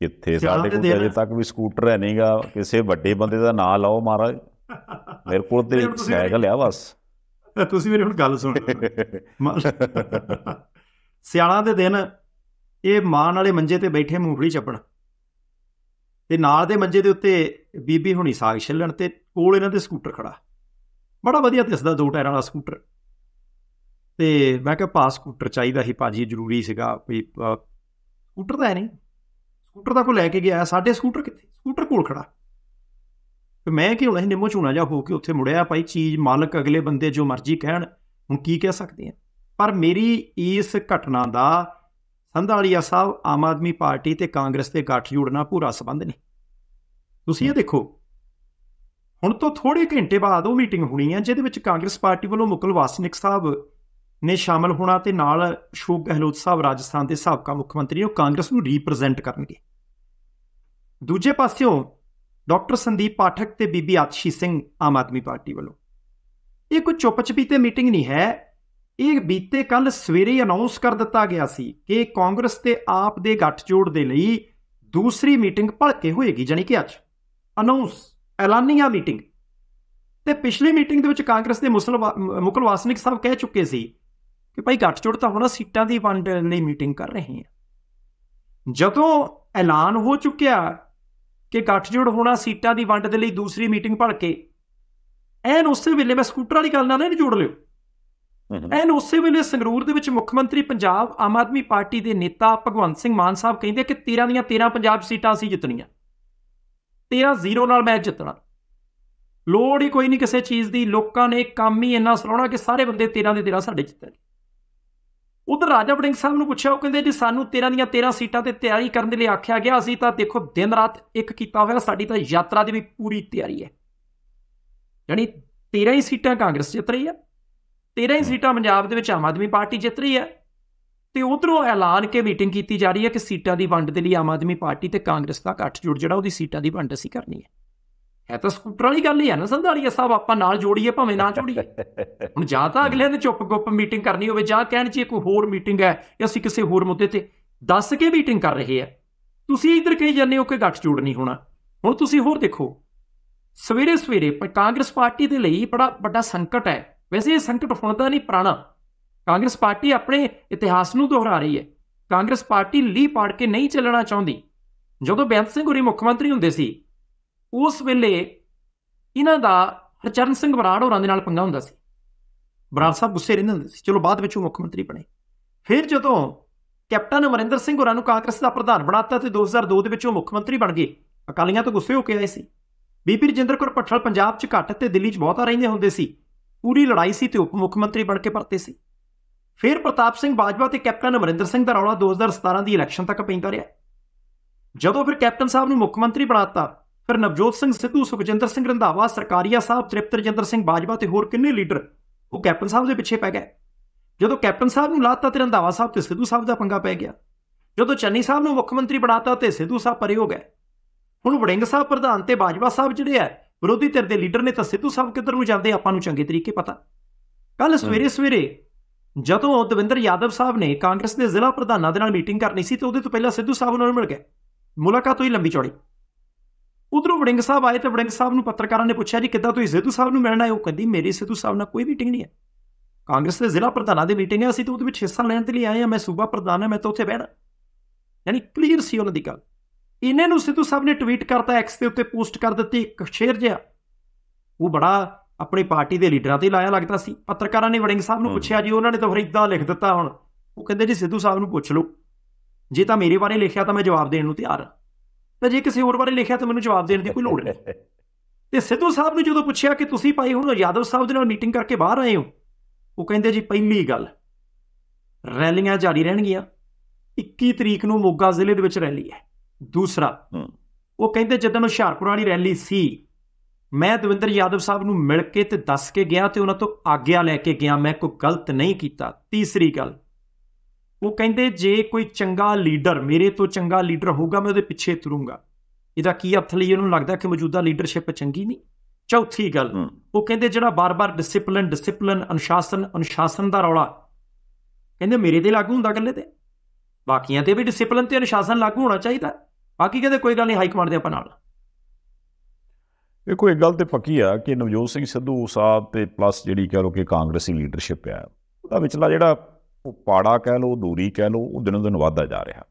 ਕਿੱਥੇ ਸਾਡੇ ਕੋਲ ਅਜੇ ਤੱਕ ਵੀ ਸਕੂਟਰ ਹੈ ਨਹੀਂਗਾ ਕਿਸੇ ਵੱਡੇ ਬੰਦੇ ਦਾ ਨਾਂ ਲਾਓ ਮਹਾਰਾਜ ਮੇਰੇ ਕੋਲ ਤੇ ਸਾਈਕਲ ਆ ਬਸ ਤੁਸੀਂ ਮੇਰੀ ਹੁਣ ਗੱਲ ਸੁਣ ਸਿਆਲਾਂ ਦੇ ਦਿਨ ਇਹ ਮਾਂ ਵਾਲੇ ਮੰਜੇ ਤੇ ਬੈਠੇ ਮੂੰਗਲੀ ਚੱਪਣ ਤੇ ਨਾਲ ਦੇ ਮੰਜੇ ਦੇ ਉੱਤੇ ਬੀਬੀ ਹੁਣੀ ਸਾਗ ਛਿੱਲਣ ਤੇ ਕੋਲ ਇਹਨਾਂ ਦੇ ਸਕੂਟਰ ਖੜਾ ਬੜਾ ਵਧੀਆ ਦਿਸਦਾ ਦੋ ਟਾਇਰਾਂ ਵਾਲਾ ਸਕੂਟਰ ਤੇ ਮੈਂ ਕਿਹਾ ਪਾਸ ਸਕੂਟਰ ਚਾਹੀਦਾ ਸੀ ਭਾਜੀ ਜ਼ਰੂਰੀ ਸੀਗਾ ਵੀ ਸਕੂਟਰ ਤਾਂ ਹੈ ਨਹੀਂ ਸਕੂਟਰ ਤਾਂ ਕੋ ਲੈ ਕੇ ਗਿਆ ਸਾਡੇ ਸਕੂਟਰ ਕਿੱਥੇ ਸਕੂਟਰ ਕੋਲ ਖੜਾ ਫਿਰ ਮੈਂ ਕਿਉਂ ਹੁਣ ਇਹ ਚੋਣਾ ਜਾ ਹੋ ਕੇ ਉੱਥੇ ਮੁੜਿਆ ਭਾਈ ਚੀਜ਼ ਮਾਲਕ ਅਗਲੇ ਬੰਦੇ ਜੋ ਮਰਜ਼ੀ ਕਹਿਣ ਹੁਣ ਕੀ ਕਹਿ ਸਕਦੇ ਆ ਪਰ ਮੇਰੀ ਇਸ ਘਟਨਾ ਦਾ ਸੰਧਾਲੀਆ ਸਾਹਿਬ ਆਮ ਆਦਮੀ ਪਾਰਟੀ ਤੇ ਕਾਂਗਰਸ ਦੇ ਗੱਠ ਜੁੜਨਾ ਪੂਰਾ ਸਬੰਧ ਨਹੀਂ ਤੁਸੀਂ ਇਹ ਦੇਖੋ ਹੁਣ ਤੋਂ ਥੋੜੇ ਘੰਟੇ ਬਾਅਦ ਉਹ ਮੀਟਿੰਗ ਹੋਣੀ ਹੈ ਜਿਹਦੇ ਵਿੱਚ ਕਾਂਗਰਸ ਪਾਰਟੀ ਵੱਲੋਂ ਮੁਕਲ ਵਾਸਨਿਕ ਸਾਹਿਬ ਨੇ ਸ਼ਾਮਲ ਹੋਣਾ ਤੇ ਨਾਲ ਸ਼ੋਕ ਗਹਿਲੋਤ ਸਾਹਿਬ ਰਾਜਸਥਾਨ ਦੇ ਸਾਬਕਾ ਮੁੱਖ ਮੰਤਰੀ ਉਹ ਕਾਂਗਰਸ ਨੂੰ ਰਿਪਰੈਜ਼ੈਂਟ ਕਰਨਗੇ ਦੂਜੇ ਪਾਸਿਓਂ ਡਾਕਟਰ ਸੰਦੀਪ ਪਾਠਕ ਤੇ ਬੀਬੀ ਆਤਸ਼ੀ ਸਿੰਘ ਆਮ ਆਦਮੀ ਪਾਰਟੀ ਵੱਲੋਂ ਇਹ ਕੋਈ ਤੇ ਮੀਟਿੰਗ ਨਹੀਂ ਹੈ ਇਹ ਬੀਤੇ ਕੱਲ ਸਵੇਰੇ ਅਨਾਉਂਸ ਕਰ ਦਿੱਤਾ ਗਿਆ ਸੀ ਕਿ ਕਾਂਗਰਸ ਤੇ ਆਪ ਦੇ ਗੱਠਜੋੜ ਦੇ ਲਈ ਦੂਸਰੀ ਮੀਟਿੰਗ ਭਲਕੇ ਹੋਏਗੀ ਜਾਨੀ ਕਿ ਅੱਜ ਅਨਾਉਂਸ ਐਲਾਨੀਆ ਮੀਟਿੰਗ ਤੇ ਪਿਛਲੀ ਮੀਟਿੰਗ ਦੇ ਵਿੱਚ ਕਾਂਗਰਸ ਦੇ ਮੁਕਲ ਵਾਸਨਿਕ ਸਾਹਿਬ ਕਹਿ ਚੁੱਕੇ ਸੀ ਕਿ ਭਾਈ ਗੱਠਜੋੜ ਤਾਂ ਹੁਣ ਸੀਟਾਂ ਦੀ ਵੰਡ ਲਈ ਮੀਟਿੰਗ ਕਰ ਰਹੇ ਹਾਂ ਜਦੋਂ ਐਲਾਨ ਹੋ ਚੁੱਕਿਆ ਕਿ ਗੱਠਜੋੜ ਹੋਣਾ ਸੀਟਾਂ ਦੀ ਵੰਡ ਦੇ ਲਈ ਦੂਸਰੀ ਮੀਟਿੰਗ ਭੜ ਕੇ ਐਨ ਉਸੇ ਵੇਲੇ ਮੈਂ ਸਕੂਟਰ ਵਾਲੀ ਗੱਲ ਨਾਲ ਇਹਨੂੰ ਜੋੜ ਲਿਓ ਐਨ ਉਸੇ ਵੇਲੇ ਸੰਗਰੂਰ ਦੇ ਵਿੱਚ ਮੁੱਖ ਮੰਤਰੀ ਪੰਜਾਬ ਆਮ ਆਦਮੀ ਪਾਰਟੀ ਦੇ ਨੇਤਾ ਭਗਵੰਤ ਸਿੰਘ ਮਾਨ ਸਾਹਿਬ ਕਹਿੰਦੇ ਕਿ 13 ਦੀਆਂ 13 ਪੰਜਾਬ ਸੀਟਾਂ ਅਸੀਂ ਜਿੱਤਣੀਆਂ 13 0 ਨਾਲ ਮੈਚ ਜਿੱਤਣਾ ਲੋੜ ਹੀ ਕੋਈ ਨਹੀਂ ਕਿਸੇ ਚੀਜ਼ ਦੀ ਲੋਕਾਂ ਨੇ ਕੰਮ ਹੀ ਇੰਨਾ ਸਲਾਉਣਾ ਕਿ ਸਾਰੇ ਬੰਦੇ 13 ਦੇ 13 ਸਾਡੇ ਜਿੱਤਣਗੇ ਉਧਰ ਰਾਜਾ ਵੜਿੰਗ ਸਾਹਿਬ ਨੂੰ ਪੁੱਛਿਆ ਉਹ ਕਹਿੰਦੇ ਜੀ ਸਾਨੂੰ 13 ਦੀਆਂ 13 ਸੀਟਾਂ ਤੇ ਤਿਆਰੀ ਕਰਨ ਦੇ ਲਈ ਆਖਿਆ ਗਿਆ ਅਸੀਂ ਤਾਂ ਦੇਖੋ ਦਿਨ ਰਾਤ ਇੱਕ ਕੀਤਾ ਹੋਇਆ ਸਾਡੀ ਤਾਂ ਯਾਤਰਾ ਦੀ ਵੀ ਪੂਰੀ ਤਿਆਰੀ ਹੈ ਯਾਨੀ 13 ਹੀ ਸੀਟਾਂ ਕਾਂਗਰਸ ਜਿੱਤ ਰਹੀ ਹੈ 13 ਹੀ ਸੀਟਾਂ ਪੰਜਾਬ ਦੇ ਵਿੱਚ ਆਮ ਆਦਮੀ ਪਾਰਟੀ ਜਿੱਤ ਰਹੀ ਹੈ ਤੇ ਉਧਰੋਂ ਐਲਾਨ ਕੇ ਮੀਟਿੰਗ ਕੀਤੀ ਜਾ ਰਹੀ ਹੈ ਕਿ ਸੀਟਾਂ ਦੀ ਵੰਡ ਦੇ ਲਈ ਆਮ ਆਦਮੀ ਪਾਰਟੀ ਤੇ ਕਾਂਗਰਸ ਦਾ ਇਕੱਠ ਜੁੜ ਜਿਹੜਾ ਉਹਦੀ ਸੀਟਾਂ ਦੀ ਵੰਡ ਅਸੀਂ ਕਰਨੀ ਹੈ ਹੈ ਤਾਂ ਸਕੂਟਰ ਵਾਲੀ ਗੱਲ ਹੀ ਆ ਨਾ ਸੰਧਾਰੀਆ ਸਾਹਿਬ ਆਪਾਂ ਨਾਲ ਜੋੜੀਏ ਭਾਵੇਂ ਨਾ ਜੋੜੀਏ ਹੁਣ ਜਾਂ ਤਾਂ ਅਗਲੇ ਨੇ ਚੁੱਪ-ਗੁੱਪ ਮੀਟਿੰਗ ਕਰਨੀ ਹੋਵੇ ਜਾਂ ਕਹਿਣ ਜੀ ਕੋਈ ਹੋਰ ਮੀਟਿੰਗ ਹੈ ਜਾਂ ਅਸੀਂ ਕਿਸੇ ਹੋਰ ਮੁੱਦੇ ਤੇ ਦੱਸ ਕੇ ਮੀਟਿੰਗ ਕਰ ਰਹੇ ਆ ਤੁਸੀਂ ਇਧਰ ਕਹੀ ਜਾਂਦੇ ਹੋ ਕਿ ਗੱਠ ਜੋੜ ਨਹੀਂ ਹੋਣਾ ਹੁਣ ਤੁਸੀਂ ਹੋਰ ਦੇਖੋ ਸਵੇਰੇ ਸਵੇਰੇ ਕਾਂਗਰਸ ਪਾਰਟੀ ਦੇ ਲਈ ਬੜਾ ਵੱਡਾ ਸੰਕਟ ਹੈ ਵੈਸੇ ਇਹ ਸੰਕਟ ਹੁਣ ਦਾ ਨਹੀਂ ਪੁਰਾਣਾ ਕਾਂਗਰਸ ਪਾਰਟੀ ਆਪਣੇ ਇਤਿਹਾਸ ਨੂੰ ਦੁਹਰਾ ਰਹੀ ਹੈ ਕਾਂਗਰਸ ਪਾਰਟੀ ਲੀ ਪਾੜ ਕੇ ਨਹੀਂ ਚੱਲਣਾ ਚਾਹੁੰਦੀ ਜਦੋਂ ਬੈਂਤ ਸਿੰਘ ਹੋਰੀ ਮੁੱਖ ਮੰਤਰੀ ਹੁੰਦੇ ਸੀ ਉਸ ਵੇਲੇ ਇਹਨਾਂ ਦਾ ਹਰਚਰਨ ਸਿੰਘ ਬਰਾੜ ਹੋਰਾਂ ਦੇ ਨਾਲ ਪੰਗਾ ਹੁੰਦਾ ਸੀ ਬਰਾੜ ਸਾਹਿਬ ਗੁੱਸੇ ਰਹਿੰਦੇ ਹੁੰਦੇ ਸੀ ਚਲੋ ਬਾਅਦ ਵਿੱਚ ਉਹ ਮੁੱਖ ਮੰਤਰੀ ਬਣੇ ਫਿਰ ਜਦੋਂ ਕੈਪਟਨ ਅਮਰਿੰਦਰ ਸਿੰਘ ਹੋਰਾਂ ਨੂੰ ਕਾਂਗਰਸ ਦਾ ਪ੍ਰਧਾਨ ਬਣਾਤਾ ਤੇ 2002 ਦੇ ਵਿੱਚ ਉਹ ਮੁੱਖ ਮੰਤਰੀ ਬਣ ਗਏ ਅਕਾਲੀਆਂ ਤੋਂ ਗੁੱਸੇ ਹੋ ਕੇ ਆਏ ਸੀ ਬੀਪੀ ਰਜਿੰਦਰ ਕੌਰ ਪੱਠਲ ਪੰਜਾਬ 'ਚ ਘੱਟ ਤੇ ਦਿੱਲੀ 'ਚ ਬਹੁਤਾ ਰਹਿੰਦੇ ਹੁੰਦੇ ਸੀ ਪੂਰੀ ਲੜਾਈ ਸੀ ਤੇ ਉਪ ਮੁੱਖ ਮੰਤਰੀ ਬਣ ਕੇ ਪਰਤੇ ਸੀ ਫਿਰ ਪ੍ਰਤਾਪ ਸਿੰਘ ਬਾਜਵਾ ਤੇ ਕੈਪਟਨ ਅਮਰਿੰਦਰ ਸਿੰਘ ਦਾ ਰੌਲਾ 2017 ਦੀ ਇਲੈਕਸ਼ਨ ਤੱਕ ਪੈਂਦਾ ਰਿਹਾ ਜਦੋਂ ਫਿਰ ਕੈਪਟਨ ਸਾਹਿਬ ਨੂੰ ਮੁੱਖ ਮੰਤਰੀ ਬਣਾਤਾ ਫਿਰ ਨਵਜੋਤ ਸਿੰਘ ਸਿੱਧੂ ਸੁਖਜਿੰਦਰ ਸਿੰਘ ਰੰਧਾਵਾ ਸਰਕਾਰੀਆ ਸਾਹਿਬ ਤ੍ਰਿਪਤ ਰਜਿੰਦਰ ਸਿੰਘ ਬਾਜਵਾ ਤੇ ਹੋਰ ਕਿੰਨੇ ਲੀਡਰ ਉਹ ਕੈਪਟਨ ਸਾਹਿਬ ਦੇ ਪਿੱਛੇ ਪੈ ਗਏ ਜਦੋਂ ਕੈਪਟਨ ਸਾਹਿਬ ਨੂੰ ਲਾਤਾ ਤੇ ਰੰਧਾਵਾ ਸਾਹਿਬ ਤੇ ਸਿੱਧੂ ਸਾਹਿਬ ਦਾ ਪੰਗਾ ਪੈ ਗਿਆ ਜਦੋਂ ਚੰਨੀ ਸਾਹਿਬ ਨੂੰ ਮੁੱਖ ਮੰਤਰੀ ਬਣਾਤਾ ਤੇ ਸਿੱਧੂ ਸਾਹਿਬ ਪਰੇ ਹੋ ਗਏ ਹੁਣ ਵੜਿੰਗ ਸਾਹਿਬ ਪ੍ਰਧਾਨ ਤੇ ਬਾਜਵਾ ਸਾਹਿਬ ਜਿਹੜੇ ਆ ਵਿਰੋਧੀ ਧਿਰ ਦੇ ਲੀਡਰ ਨੇ ਤਾਂ ਸਿੱਧੂ ਸਾਹਿਬ ਕਿੱਧਰ ਨੂੰ ਜਾਂਦੇ ਆਪਾਂ ਨੂੰ ਚੰਗੇ ਤਰੀਕੇ ਪਤਾ ਕੱਲ ਸਵੇਰੇ ਸਵੇਰੇ ਜਦੋਂ ਦਵਿੰਦਰ ਯਾਦਵ ਸਾਹਿਬ ਨੇ ਕਾਂਗਰਸ ਦੇ ਜ਼ਿਲ੍ਹਾ ਪ੍ਰਧਾਨਾਂ ਦੇ ਨਾਲ ਮੀਟਿੰਗ ਕਰਨੀ ਸੀ ਤੇ ਉਹਦੇ ਤੋਂ ਪਹਿਲਾਂ ਸਿੱਧੂ ਸਾਹਿਬ ਉਹਨਾਂ ਨੂੰ ਮਿਲ ਗਏ ਮੁਲਾਕਾਤ ਹੋਈ ਲੰਬੀ ਚੌੜੀ ਉਧਰੋਂ ਵੜਿੰਗ ਸਾਹਿਬ ਆਏ ਤੇ ਵੜਿੰਗ ਸਾਹਿਬ ਨੂੰ ਪੱਤਰਕਾਰਾਂ ਨੇ ਪੁੱਛਿਆ ਜੀ ਕਿੱਦਾਂ ਤੁਸੀਂ ਸਿੱਧੂ ਸਾਹਿਬ ਨੂੰ ਮਿਲਣਾ ਹੈ ਉਹ ਕਹਿੰਦੀ ਮੇਰੀ ਸਿੱਧੂ ਸਾਹਿਬ ਨਾਲ ਕੋਈ ਮੀਟਿੰਗ ਨਹੀਂ ਹੈ ਕਾਂਗਰਸ ਦੇ ਜ਼ਿਲ੍ਹਾ ਪ੍ਰਧਾਨਾਂ ਦੀ ਮੀਟਿੰਗ ਹੈ ਅਸੀਂ ਤਾਂ ਉਹਦੇ ਵਿੱਚ ਹਿੱਸਾ ਲੈਣ ਦੇ ਲਈ ਆਏ ਹਾਂ ਮੈਂ ਸੂਬਾ ਪ੍ਰਧਾਨ ਹਾਂ ਮੈਂ ਤਾਂ ਉੱਥੇ ਬਹਿਣਾ ਯਾਨੀ ਕਲੀਅਰ ਸੀ ਉਹਨਾਂ ਦੀ ਗੱਲ ਇਹਨੇ ਨੂੰ ਸਿੱਧੂ ਸਾਹਿਬ ਨੇ ਟਵੀਟ ਕਰਤਾ ਐਕਸ ਦੇ ਉੱਤੇ ਪੋਸਟ ਕਰ ਦਿੱਤੀ ਇੱਕ ਸ਼ੇਅਰ ਜਿਹਾ ਉਹ ਬੜਾ ਆਪਣੀ ਪਾਰਟੀ ਦੇ ਲੀਡਰਾਂ ਤੇ ਲਾਇਆ ਲੱਗਦਾ ਸੀ ਪੱਤਰਕਾਰਾਂ ਨੇ ਵੜਿੰਗ ਸਾਹਿਬ ਨੂੰ ਪੁੱਛਿਆ ਜੀ ਉਹਨਾਂ ਨੇ ਤਾਂ ਫਰੀਦਾ ਲਿਖ ਦਿੱਤਾ ਹੁਣ ਉਹ ਕਹਿੰਦੇ ਜੀ ਸਿੱਧੂ ਸਾਹਿਬ ਨੂੰ ਪੁੱਛ ਲਓ ਜੇ ਤਾਂ ਮੇਰੇ ਬਾਰੇ ਲਿਖਿਆ ਤਾਂ ਮੈਂ ਜਵਾਬ ਦੇਣ ਨੂੰ ਤਿਆਰ ਹਾਂ ਤਾਂ ਜੇ ਕਿਸੇ ਹੋਰ ਬਾਰੇ ਲਿਖਿਆ ਤਾਂ ਮੈਨੂੰ ਜਵਾਬ ਦੇਣ ਦੀ ਕੋਈ ਲੋੜ ਨਹੀਂ ਤੇ ਸਿੱਧੂ ਸਾਹਿਬ ਨੂੰ ਜਦੋਂ ਪੁੱਛਿਆ ਕਿ ਤੁਸੀਂ ਭਾਈ ਹੁਣ ਯਾਦਵ ਸਾਹਿਬ ਦੇ ਨਾਲ ਮੀਟਿੰਗ ਕਰਕੇ ਬਾਹਰ ਆਏ ਹੋ ਉਹ ਕਹਿੰਦੇ ਜੀ ਪਹਿਲੀ ਗੱਲ ਰੈਲੀਆਂ ਜਾਰੀ ਰਹਿਣਗੀਆਂ 21 ਤਰੀਕ ਨੂੰ ਮੋਗਾ ਜ਼ਿਲ੍ਹੇ ਦੇ ਵਿੱਚ ਰੈਲੀ ਹੈ ਦੂਸਰਾ ਉਹ ਕਹਿੰਦੇ ਜਦੋਂ ਹੁਸ਼ਿਆਰਪੁਰ ਵਾਲੀ ਰੈਲੀ ਸੀ ਮੈਂ ਦਵਿੰਦਰ ਯਾਦਵ ਸਾਹਿਬ ਨੂੰ ਮਿਲ ਕੇ ਤੇ ਦੱਸ ਕੇ ਗਿਆ ਤੇ ਉਹਨਾਂ ਤੋਂ ਆਗਿਆ ਲੈ ਕੇ ਗਿਆ ਮੈਂ ਕੋਈ ਗਲਤ ਨਹੀਂ ਕੀਤਾ ਤੀਸਰੀ ਗੱਲ ਉਹ ਕਹਿੰਦੇ ਜੇ ਕੋਈ ਚੰਗਾ ਲੀਡਰ ਮੇਰੇ ਤੋਂ ਚੰਗਾ ਲੀਡਰ ਹੋਊਗਾ ਮੈਂ ਉਹਦੇ ਪਿੱਛੇ ਤੁਰੂੰਗਾ ਇਹਦਾ ਕੀ ਅਰਥ ਲਈ ਇਹਨੂੰ ਲੱਗਦਾ ਕਿ ਮੌਜੂਦਾ ਲੀਡਰਸ਼ਿਪ ਚੰਗੀ ਨਹੀਂ ਚੌਥੀ ਗੱਲ ਉਹ ਕਹਿੰਦੇ ਜਿਹੜਾ ਬਾਰ-ਬਾਰ ਡਿਸਪਲਿਨ ਡਿਸਪਲਿਨ ਅਨੁਸ਼ਾਸਨ ਅਨੁਸ਼ਾਸਨ ਦਾ ਰੌਲਾ ਕਹਿੰਦੇ ਮੇਰੇ ਤੇ ਲਾਗੂ ਹੁੰਦਾ ਕੱਲੇ ਤੇ ਬਾਕੀਆਂ ਤੇ ਵੀ ਡਿਸਪਲਿਨ ਤੇ ਅਨੁਸ਼ਾਸਨ ਲਾਗੂ ਹੋਣਾ ਚਾਹੀਦਾ ਬਾਕੀ ਕਹਿੰਦੇ ਕੋਈ ਗੱਲ ਨਹੀਂ ਹਾਈ ਕਮਾਂਡ ਦੇ ਆਪਾਂ ਨਾਲ ਇਹ ਕੋਈ ਗੱਲ ਤੇ ਪੱਕੀ ਆ ਕਿ ਨਵਜੋਤ ਸਿੰਘ ਸਿੱਧੂ ਸਾਹਿਬ ਤੇ ਪਲੱਸ ਜਿਹੜੀ ਕਹੋ ਲੋ ਕਿ ਕਾਂਗਰਸੀ ਲੀਡਰਸ਼ਿਪ ਆ ਉਹਦਾ ਵਿਚਲਾ ਜਿਹੜਾ ਉਹ ਪਾੜਾ ਕਹਿ ਲੋ ਦੂਰੀ ਕਹਿ ਲੋ ਉਹ ਦਿਨੋਂ ਦਿਨ ਵਧਦਾ ਜਾ ਰਿਹਾ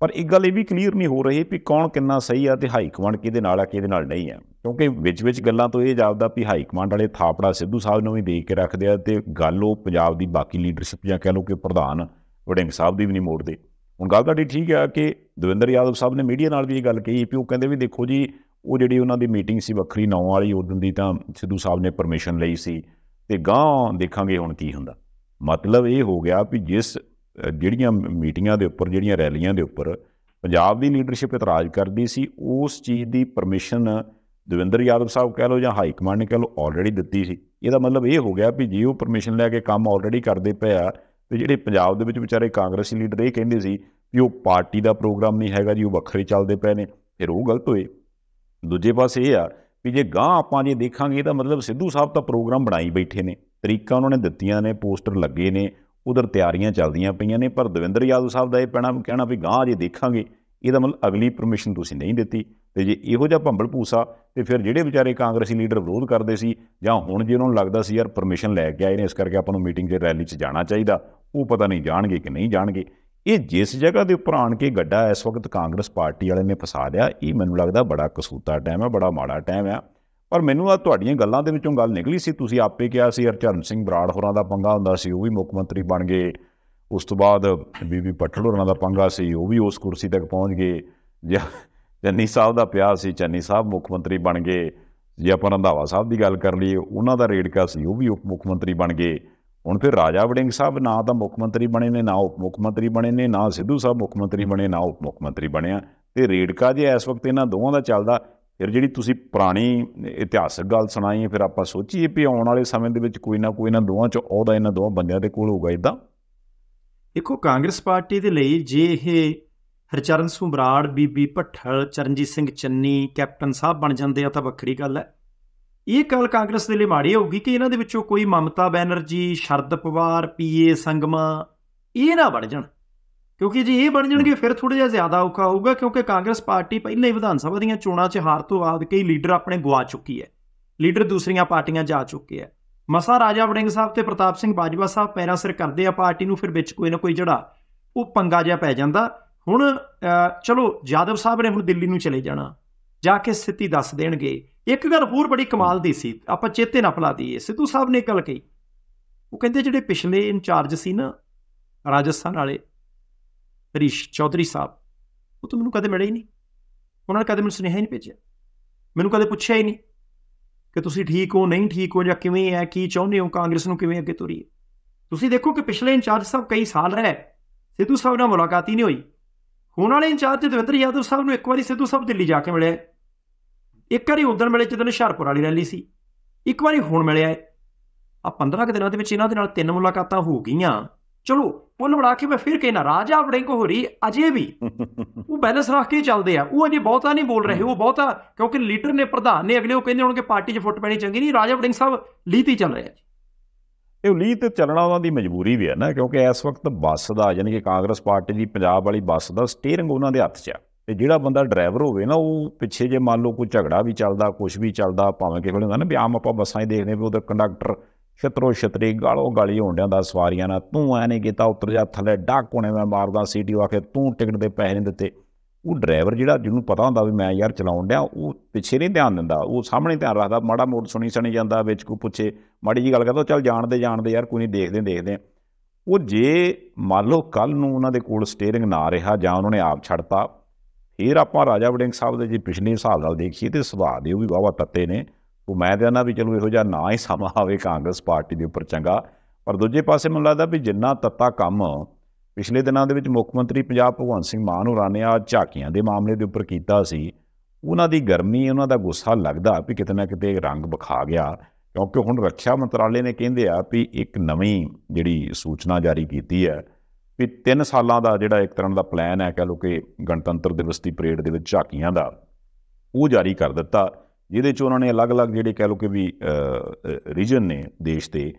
ਪਰ ਇੱਕ ਗੱਲ ਇਹ ਵੀ ਕਲੀਅਰ ਨਹੀਂ ਹੋ ਰਹੀ ਵੀ ਕੌਣ ਕਿੰਨਾ ਸਹੀ ਆ ਤੇ ਹਾਈ ਕਮਾਂਡ ਕਿਹਦੇ ਨਾਲ ਆ ਕਿਹਦੇ ਨਾਲ ਨਹੀਂ ਆ ਕਿਉਂਕਿ ਵਿੱਚ ਵਿੱਚ ਗੱਲਾਂ ਤੋਂ ਇਹ ਜਾਪਦਾ ਵੀ ਹਾਈ ਕਮਾਂਡ ਵਾਲੇ ਥਾਪੜਾ ਸਿੱਧੂ ਸਾਹਿਬ ਨੂੰ ਵੀ ਦੇਖ ਕੇ ਰੱਖਦੇ ਆ ਤੇ ਗੱਲ ਉਹ ਪੰਜਾਬ ਦੀ ਬਾਕੀ ਲੀਡਰਸ਼ਿਪ ਜਾਂ ਕਹਿ ਲੋ ਕਿ ਪ੍ਰਧਾਨ ਵੜਿੰਗ ਸਾਹਿਬ ਦੀ ਵੀ ਨਹੀਂ ਮੋੜਦੇ ਹੁਣ ਗੱਲ ਤਾਂ ਠੀਕ ਆ ਕਿ ਦਵਿੰਦਰ ਯਾਦਵ ਸਾਹਿਬ ਨੇ ਮੀਡੀਆ ਨਾਲ ਵੀ ਇਹ ਗੱਲ ਕਹੀ ਵੀ ਉਹ ਕਹਿੰਦੇ ਵੀ ਦੇਖੋ ਜੀ ਉਹ ਜਿਹੜੀ ਉਹਨਾਂ ਦੀ ਮੀਟਿੰਗ ਸੀ ਵੱਖਰੀ ਨੌਂ ਵਾਲੀ ਦਿਨ ਦੀ ਤਾਂ ਸਿੱਧੂ ਸਾਹਿਬ ਨੇ ਪਰਮਿਸ਼ਨ ਲਈ ਸੀ ਤੇ ਗਾਂ ਦੇਖਾਂਗੇ ਹੁਣ ਕੀ ਹੁੰਦਾ ਮਤਲਬ ਇਹ ਹੋ ਗਿਆ ਵੀ ਜਿਸ ਜਿਹੜੀਆਂ ਮੀਟਿੰਗਾਂ ਦੇ ਉੱਪਰ ਜਿਹੜੀਆਂ ਰੈਲੀਆਂ ਦੇ ਉੱਪਰ ਪੰਜਾਬ ਦੀ ਲੀਡਰਸ਼ਿਪ ਇਤਰਾਜ਼ ਕਰਦੀ ਸੀ ਉਸ ਚੀਜ਼ ਦੀ ਪਰਮਿਸ਼ਨ ਦਵਿੰਦਰ ਯਾਦਵ ਸਾਹਿਬ ਕਹਿ ਲੋ ਜਾਂ ਹਾਈ ਕਮਾਂਡ ਨੇ ਕਹਿ ਲੋ ਆਲਰੇਡੀ ਦਿੱਤੀ ਸੀ ਇਹਦਾ ਮਤਲਬ ਇਹ ਹੋ ਗਿਆ ਵੀ ਜੇ ਉਹ ਪਰਮਿਸ਼ਨ ਲੈ ਕੇ ਕੰਮ ਆਲਰੇਡੀ ਕਰਦੇ ਪਿਆ ਤੇ ਜਿਹੜੇ ਪੰਜਾਬ ਦੇ ਵਿੱਚ ਵਿਚਾਰੇ ਕਾਂਗਰਸੀ ਲੀਡਰ ਇਹ ਕਹਿੰਦੇ ਸੀ ਵੀ ਉਹ ਪਾਰਟੀ ਦਾ ਪ੍ਰੋਗਰਾਮ ਨਹੀਂ ਹੈਗਾ ਜੀ ਉਹ ਵੱਖਰੇ ਚੱਲਦੇ ਪਏ ਨੇ ਫਿਰ ਉਹ ਗਲਤ ਹੋਏ ਦੂਜੇ ਪਾਸੇ ਇਹ ਆ ਵੀ ਜੇ ਗਾਂ ਆਪਾਂ ਜੇ ਦੇਖਾਂਗੇ ਇਹਦਾ ਮਤਲਬ ਸਿੱਧੂ ਸਾਹਿਬ ਤਾਂ ਪ੍ਰੋਗਰਾਮ ਬਣਾਈ ਬੈਠੇ ਨੇ ਤਰੀਕਾ ਉਹਨਾਂ ਨੇ ਦਿੱਤੀਆਂ ਨੇ ਪੋਸਟਰ ਲੱਗੇ ਨੇ ਉਧਰ ਤਿਆਰੀਆਂ ਚੱਲਦੀਆਂ ਪਈਆਂ ਨੇ ਪਰ ਦਵਿੰਦਰ ਯਾਦਵ ਸਾਹਿਬ ਦਾ ਇਹ ਪੈਣਾ ਕਹਿਣਾ ਵੀ ਗਾਂ ਜੇ ਦੇਖਾਂਗੇ ਇਹਦਾ ਮਤਲਬ ਅਗਲੀ ਪਰਮਿਸ਼ਨ ਤੁਸੀਂ ਨਹੀਂ ਦਿੱਤੀ ਤੇ ਜੇ ਇਹੋ ਜਿਹਾ ਭੰਬਲ ਭੂਸਾ ਤੇ ਫਿਰ ਜਿਹੜੇ ਵਿਚਾਰੇ ਕਾਂਗਰਸੀ ਲੀਡਰ ਵਿਰੋਧ ਕਰਦੇ ਸੀ ਜਾਂ ਹੁਣ ਜੇ ਉਹਨਾਂ ਨੂੰ ਲੱਗਦਾ ਸੀ ਯਾਰ ਪਰਮਿਸ਼ਨ ਲੈ ਕੇ ਆਏ ਨੇ ਇਸ ਕਰਕੇ ਆਪਾਂ ਨੂੰ ਮੀਟਿੰਗ ਤੇ ਰੈਲੀ 'ਚ ਜਾਣਾ ਚਾਹੀਦਾ ਉਹ ਪਤਾ ਨਹੀਂ ਜਾਣਗੇ ਕਿ ਨਹੀਂ ਜਾਣਗੇ ਇਹ ਜਿਸ ਜਗ੍ਹਾ ਦੇ ਉੱਪਰ ਆਣ ਕੇ ਗੱਡਾ ਇਸ ਵਕਤ ਕਾਂਗਰਸ ਪਾਰਟੀ ਵਾਲੇ ਨੇ ਫਸਾ ਲਿਆ ਇਹ ਮੈਨੂੰ ਲੱਗਦਾ ਬੜਾ ਕਸੂਤਾ ਟਾਈਮ ਹੈ ਬੜਾ ਮਾੜਾ ਟਾਈਮ ਹੈ ਪਰ ਮੈਨੂੰ ਆ ਤੁਹਾਡੀਆਂ ਗੱਲਾਂ ਦੇ ਵਿੱਚੋਂ ਗੱਲ ਨਿਕਲੀ ਸੀ ਤੁਸੀਂ ਆਪੇ ਕਿਹਾ ਸੀ ਹਰਚਰਨ ਸਿੰਘ ਬਰਾੜ ਹੋਰਾਂ ਦਾ ਪੰਗਾ ਹੁੰਦਾ ਸੀ ਉਹ ਵੀ ਮੁੱਖ ਮੰਤਰੀ ਬਣ ਗਏ ਉਸ ਤੋਂ ਬਾਅਦ ਬੀਬੀ ਪਟਲ ਹੋਰਾਂ ਦਾ ਪੰਗਾ ਸੀ ਉਹ ਵੀ ਉਸ ਕੁਰਸੀ ਤੱਕ ਪਹੁੰਚ ਗਏ ਜੰਨੀ ਸਾਹਿਬ ਦਾ ਪਿਆ ਸੀ ਚੰਨੀ ਸਾਹਿਬ ਮੁੱਖ ਮੰਤਰੀ ਬਣ ਗਏ ਜੇ ਆਪਾਂ ਰੰਧਾਵਾ ਸਾਹਿਬ ਦੀ ਗੱਲ ਕਰ ਲਈਏ ਉਹਨਾਂ ਦਾ ਰੇੜਕਾ ਸੀ ਉਹ ਵੀ ਉਪ ਮੁੱਖ ਮੰਤਰੀ ਬਣ ਗਏ ਹੁਣ ਫਿਰ ਰਾਜਾ ਵੜਿੰਗ ਸਾਹਿਬ ਨਾ ਤਾਂ ਮੁੱਖ ਮੰਤਰੀ ਬਣੇ ਨੇ ਨਾ ਉਪ ਮੁੱਖ ਮੰਤਰੀ ਬਣੇ ਨੇ ਨਾ ਸਿੱਧੂ ਸਾਹਿਬ ਮੁੱਖ ਮੰਤਰੀ ਬਣੇ ਨਾ ਉਪ ਮੁੱਖ ਮੰਤਰੀ ਬਣਿਆ ਤੇ ਰੇੜਕਾ ਜੇ ਇਸ ਵਕਤ ਇਹਨਾਂ ਦੋਵਾਂ ਦਾ ਚੱਲਦਾ ਫਿਰ ਜਿਹੜੀ ਤੁਸੀਂ ਪੁਰਾਣੀ ਇਤਿਹਾਸਕ ਗੱਲ ਸੁਣਾਈ ਹੈ ਫਿਰ ਆਪਾਂ ਸੋਚੀਏ ਵੀ ਆਉਣ ਵਾਲੇ ਸਮੇਂ ਦੇ ਵਿੱਚ ਕੋਈ ਨਾ ਕੋਈ ਇਹਨਾਂ ਦੋਵਾਂ ਚ ਉਹਦਾ ਇਹਨਾਂ ਦੋਵਾਂ ਬੰਦਿਆਂ ਦੇ ਕੋਲ ਹੋਊਗਾ ਇਦਾਂ ਦੇਖੋ ਕਾਂਗਰਸ ਪਾਰਟੀ ਦੇ ਲਈ ਜੇ ਇਹ ਹਰਚਰਨ ਸਿੰਘ ਬਰਾੜ ਬੀਬੀ ਭੱਠਲ ਚਰਨਜੀਤ ਸਿੰਘ ਚੰਨੀ ਕੈਪਟਨ ਸਾਹਿਬ ਬਣ ਜਾਂਦੇ ਆ ਤਾਂ ਵੱਖਰੀ ਗੱਲ ਹੈ ਇਹ ਗੱਲ ਕਾਂਗਰਸ ਦੇ ਲਈ ਮਾੜੀ ਹੋਊਗੀ ਕਿ ਇਹਨਾਂ ਦੇ ਵਿੱਚੋਂ ਕੋਈ ਮਮਤਾ ਬੈਨਰਜੀ ਸ਼ਰਦ ਪਵਾਰ ਪੀਏ ਸੰਗਮਾ ਇਹ ਨਾ ਬਣ ਜਾਣ ਕਿਉਂਕਿ ਜੇ ਇਹ ਬਣ ਜਾਣਗੇ ਫਿਰ ਥੋੜਾ ਜਿਹਾ ਜ਼ਿਆਦਾ ਔਖਾ ਹੋਊਗਾ ਕਿਉਂਕਿ ਕਾਂਗਰਸ ਪਾਰਟੀ ਪਹਿਲਾਂ ਹੀ ਵਿਧਾਨ ਸਭਾ ਦੀਆਂ ਚੋਣਾਂ 'ਚ ਹਾਰ ਤੋਂ ਬਾਅਦ ਕਈ ਲੀਡਰ ਆਪਣੇ ਗਵਾ ਚੁੱਕੀ ਹੈ ਲੀਡਰ ਦੂਸਰੀਆਂ ਪਾਰਟੀਆਂ ਜਾ ਚੁੱਕੇ ਹੈ ਮਸਾ ਰਾਜਾ ਵੜਿੰਗ ਸਾਹਿਬ ਤੇ ਪ੍ਰਤਾਪ ਸਿੰਘ ਬਾਜਵਾ ਸਾਹਿਬ ਪੈਰਾਂ ਸਿਰ ਕਰਦੇ ਆ ਪਾਰਟੀ ਨੂੰ ਫਿਰ ਵਿੱਚ ਕੋਈ ਨਾ ਕੋਈ ਜੜਾ ਉਹ ਪੰਗਾ ਜਿਹਾ ਪੈ ਜਾਂਦਾ ਹੁਣ ਚਲੋ ਜਾਦਵ ਸਾਹਿਬ ਨੇ ਹੁਣ ਦਿੱਲੀ ਨੂੰ ਚਲੇ ਜਾਣਾ ਜਾ ਕੇ ਸਥਿਤੀ ਦੱਸ ਦੇਣਗੇ ਇੱਕ ਗੱਲ ਹੋਰ ਬੜੀ ਕਮਾਲ ਦੀ ਸੀ ਆਪਾਂ ਚੇਤੇ ਨਾ ਭਲਾ ਦਈਏ ਸਿੱਧੂ ਸਾਹਿਬ ਨੇ ਕੱਲ ਕਹੀ ਉਹ ਕਹਿੰਦੇ ਜਿਹੜੇ ਪਿਛਲੇ ਇਨਚਾਰਜ ਸੀ ਨਾ ਰਾਜਸਥਾਨ ਵਾਲੇ ਰਿਸ਼ ਚੌਧਰੀ ਸਾਹਿਬ ਉਹ ਤਾਂ ਮੈਨੂੰ ਕਦੇ ਮਿਲੇ ਹੀ ਨਹੀਂ ਉਹਨਾਂ ਨੇ ਕਦੇ ਮੈਨੂੰ ਸੁਨੇਹਾ ਹੀ ਨਹੀਂ ਭੇਜਿਆ ਮੈਨੂੰ ਕਦੇ ਪੁੱਛਿਆ ਹੀ ਨਹੀਂ ਕਿ ਤੁਸੀਂ ਠੀਕ ਹੋ ਨਹੀਂ ਠੀਕ ਹੋ ਜਾਂ ਕਿਵੇਂ ਹੈ ਕੀ ਚਾਹੁੰਦੇ ਹੋ ਕਾਂਗਰਸ ਨੂੰ ਕਿਵੇਂ ਅੱਗੇ ਤੋਰੀਏ ਤੁਸੀਂ ਦੇਖੋ ਕਿ ਪਿਛਲੇ ਇੰਚਾਰਜ ਸਾਹਿਬ ਕਈ ਸਾਲ ਰਹੇ ਸਿੱਧੂ ਸਾਹਿਬ ਨਾਲ ਮੁਲਾਕਾਤ ਹੀ ਨਹੀਂ ਹੋਈ ਹੁਣ ਵਾਲੇ ਇੰਚਾਰਜ ਦਵਿੰਦਰ ਯਾਦਵ ਸਾਹਿਬ ਨੂੰ ਇੱਕ ਵਾਰੀ ਸਿੱਧੂ ਸਾਹਿਬ ਦਿੱਲੀ ਜਾ ਕੇ ਮਿਲਿਆ ਇੱਕ ਵਾਰੀ ਉਦੋਂ ਮਿਲੇ ਜਦੋਂ ਹਸ਼ਰਪੁਰ ਵਾਲੀ ਰੈਲੀ ਸੀ ਇੱਕ ਵਾਰੀ ਹੁਣ ਮਿਲਿਆ ਆ 15 ਦਿਨਾਂ ਦੇ ਵਿੱਚ ਇਹਨਾਂ ਦੇ ਨਾਲ ਤਿੰਨ ਮੁਲਾਕਾਤਾਂ ਹੋ ਗਈਆਂ ਚਲੋ ਪੁੱਲ ਬਣਾ ਕੇ ਮੈਂ ਫਿਰ ਕਹਿਣਾ ਰਾਜਾ ਵੜਿੰਗ ਕੋ ਹੋਰੀ ਅਜੇ ਵੀ [laughs] ਉਹ ਬੈਲੈਂਸ ਰੱਖ ਕੇ ਚੱਲਦੇ ਆ ਉਹ ਅਜੇ ਬਹੁਤਾ ਨਹੀਂ ਬੋਲ ਰਹੇ ਉਹ ਬਹੁਤਾ ਕਿਉਂਕਿ ਲੀਡਰ ਨੇ ਪ੍ਰਧਾਨ ਨੇ ਅਗਲੇ ਉਹ ਕਹਿੰਦੇ ਹੋਣਗੇ ਪਾਰਟੀ 'ਚ ਫੁੱਟ ਪੈਣੀ ਚੰਗੀ ਨਹੀਂ ਰਾਜਾ ਵੜਿੰਗ ਸਾਹਿਬ ਲੀਤੀ ਚੱਲ ਰਿਹਾ ਜੀ ਇਹ ਲੀਤ ਤੇ ਚੱਲਣਾ ਉਹਨਾਂ ਦੀ ਮਜਬੂਰੀ ਵੀ ਹੈ ਨਾ ਕਿਉਂਕਿ ਇਸ ਵਕਤ ਬੱਸ ਦਾ ਯਾਨੀ ਕਿ ਕਾਂਗਰਸ ਪਾਰਟੀ ਦੀ ਪੰਜਾਬ ਵਾਲੀ ਬੱਸ ਦਾ ਸਟੀਅਰਿੰਗ ਉਹਨਾਂ ਦੇ ਹੱਥ 'ਚ ਆ ਤੇ ਜਿਹੜਾ ਬੰਦਾ ਡਰਾਈਵਰ ਹੋਵੇ ਨਾ ਉਹ ਪਿੱਛੇ ਜੇ ਮੰਨ ਲਓ ਕੋਈ ਝਗੜਾ ਵੀ ਚੱਲਦਾ ਕੁਝ ਵੀ ਚੱਲਦਾ ਭਾਵੇਂ ਕਿ ਕੋਈ ਹੁੰਦਾ ਨਾ ਵੀ ਆਮ ਆਪਾਂ ਬੱਸਾਂ ਹੀ ਦੇਖਦੇ ਵੀ ਉਹਦਾ ਕੰਡਕਟਰ ਛਤਰੋ ਛਤਰੀ ਗਾਲੋ ਗਾਲੀ ਹੋਂਡਿਆਂ ਦਾ ਸਵਾਰੀਆਂ ਨਾਲ ਤੂੰ ਐ ਨਹੀਂ ਕੀਤਾ ਉੱਤਰ ਜਾ ਥੱਲੇ ਡਾਕ ਕੋਣੇ ਮੈਂ ਮਾਰਦਾ ਸੀਟੀ ਆਖੇ ਤੂੰ ਟਿਕਟ ਦੇ ਪੈਸੇ ਨਹੀਂ ਦਿੱਤੇ ਉਹ ਡਰਾਈਵਰ ਜਿਹੜਾ ਜਿਹਨੂੰ ਪਤਾ ਹੁੰਦਾ ਵੀ ਮੈਂ ਯਾਰ ਚਲਾਉਣ ਡਿਆ ਉਹ ਪਿੱਛੇ ਨਹੀਂ ਧਿਆਨ ਦਿੰਦਾ ਉਹ ਸਾਹਮਣੇ ਧਿਆਨ ਰੱਖਦਾ ਮਾੜਾ ਮੋੜ ਸੁਣੀ ਸੁਣੀ ਜਾਂਦਾ ਵਿੱਚ ਕੋ ਪੁੱਛੇ ਮਾੜੀ ਜੀ ਗੱਲ ਕਰਦਾ ਚੱਲ ਜਾਣਦੇ ਜਾਣਦੇ ਯਾਰ ਕੋਈ ਨਹੀਂ ਦੇਖਦੇ ਦੇਖਦੇ ਉਹ ਜੇ ਮੰਨ ਲਓ ਕੱਲ ਨੂੰ ਉਹਨਾਂ ਦੇ ਕੋਲ ਸਟੀਅਰਿੰਗ ਨਾ ਰਿਹਾ ਜਾਂ ਉਹਨਾਂ ਨੇ ਆਪ ਛੱਡਤਾ ਫਿਰ ਆਪਾਂ ਰਾਜਾ ਵੜਿੰਗ ਸਾਹਿਬ ਦੇ ਜੀ ਪਿਛਲੇ ਹਿਸਾਬ ਨਾਲ ਦੇਖੀਏ ਤੇ ਸੁਭਾਅ ਦੇ ਉਹ ਵੀ ਬਾਵਾ ਤੱਤੇ ਨੇ ਉਹ ਮੈਂ ਤੇ ਆਨਾ ਵੀ ਚਲੋ ਇਹੋ ਜਿਹਾ ਨਾ ਹੀ ਸਮਾਂ ਆਵੇ ਕਾਂਗਰਸ ਪਾਰਟੀ ਦੇ ਉੱਪਰ ਚੰਗਾ ਪਰ ਦੂਜੇ ਪਾਸੇ ਮੈਨੂੰ ਲੱਗਦਾ ਵੀ ਜਿੰਨਾ ਤੱਤਾ ਕੰਮ ਪਿਛਲੇ ਦਿਨਾਂ ਦੇ ਵਿੱਚ ਮੁੱਖ ਮੰਤਰੀ ਪੰਜਾਬ ਭਗਵੰਤ ਸਿੰਘ ਮਾਨ ਹੋਰਾਂ ਨੇ ਆ ਝਾਕੀਆਂ ਦੇ ਮਾਮਲੇ ਦੇ ਉੱਪਰ ਕੀਤਾ ਸੀ ਉਹਨਾਂ ਦੀ ਗਰਮੀ ਉਹਨਾਂ ਦਾ ਗੁੱਸਾ ਲੱਗਦਾ ਵੀ ਕਿਤੇ ਨਾ ਕਿਤੇ ਰੰਗ ਬਖਾ ਗਿਆ ਕਿਉਂਕਿ ਹੁਣ ਰੱਖਿਆ ਮੰਤਰਾਲੇ ਨੇ ਕਹਿੰਦੇ ਆ ਵੀ ਇੱਕ ਨਵੀਂ ਜਿਹੜੀ ਸੂਚਨਾ ਜਾਰੀ ਕੀਤੀ ਹੈ ਵੀ 3 ਸਾਲਾਂ ਦਾ ਜਿਹੜਾ ਇੱਕ ਤਰ੍ਹਾਂ ਦਾ ਪਲਾਨ ਹੈ ਕਹ ਲੋ ਕਿ ਗਣਤੰਤਰ ਦਿਵਸ ਦੀ ਪਰੇਡ ਦੇ ਵਿੱਚ ਝਾਕੀਆਂ ਦਾ ਉਹ ਜਾਰੀ ਕਰ ਦਿੱਤਾ ਜਿਹਦੇ 'ਚ ਉਹਨਾਂ ਨੇ ਅਲੱਗ-ਅਲੱਗ ਜਿਹੜੇ ਕਹਿ ਲੋ ਕਿ ਵੀ ਰੀਜਨ ਨੇ ਦੇਸ਼ ਤੇ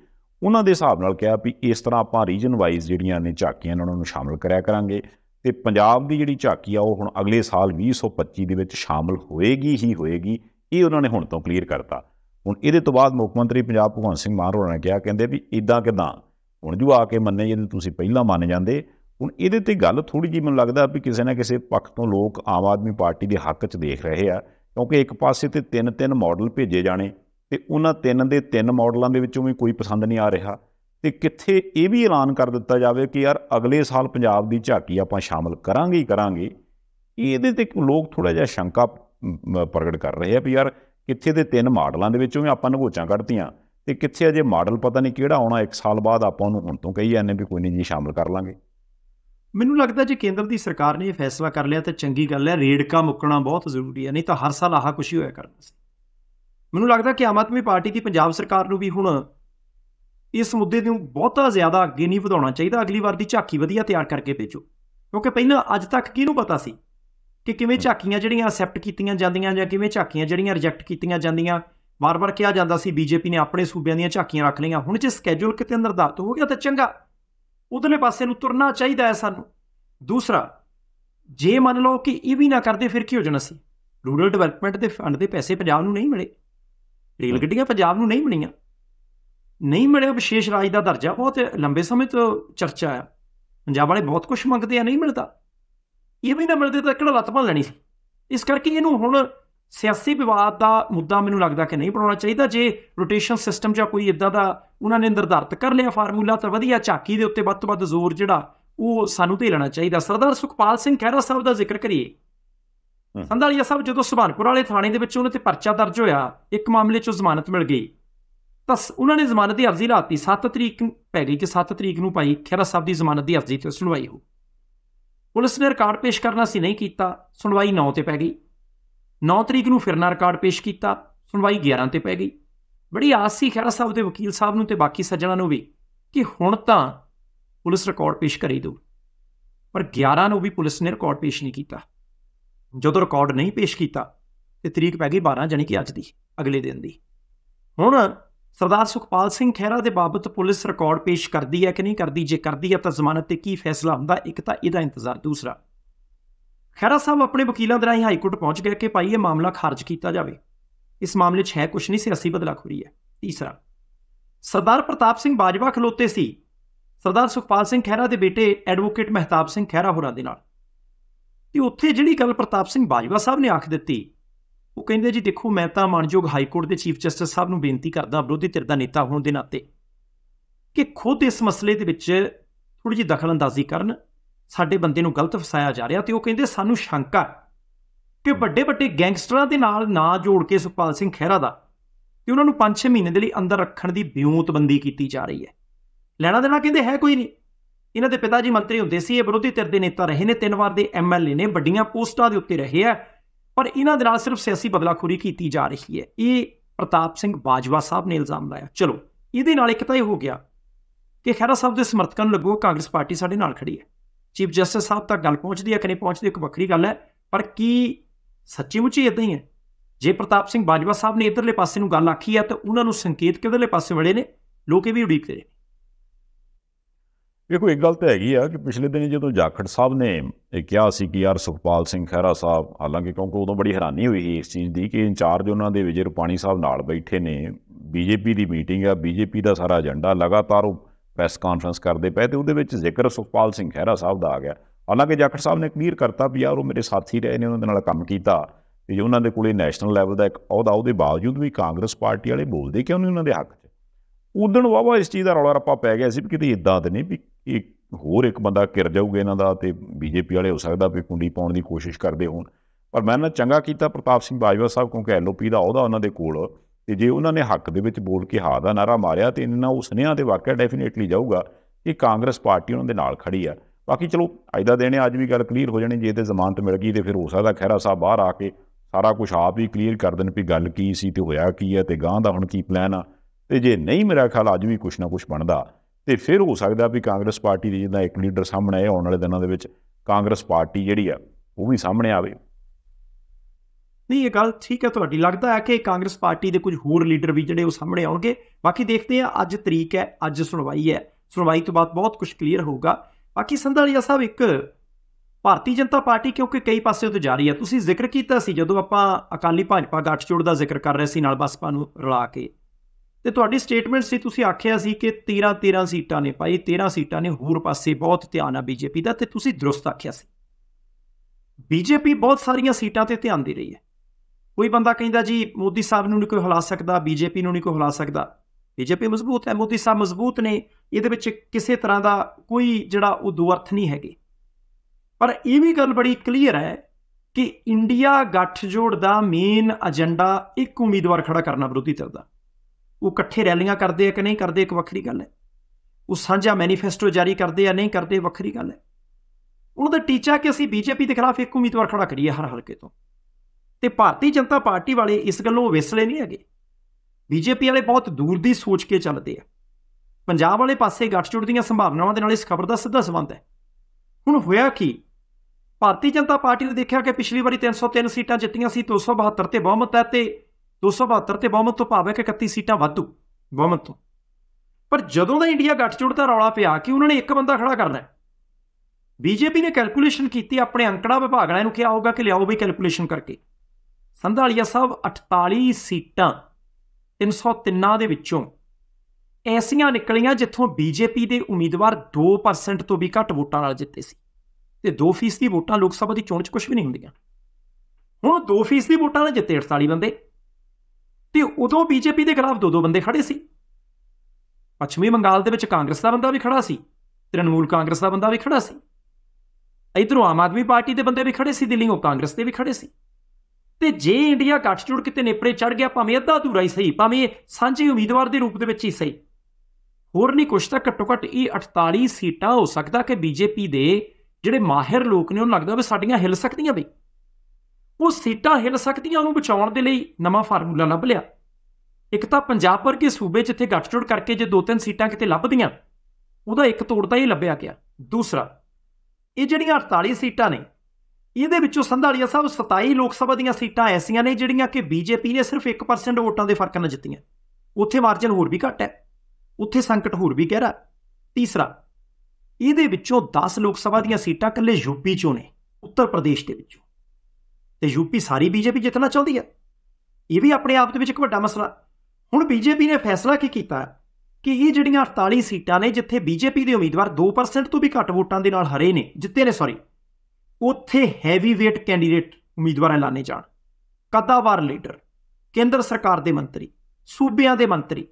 ਉਹਨਾਂ ਦੇ ਹਿਸਾਬ ਨਾਲ ਕਿਹਾ ਵੀ ਇਸ ਤਰ੍ਹਾਂ ਆਪਾਂ ਰੀਜਨ ਵਾਈਜ਼ ਜਿਹੜੀਆਂ ਨੇ ਝਾਕੀਆਂ ਉਹਨਾਂ ਨੂੰ ਸ਼ਾਮਲ ਕਰਿਆ ਕਰਾਂਗੇ ਤੇ ਪੰਜਾਬ ਦੀ ਜਿਹੜੀ ਝਾਕੀ ਆ ਉਹ ਹੁਣ ਅਗਲੇ ਸਾਲ 2025 ਦੇ ਵਿੱਚ ਸ਼ਾਮਲ ਹੋਏਗੀ ਹੀ ਹੋਏਗੀ ਇਹ ਉਹਨਾਂ ਨੇ ਹੁਣ ਤੋਂ ਕਲੀਅਰ ਕਰਤਾ ਹੁਣ ਇਹਦੇ ਤੋਂ ਬਾਅਦ ਮੁੱਖ ਮੰਤਰੀ ਪੰਜਾਬ ਭਗਵੰਤ ਸਿੰਘ ਮਾਨ ਹੋਣਾ ਨੇ ਕਿਹਾ ਕਹਿੰਦੇ ਵੀ ਇਦਾਂ ਕਿਦਾਂ ਹੁਣ ਜੂ ਆ ਕੇ ਮੰਨੇ ਜੇ ਤੁਸੀਂ ਪਹਿਲਾਂ ਮੰਨ ਜਾਂਦੇ ਹੁਣ ਇਹਦੇ ਤੇ ਗੱਲ ਥੋੜੀ ਜੀ ਮੈਨੂੰ ਲੱਗਦਾ ਵੀ ਕਿਸੇ ਨਾ ਕਿਸੇ ਪੱਖ ਤੋਂ ਲੋਕ ਆਮ ਆਦਮੀ ਪਾਰਟੀ ਦੇ ਹੱਕ 'ਚ ਦੇਖ ਰਹੇ ਆ ਕਿਉਂਕਿ ਇੱਕ ਪਾਸੇ ਤੇ ਤਿੰਨ ਤਿੰਨ ਮਾਡਲ ਭੇਜੇ ਜਾਣੇ ਤੇ ਉਹਨਾਂ ਤਿੰਨ ਦੇ ਤਿੰਨ ਮਾਡਲਾਂ ਦੇ ਵਿੱਚੋਂ ਵੀ ਕੋਈ ਪਸੰਦ ਨਹੀਂ ਆ ਰਿਹਾ ਤੇ ਕਿੱਥੇ ਇਹ ਵੀ ਐਲਾਨ ਕਰ ਦਿੱਤਾ ਜਾਵੇ ਕਿ ਯਾਰ ਅਗਲੇ ਸਾਲ ਪੰਜਾਬ ਦੀ ਝਾਕੀ ਆਪਾਂ ਸ਼ਾਮਲ ਕਰਾਂਗੇ ਹੀ ਕਰਾਂਗੇ ਇਹਦੇ ਤੇ ਲੋਕ ਥੋੜਾ ਜਿਹਾ ਸ਼ੰਕਾ ਪ੍ਰਗਟ ਕਰ ਰਹੇ ਆ ਵੀ ਯਾਰ ਕਿੱਥੇ ਦੇ ਤਿੰਨ ਮਾਡਲਾਂ ਦੇ ਵਿੱਚੋਂ ਵੀ ਆਪਾਂ ਨਗੋਚਾਂ ਕੱਢਤੀਆਂ ਤੇ ਕਿੱਥੇ ਅਜੇ ਮਾਡਲ ਪਤਾ ਨਹੀਂ ਕਿਹੜਾ ਆਉਣਾ 1 ਸਾਲ ਬਾਅਦ ਆਪਾਂ ਉਹਨੂੰ ਹੁਣ ਤੋਂ ਕਹੀ ਜਾਂਦੇ ਵੀ ਕੋਈ ਨਹੀਂ ਜੀ ਸ਼ਾਮਲ ਕਰ ਲਾਂਗੇ ਮੈਨੂੰ ਲੱਗਦਾ ਜੇ ਕੇਂਦਰ ਦੀ ਸਰਕਾਰ ਨੇ ਇਹ ਫੈਸਲਾ ਕਰ ਲਿਆ ਤਾਂ ਚੰਗੀ ਗੱਲ ਹੈ ਰੇੜਕਾ ਮੁੱਕਣਾ ਬਹੁਤ ਜ਼ਰੂਰੀ ਹੈ ਨਹੀਂ ਤਾਂ ਹਰ ਸਾਲ ਆਹ ਕੁਝ ਹੀ ਹੋਇਆ ਕਰਦਾ ਸੀ ਮੈਨੂੰ ਲੱਗਦਾ ਕਿ ਆਮ ਆਦਮੀ ਪਾਰਟੀ ਦੀ ਪੰਜਾਬ ਸਰਕਾਰ ਨੂੰ ਵੀ ਹੁਣ ਇਸ ਮੁੱਦੇ ਨੂੰ ਬਹੁਤਾ ਜ਼ਿਆਦਾ ਅੱਗੇ ਨਹੀਂ ਵਧਾਉਣਾ ਚਾਹੀਦਾ ਅਗਲੀ ਵਾਰ ਦੀ ਝਾਕੀ ਵਧੀਆ ਤਿਆਰ ਕਰਕੇ ਭੇਜੋ ਕਿਉਂਕਿ ਪਹਿਲਾਂ ਅੱਜ ਤੱਕ ਕਿਹਨੂੰ ਪਤਾ ਸੀ ਕਿ ਕਿਵੇਂ ਝਾਕੀਆਂ ਜਿਹੜੀਆਂ ਅਸੈਪਟ ਕੀਤੀਆਂ ਜਾਂਦੀਆਂ ਜਾਂ ਕਿਵੇਂ ਝਾਕੀਆਂ ਜਿਹੜੀਆਂ ਰਿਜੈਕਟ ਕੀਤੀਆਂ ਜਾਂਦੀਆਂ ਵਾਰ-ਵਾਰ ਕਿਹਾ ਜਾਂਦਾ ਸੀ ਬੀਜੇਪੀ ਨੇ ਆਪਣੇ ਸੂਬਿਆਂ ਦੀਆਂ ਝਾਕੀਆਂ ਰੱਖ ਲਈਆਂ ਹੁਣ ਜੇ ਸਕੇਜੂਲ ਕਿਤੇ ਨਿਰਧਾਰਤ ਹੋ ਗਿਆ ਤਾਂ ਚੰਗਾ ਉਧਰਲੇ ਪਾਸੇ ਨੂੰ ਤੁਰਨਾ ਚਾਹੀਦਾ ਹੈ ਸਾਨੂੰ ਦੂਸਰਾ ਜੇ ਮੰਨ ਲਓ ਕਿ ਇਹ ਵੀ ਨਾ ਕਰਦੇ ਫਿਰ ਕੀ ਹੋ ਜਾਣਾ ਸੀ ਰੂਰਲ ਡਿਵੈਲਪਮੈਂਟ ਦੇ ਫੰਡ ਦੇ ਪੈਸੇ ਪੰਜਾਬ ਨੂੰ ਨਹੀਂ ਮਿਲੇ ਰੇਲ ਗੱਡੀਆਂ ਪੰਜਾਬ ਨੂੰ ਨਹੀਂ ਬਣੀਆਂ ਨਹੀਂ ਮਿਲਿਆ ਵਿਸ਼ੇਸ਼ ਰਾਜ ਦਾ ਦਰਜਾ ਬਹੁਤ ਲੰਬੇ ਸਮੇਂ ਤੋਂ ਚਰਚਾ ਆ ਪੰਜਾਬ ਵਾਲੇ ਬਹੁਤ ਕੁਝ ਮੰਗਦੇ ਆ ਨਹੀਂ ਮਿਲਦਾ ਇਹ ਵੀ ਨਾ ਮਿਲਦੇ ਤਾਂ ਕਿਹੜਾ ਲੱਤ ਭੰਨ ਲੈਣੀ ਸੀ ਇਸ ਕਰਕੇ ਇਹਨੂੰ ਹੁਣ ਸਿਆਸੀ ਵਿਵਾਦ ਦਾ ਮੁੱਦਾ ਮੈਨੂੰ ਲੱਗਦਾ ਕਿ ਨਹੀਂ ਬਣਾਉਣਾ ਚਾਹੀਦਾ ਜੇ ਰੋਟੇਸ਼ਨ ਸਿਸਟਮ ਜਾਂ ਕੋਈ ਇਦਾਂ ਦਾ ਉਹਨਾਂ ਨੇ ਨਿਰਧਾਰਤ ਕਰ ਲਿਆ ਫਾਰਮੂਲਾ ਤਾਂ ਵਧੀਆ ਝਾਕੀ ਦੇ ਉੱਤੇ ਵੱਧ ਤੋਂ ਵੱਧ ਜ਼ੋਰ ਜਿਹੜਾ ਉਹ ਸਾਨੂੰ ਤੇ ਲੈਣਾ ਚਾਹੀਦਾ ਸਰਦਾਰ ਸੁਖਪਾਲ ਸਿੰਘ ਖਹਿਰਾ ਸਾਹਿਬ ਦਾ ਜ਼ਿਕਰ ਕਰੀਏ ਸੰਧਾਲੀਆ ਸਾਹਿਬ ਜਦੋਂ ਸੁਭਾਨਪੁਰ ਵਾਲੇ ਥਾਣੇ ਦੇ ਵਿੱਚ ਉਹਨਾਂ ਤੇ ਪਰਚਾ ਦਰਜ ਹੋਇਆ ਇੱਕ ਮਾਮਲੇ 'ਚ ਜ਼ਮਾਨਤ ਮਿਲ ਗਈ ਤਾਂ ਉਹਨਾਂ ਨੇ ਜ਼ਮਾਨਤ ਦੀ ਅਰਜ਼ੀ ਲਾਤੀ 7 ਤਰੀਕ ਪੈ ਗਈ ਕਿ 7 ਤਰੀਕ ਨੂੰ ਭਾਈ ਖਹਿਰਾ ਸਾਹਿਬ ਦੀ ਜ਼ਮਾਨਤ ਦੀ ਅਰਜ਼ੀ ਤੇ ਸੁਣਵਾਈ ਹੋ ਪੁਲਿਸ ਨੇ ਰਿਕਾਰਡ ਪੇਸ਼ ਕਰਨਾ ਸੀ ਨਹੀਂ ਕੀਤਾ ਸੁਣਵਾਈ 9 ਤੇ ਪੈ ਗਈ 9 ਤਰੀਕ ਨੂੰ ਫਿਰ ਨਾ ਰਿਕਾਰਡ ਪੇਸ਼ ਕੀਤਾ ਸੁਣਵਾਈ 11 ਤੇ ਪੈ ਗਈ ਬੜੀ ਆਸ ਸੀ ਖੈਰਾ ਸਾਹਿਬ ਦੇ ਵਕੀਲ ਸਾਹਿਬ ਨੂੰ ਤੇ ਬਾਕੀ ਸੱਜਣਾ ਨੂੰ ਵੀ ਕਿ ਹੁਣ ਤਾਂ ਪੁਲਿਸ ਰਿਕਾਰਡ ਪੇਸ਼ ਕਰੀ ਦੂ ਪਰ 11 ਨੂੰ ਵੀ ਪੁਲਿਸ ਨੇ ਰਿਕਾਰਡ ਪੇਸ਼ ਨਹੀਂ ਕੀਤਾ ਜਦੋਂ ਰਿਕਾਰਡ ਨਹੀਂ ਪੇਸ਼ ਕੀਤਾ ਤੇ ਤਰੀਕ ਪੈ ਗਈ 12 ਜਾਨੀ ਕਿ ਅੱਜ ਦੀ ਅਗਲੇ ਦਿਨ ਦੀ ਹੁਣ ਸਰਦਾਰ ਸੁਖਪਾਲ ਸਿੰਘ ਖਹਿਰਾ ਦੇ ਬਾਬਤ ਪੁਲਿਸ ਰਿਕਾਰਡ ਪੇਸ਼ ਕਰਦੀ ਹੈ ਕਿ ਨਹੀਂ ਕਰਦੀ ਜੇ ਕਰਦੀ ਹੈ ਤਾਂ ਜ਼ਮਾਨਤ ਤੇ ਕੀ ਫੈਸਲਾ ਹੁੰਦਾ ਇੱਕ ਤਾਂ ਇਹਦਾ ਇੰਤਜ਼ਾਰ ਦੂਸਰਾ ਖਹਿਰਾ ਸਾਹਿਬ ਆਪਣੇ ਵਕੀਲਾਂ ਦੇ ਰਾਹੀਂ ਹਾਈ ਕੋਰਟ ਪਹੁੰਚ ਗਏ ਕਿ ਭਾਈ ਇਹ ਮਾਮਲਾ ਖਾਰਜ ਕੀਤਾ ਜਾਵੇ ਇਸ ਮਾਮਲੇ 'ਚ ਹੈ ਕੁਝ ਨਹੀਂ ਸੀ ਰੱਸੀ ਬਦਲਾਖੋਰੀ ਹੈ ਤੀਸਰਾ ਸਰਦਾਰ ਪ੍ਰਤਾਪ ਸਿੰਘ ਬਾਜਵਾ ਖਲੋਤੇ ਸੀ ਸਰਦਾਰ ਸੁਖਪਾਲ ਸਿੰਘ ਖਹਿਰਾ ਦੇ ਬੇਟੇ ਐਡਵੋਕੇਟ ਮਹਿਤਾਬ ਸਿੰਘ ਖਹਿਰਾ ਹੋਰਾਂ ਦੇ ਨਾਲ ਤੇ ਉੱਥੇ ਜਿਹੜੀ ਗੱਲ ਪ੍ਰਤਾਪ ਸਿੰਘ ਬਾਜਵਾ ਸਾਹਿਬ ਨੇ ਆਖ ਦਿੱਤੀ ਉਹ ਕਹਿੰਦੇ ਜੀ ਦੇਖੋ ਮੈਂ ਤਾਂ ਮਾਨਯੋਗ ਹਾਈ ਕੋਰਟ ਦੇ ਚੀਫ ਜਸਟਿਸ ਸਾਹਿਬ ਨੂੰ ਬੇਨਤੀ ਕਰਦਾ ਵਿਰੋਧੀ ਧਿਰ ਦਾ ਨੇਤਾ ਹੋਣ ਦੇ ਨਾਤੇ ਕਿ ਖੁਦ ਇਸ ਮਸਲੇ ਦੇ ਵਿੱਚ ਥੋੜੀ ਜਿਹੀ ਦਖਲ ਅੰਦਾਜ਼ੀ ਕਰਨ ਸਾਡੇ ਬੰਦੇ ਨੂੰ ਗਲਤ ਫਸਾਇਆ ਜਾ ਰਿਹਾ ਤੇ ਉਹ ਕਹਿੰਦੇ ਸਾਨੂੰ ਸ਼ੰਕਾ ਕਿ ਵੱਡੇ ਵੱਡੇ ਗੈਂਗਸਟਰਾਂ ਦੇ ਨਾਲ ਨਾ ਜੋੜ ਕੇ ਸੁਪਾਲ ਸਿੰਘ ਖਹਿਰਾ ਦਾ ਤੇ ਉਹਨਾਂ ਨੂੰ 5-6 ਮਹੀਨੇ ਦੇ ਲਈ ਅੰਦਰ ਰੱਖਣ ਦੀ ਬਿਉਂਤਬੰਦੀ ਕੀਤੀ ਜਾ ਰਹੀ ਹੈ ਲੈਣਾ ਦੇਣਾ ਕਹਿੰਦੇ ਹੈ ਕੋਈ ਨਹੀਂ ਇਹਨਾਂ ਦੇ ਪਿਤਾ ਜੀ ਮੰਤਰੀ ਹੁੰਦੇ ਸੀ ਇਹ ਵਿਰੋਧੀ ਧਿਰ ਦੇ ਨੇਤਾ ਰਹੇ ਨੇ ਤਿੰਨ ਵਾਰ ਦੇ ਐਮਐਲਏ ਨੇ ਵੱਡੀਆਂ ਪੋਸਟਾਂ ਦੇ ਉੱਤੇ ਰਹੇ ਆ ਪਰ ਇਹਨਾਂ ਦੇ ਨਾਲ ਸਿਰਫ ਸਿਆਸੀ ਬਦਲਾਖੋਰੀ ਕੀਤੀ ਜਾ ਰਹੀ ਹੈ ਇਹ ਪ੍ਰਤਾਪ ਸਿੰਘ ਬਾਜਵਾ ਸਾਹਿਬ ਨੇ ਇਲਜ਼ਾਮ ਲਾਇਆ ਚਲੋ ਇਹਦੇ ਨਾਲ ਇੱਕ ਤਾਂ ਇਹ ਹੋ ਗਿਆ ਕਿ ਖੈਰਾ ਸਾਹਿਬ ਦੇ ਸਮਰਥਕਾਂ ਨੂੰ ਲੱਗੂ ਕਾਂਗਰਸ ਪਾਰਟੀ ਸਾਡੇ ਨਾਲ ਖੜੀ ਹੈ ਚੀਫ ਜਸਟਿਸ ਸਾਹਿਬ ਤੱਕ ਗੱਲ ਪਹੁੰਚਦੀ ਹੈ ਕਿ ਨਹੀਂ ਪਹੁੰਚਦੀ ਇੱਕ ਵੱਖਰੀ ਗੱਲ ਹੈ ਪਰ ਕੀ ਸੱਚੀ ਮੁੱਚੀ ਇਦਾਂ ਹੀ ਹੈ ਜੇ ਪ੍ਰਤਾਪ ਸਿੰਘ ਬਾਜਵਾ ਸਾਹਿਬ ਨੇ ਇਧਰਲੇ ਪਾਸੇ ਨੂੰ ਗੱਲ ਆਖੀ ਹੈ ਤਾਂ ਉਹਨਾਂ ਨੂੰ ਸੰਕੇਤ ਕਿਧਰਲੇ ਪਾਸੇ ਵੜੇ ਨੇ ਲੋਕੇ ਵੀ ਉਡੀਕਦੇ ਨੇ ਦੇਖੋ ਇੱਕ ਗੱਲ ਤਾਂ ਹੈਗੀ ਆ ਕਿ ਪਿਛਲੇ ਦਿਨ ਜਦੋਂ ਜਾਖੜ ਸਾਹਿਬ ਨੇ ਇਹ ਕਿਹਾ ਸੀ ਕਿ ਯਾਰ ਸੁਖਪਾਲ ਸਿੰਘ ਖਹਿਰਾ ਸਾਹਿਬ ਹਾਲਾਂਕਿ ਕਿਉਂਕਿ ਉਦੋਂ ਬੜੀ ਹੈਰਾਨੀ ਹੋਈ ਸੀ ਇਸ ਚੀਜ਼ ਦੀ ਕਿ ਇੰਚਾਰਜ ਉਹਨਾਂ ਦੇ ਵਿਜੇ ਰੁਪਾਣੀ ਸਾਹਿਬ ਨਾਲ ਬੈਠੇ ਨੇ ਬੀਜੇਪੀ ਦੀ ਮੀਟਿੰਗ ਆ ਬੀਜੇਪੀ ਦਾ ਸਾਰਾ ਏਜੰਡਾ ਲਗਾਤਾਰ ਉਹ ਪ੍ਰੈਸ ਕਾਨਫਰੰਸ ਕਰਦੇ ਪਏ ਤੇ ਉਹਦੇ ਵਿੱਚ ਜ਼ਿਕਰ ਸੁਖਪਾਲ ਸਿੰਘ ਖਹਿਰਾ ਸਾਹਿਬ ਦਾ ਆ ਗਿਆ ਹਾਲਾਂਕਿ ਜਾਖੜ ਸਾਹਿਬ ਨੇ ਕਲੀਅਰ ਕਰਤਾ ਵੀ ਯਾਰ ਉਹ ਮੇਰੇ ਸਾਥੀ ਰਹੇ ਨੇ ਉਹਨਾਂ ਦੇ ਨਾਲ ਕੰਮ ਕੀਤਾ ਤੇ ਜੇ ਉਹਨਾਂ ਦੇ ਕੋਲੇ ਨੈਸ਼ਨਲ ਲੈਵਲ ਦਾ ਇੱਕ ਅਹੁਦਾ ਉਹਦੇ ਬਾਵਜੂਦ ਵੀ ਕਾਂਗਰਸ ਪਾਰਟੀ ਵਾਲੇ ਬੋਲਦੇ ਕਿਉਂ ਨਹੀਂ ਉਹਨਾਂ ਦੇ ਹੱਕ 'ਚ ਉਦੋਂ ਵਾਵਾ ਇਸ ਚੀਜ਼ ਦਾ ਰੌਲਾ ਰੱਪਾ ਪੈ ਗਿਆ ਸੀ ਵੀ ਕਿਤੇ ਇਦਾਂ ਤੇ ਨਹੀਂ ਵੀ ਇੱਕ ਹੋਰ ਇੱਕ ਬੰਦਾ ਕਿਰ ਜਾਊਗਾ ਇਹਨਾਂ ਦਾ ਤੇ ਬੀਜੇਪੀ ਵਾਲੇ ਹੋ ਸਕਦਾ ਵੀ ਕੁੰਡੀ ਪਾਉਣ ਦੀ ਕੋਸ਼ਿਸ਼ ਕਰਦੇ ਹੋਣ ਪਰ ਮੈਂ ਨਾ ਚੰਗਾ ਕੀਤਾ ਪ੍ਰਤਾਪ ਸਿੰਘ ਬਾਜਵਾ ਸਾਹਿਬ ਕਿਉਂਕਿ ਐਲਓਪੀ ਦਾ ਅਹੁਦਾ ਉਹਨਾਂ ਦੇ ਕੋਲ ਤੇ ਜੇ ਉਹਨਾਂ ਨੇ ਹੱਕ ਦੇ ਵਿੱਚ ਬੋਲ ਕੇ ਹਾਂ ਦਾ ਨਾਰਾ ਮਾਰਿਆ ਤੇ ਇਹਨਾਂ ਉਸ ਆ ਤੇ ਵਾਕਿਆ ਡੈਫੀਨਿਟਲੀ ਜਾਊਗਾ ਕਿ ਕਾਂਗਰਸ ਪਾਰਟੀ ਉਹਨਾਂ ਦੇ ਨਾਲ ਖੜੀ ਆ ਬਾਕੀ ਚਲੋ ਅੱਜ ਦਾ ਦਿਨ ਹੈ ਅੱਜ ਵੀ ਗੱਲ ਕਲੀਅਰ ਹੋ ਜਾਣੀ ਜੇ ਤੇ ਜ਼ਮਾਨਤ ਮਿਲ ਗਈ ਤੇ ਫਿਰ ਹੋ ਸਕਦਾ ਖੈਰਾ ਸਾਹਿਬ ਬਾਹਰ ਆ ਕੇ ਸਾਰਾ ਕੁਝ ਆਪ ਹੀ ਕਲੀਅਰ ਕਰ ਦੇਣ ਵੀ ਗੱਲ ਕੀ ਸੀ ਤੇ ਹੋਇਆ ਕੀ ਹੈ ਤੇ ਗਾਂ ਦਾ ਹੁਣ ਕੀ ਪਲਾਨ ਆ ਤੇ ਜੇ ਨਹੀਂ ਮੇਰਾ ਖਿਆਲ ਅੱਜ ਵੀ ਕੁਝ ਨਾ ਕੁਝ ਬਣਦਾ ਤੇ ਫਿਰ ਹੋ ਸਕਦਾ ਵੀ ਕਾਂਗਰਸ ਪਾਰਟੀ ਦੇ ਜਿੰਨਾ ਇੱਕ ਲੀਡਰ ਸਾਹਮਣੇ ਆਏ ਆਉਣ ਵਾਲੇ ਦਿਨਾਂ ਦੇ ਵਿੱਚ ਕਾਂਗਰਸ ਪਾਰਟੀ ਜਿਹੜੀ ਆ ਉਹ ਵੀ ਸਾਹਮਣੇ ਆਵੇ ਨਹੀਂ ਇਹ ਗੱਲ ਠੀਕ ਹੈ ਤੁਹਾਡੀ ਲੱਗਦਾ ਹੈ ਕਿ ਕਾਂਗਰਸ ਪਾਰਟੀ ਦੇ ਕੁਝ ਹੋਰ ਲੀਡਰ ਵੀ ਜਿਹੜੇ ਉਹ ਸਾਹਮਣੇ ਆਉਣਗੇ ਬਾਕੀ ਦੇਖਦੇ ਆ ਅੱਜ ਤਰੀਕ ਹੈ ਅੱਜ ਸੁਣਵਾਈ ਹੈ ਸੁਣਵਾਈ ਤੋਂ ਬਾਅਦ ਬਹੁਤ ਕੁਝ ਕਲੀਅਰ ਹੋਊਗਾ ਬਾਕੀ ਸੰਧਾਲੀਆ ਸਾਹਿਬ ਇੱਕ ਭਾਰਤੀ ਜਨਤਾ ਪਾਰਟੀ ਕਿਉਂਕਿ ਕਈ ਪਾਸੇ ਤੋਂ ਜਾ ਰਹੀ ਹੈ ਤੁਸੀਂ ਜ਼ਿਕਰ ਕੀਤਾ ਸੀ ਜਦੋਂ ਆਪਾਂ ਅਕਾਲੀ ਭਾਜਪਾ ਗੱਠਜੋੜ ਦਾ ਜ਼ਿਕਰ ਕਰ ਰਹੇ ਸੀ ਨਾਲ ਬਸਪਾ ਨੂੰ ਰਲਾ ਕੇ ਤੇ ਤੁਹਾਡੀ ਸਟੇਟਮੈਂਟ ਸੀ ਤੁਸੀਂ ਆਖਿਆ ਸੀ ਕਿ 13 13 ਸੀਟਾਂ ਨੇ ਭਾਈ 13 ਸੀਟਾਂ ਨੇ ਹੋਰ ਪਾਸੇ ਬਹੁਤ ਧਿਆਨ ਆ ਬੀਜੇਪੀ ਦਾ ਤੇ ਤੁਸੀਂ ਦਰਸਤ ਆਖਿਆ ਸੀ ਬੀਜੇਪੀ ਬਹੁਤ ਸਾਰੀਆਂ ਸੀਟਾਂ ਤੇ ਧਿਆਨ ਦੇ ਰਹੀ ਹੈ ਕੋਈ ਬੰਦਾ ਕਹਿੰਦਾ ਜੀ ਮੋਦੀ ਸਾਹਿਬ ਨੂੰ ਨਹੀਂ ਕੋਈ ਹਿਲਾ ਸਕਦਾ ਬੀਜੇਪੀ ਨੂੰ ਨਹੀਂ ਕੋਈ ਹਿਲਾ ਸਕਦਾ ਬੀਜੇਪੀ ਮਜ਼ਬੂਤ ਹੈ ਮੋਦੀ ਸਾਹਿਬ ਮਜ਼ਬੂਤ ਨੇ ਇਹਦੇ ਵਿੱਚ ਕਿਸੇ ਤਰ੍ਹਾਂ ਦਾ ਕੋਈ ਜਿਹੜਾ ਉਹ ਦੁਅਰਥ ਨਹੀਂ ਹੈਗੇ ਪਰ ਇਹ ਵੀ ਗੱਲ ਬੜੀ ਕਲੀਅਰ ਹੈ ਕਿ ਇੰਡੀਆ ਗੱਠਜੋੜ ਦਾ ਮੇਨ ਏਜੰਡਾ ਇੱਕ ਉਮੀਦਵਾਰ ਖੜਾ ਕਰਨਾ ਵਿਰੋਧੀ ਧਿਰ ਦਾ ਉਹ ਇਕੱਠੇ ਰੈਲੀਆਂ ਕਰਦੇ ਆ ਕਿ ਨਹੀਂ ਕਰਦੇ ਇੱਕ ਵੱਖਰੀ ਗੱਲ ਹੈ ਉਹ ਸਾਂਝਾ ਮੈਨੀਫੈਸਟੋ ਜਾਰੀ ਕਰਦੇ ਆ ਨਹੀਂ ਕਰਦੇ ਵੱਖਰੀ ਗੱਲ ਹੈ ਉਹਨਾਂ ਦਾ ਟੀਚਾ ਕਿ ਅਸੀਂ ਬੀਜੇਪੀ ਦੇ ਖਿਲਾਫ ਇੱਕ ਉਮੀਦਵਾਰ ਖੜਾ ਕਰੀਏ ਹਰ ਹਲਕੇ ਤੋਂ ਤੇ ਭਾਰਤੀ ਜਨਤਾ ਪਾਰਟੀ ਵਾਲੇ ਇਸ ਗੱਲੋਂ ਵਿਸਲੇ ਨਹੀਂ ਹੈਗੇ ਬੀਜੇਪੀ ਵਾਲੇ ਬਹੁਤ ਦੂਰ ਦੀ ਸੋਚ ਕੇ ਚੱਲਦੇ ਆ ਪੰਜਾਬ ਵਾਲੇ ਪਾਸੇ ਗੱਠਜੋੜ ਦੀਆਂ ਸੰਭਾਵਨਾਵਾਂ ਦੇ ਨਾਲ ਇਸ ਖਬਰ ਦਾ ਸਿੱਧਾ ਸੰਬੰਧ ਹੈ ਹੁਣ ਹੋਇਆ ਕੀ ਭਾਰਤੀ ਜਨਤਾ ਪਾਰਟੀ ਨੇ ਦੇਖਿਆ ਕਿ ਪਿਛਲੀ ਵਾਰੀ 303 ਸੀਟਾਂ ਜਿੱਤੀਆਂ ਸੀ 272 ਤੇ ਬਹੁਮਤ ਹੈ ਤੇ 272 ਤੇ ਬਹੁਮਤ ਤੋਂ ਭਾਵ ਹੈ ਕਿ 31 ਸੀਟਾਂ ਵਾਧੂ ਬਹੁਮਤ ਤੋਂ ਪਰ ਜਦੋਂ ਦਾ ਇੰਡੀਆ ਗੱਠਜੋੜ ਦਾ ਰੌਲਾ ਪਿਆ ਕਿ ਉਹਨਾਂ ਨੇ ਇੱਕ ਬੰਦਾ ਖੜਾ ਕਰਨਾ ਹੈ ਬੀਜੇਪੀ ਨੇ ਕੈਲਕੂਲੇਸ਼ਨ ਕੀਤੀ ਆਪਣੇ ਅੰਕੜਾ ਵਿਭਾਗ ਨੂੰ ਕਿਹਾ ਹੋਊਗਾ ਕਿ ਲਿਆਓ ਵੀ ਕੈਲਕੂਲੇਸ਼ਨ ਕਰਕੇ ਸੰਧਾਲੀਆ ਸਾਹਿਬ 48 ਸੀਟਾਂ 303 ਦੇ ਵਿੱਚੋਂ ਐਸੀਆਂ ਨਿਕਲੀਆਂ ਜਿੱਥੋਂ ਬੀਜੇਪੀ ਦੇ ਉਮੀਦਵਾਰ 2% ਤੋਂ ਵੀ ਘੱਟ ਵੋਟਾਂ ਨਾਲ ਜਿੱਤੇ ਸੀ ਤੇ 2% ਦੀ ਵੋਟਾਂ ਲੋਕ ਸਭਾ ਦੀ ਚੋਣ 'ਚ ਕੁਝ ਵੀ ਨਹੀਂ ਹੁੰਦੀਆਂ ਹੁਣ 2% ਦੀ ਵੋਟਾਂ ਨਾਲ ਜਿੱਤੇ 48 ਬੰਦੇ ਤੇ ਉਦੋਂ ਬੀਜੇਪੀ ਦੇ ਖਿਲਾਫ ਦੋ-ਦੋ ਬੰਦੇ ਖੜੇ ਸੀ ਪੱਛਮੀ ਬੰਗਾਲ ਦੇ ਵਿੱਚ ਕਾਂਗਰਸ ਦਾ ਬੰਦਾ ਵੀ ਖੜਾ ਸੀ ਤ੍ਰਿਣਮੂਲ ਕਾਂਗਰਸ ਦਾ ਬੰਦਾ ਵੀ ਖੜਾ ਸੀ ਇਧਰੋਂ ਆਮ ਆਦਮੀ ਪਾਰਟੀ ਦੇ ਬੰਦੇ ਵੀ ਖੜੇ ਸੀ ਦਿੱਲੀੋਂ ਕਾਂਗਰਸ ਦੇ ਵੀ ਖੜੇ ਸੀ ਤੇ ਜੇ ਇੰਡੀਆ ਗੱਠਜੋੜ ਕਿਤੇ ਨੇਪਰੇ ਚੜ ਗਿਆ ਭਾਵੇਂ ਅੱਧਾ ਅਧੂਰਾ ਹੀ ਸਹੀ ਭਾਵੇਂ ਸਾਂਝੇ ਉਮੀਦਵਾਰ ਦੇ ਰੂਪ ਦੇ ਵਿੱਚ ਹੀ ਸਹੀ ਹੋਰ ਨਹੀਂ ਕੁਛ ਤਾਂ ਘੱਟੋ ਘੱਟ ਇਹ 48 ਸੀਟਾਂ ਹੋ ਸਕਦਾ ਕਿ ਬੀਜੇਪੀ ਦੇ ਜਿਹੜੇ ਮਾਹਿਰ ਲੋਕ ਨੇ ਉਹਨਾਂ ਲੱਗਦਾ ਵੀ ਸਾਡੀਆਂ ਹਿੱਲ ਸਕਦੀਆਂ ਬਈ ਉਹ ਸੀਟਾਂ ਹਿੱਲ ਸਕਦੀਆਂ ਉਹਨੂੰ ਬਚਾਉਣ ਦੇ ਲਈ ਨਵਾਂ ਫਾਰਮੂਲਾ ਲੱਭ ਲਿਆ ਇੱਕ ਤਾਂ ਪੰਜਾਬ ਵਰਗੇ ਸੂਬੇ ਜਿੱਥੇ ਗੱਠਜੋੜ ਕਰਕੇ ਜੇ ਦੋ ਤਿੰਨ ਸੀਟਾਂ ਕਿਤੇ ਲੱਭਦੀਆਂ ਉਹਦਾ ਇੱਕ ਤੋੜਦਾ ਹੀ ਲੱਭਿਆ ਗਿਆ ਦੂਸਰਾ ਇਹ ਜਿਹੜੀਆਂ 48 ਸੀਟਾਂ ਨੇ ਇਹਦੇ ਵਿੱਚੋਂ ਸੰਧਾਲੀਆ ਸਾਹਿਬ 27 ਲੋਕ ਸਭਾ ਦੀਆਂ ਸੀਟਾਂ ਐਸੀਆਂ ਨੇ ਜਿਹੜੀਆਂ ਕਿ ਬੀਜੇਪੀ ਨੇ ਸਿਰਫ 1% ਵੋਟਾਂ ਦੇ ਫਰਕ ਨਾਲ ਜਿੱਤੀਆਂ ਉੱਥੇ ਮਾਰਜਨ ਹੋਰ ਵੀ ਘੱਟ ਹੈ ਉੱਥੇ ਸੰਕਟ ਹੋਰ ਵੀ ਗਹਿਰਾ ਤੀਸਰਾ ਇਹਦੇ ਵਿੱਚੋਂ 10 ਲੋਕ ਸਭਾ ਦੀਆਂ ਸੀਟਾਂ ਇਕੱਲੇ ਯੂਪੀ ਚੋਂ ਨੇ ਉੱਤਰ ਪ੍ਰਦੇਸ਼ ਦੇ ਵਿੱਚੋਂ ਤੇ ਯੂਪੀ ਸਾਰੀ ਬੀਜੇਪੀ ਜਿੱਤਣਾ ਚਾਹੁੰਦੀ ਹੈ ਇਹ ਵੀ ਆਪਣੇ ਆਪ ਦੇ ਵਿੱਚ ਇੱਕ ਵੱਡਾ ਮਸਲਾ ਹੁਣ ਬੀਜੇਪੀ ਨੇ ਫੈਸਲਾ ਕੀ ਕੀਤਾ ਕਿ ਇਹ ਜਿਹੜੀਆਂ 48 ਸੀਟਾਂ ਨੇ ਜਿੱਥੇ ਬੀਜੇਪੀ ਦੇ ਉਮੀਦਵਾਰ 2% ਤੋਂ ਵੀ ਘੱਟ ਵੋਟਾਂ ਦੇ ਨਾਲ ਹਰੇ ਨੇ ਜਿੱਤੇ ਨੇ ਸੌਰੀ ਉੱਥੇ weight ਕੈਂਡੀਡੇਟ ਉਮੀਦਵਾਰਾਂ ਲਾਣੇ ਜਾਣ ਕਦਾਵਾਰ ਲੀਡਰ ਕੇਂਦਰ ਸਰਕਾਰ ਦੇ ਮੰਤਰੀ ਸੂਬਿਆਂ ਦੇ ਮੰਤਰੀ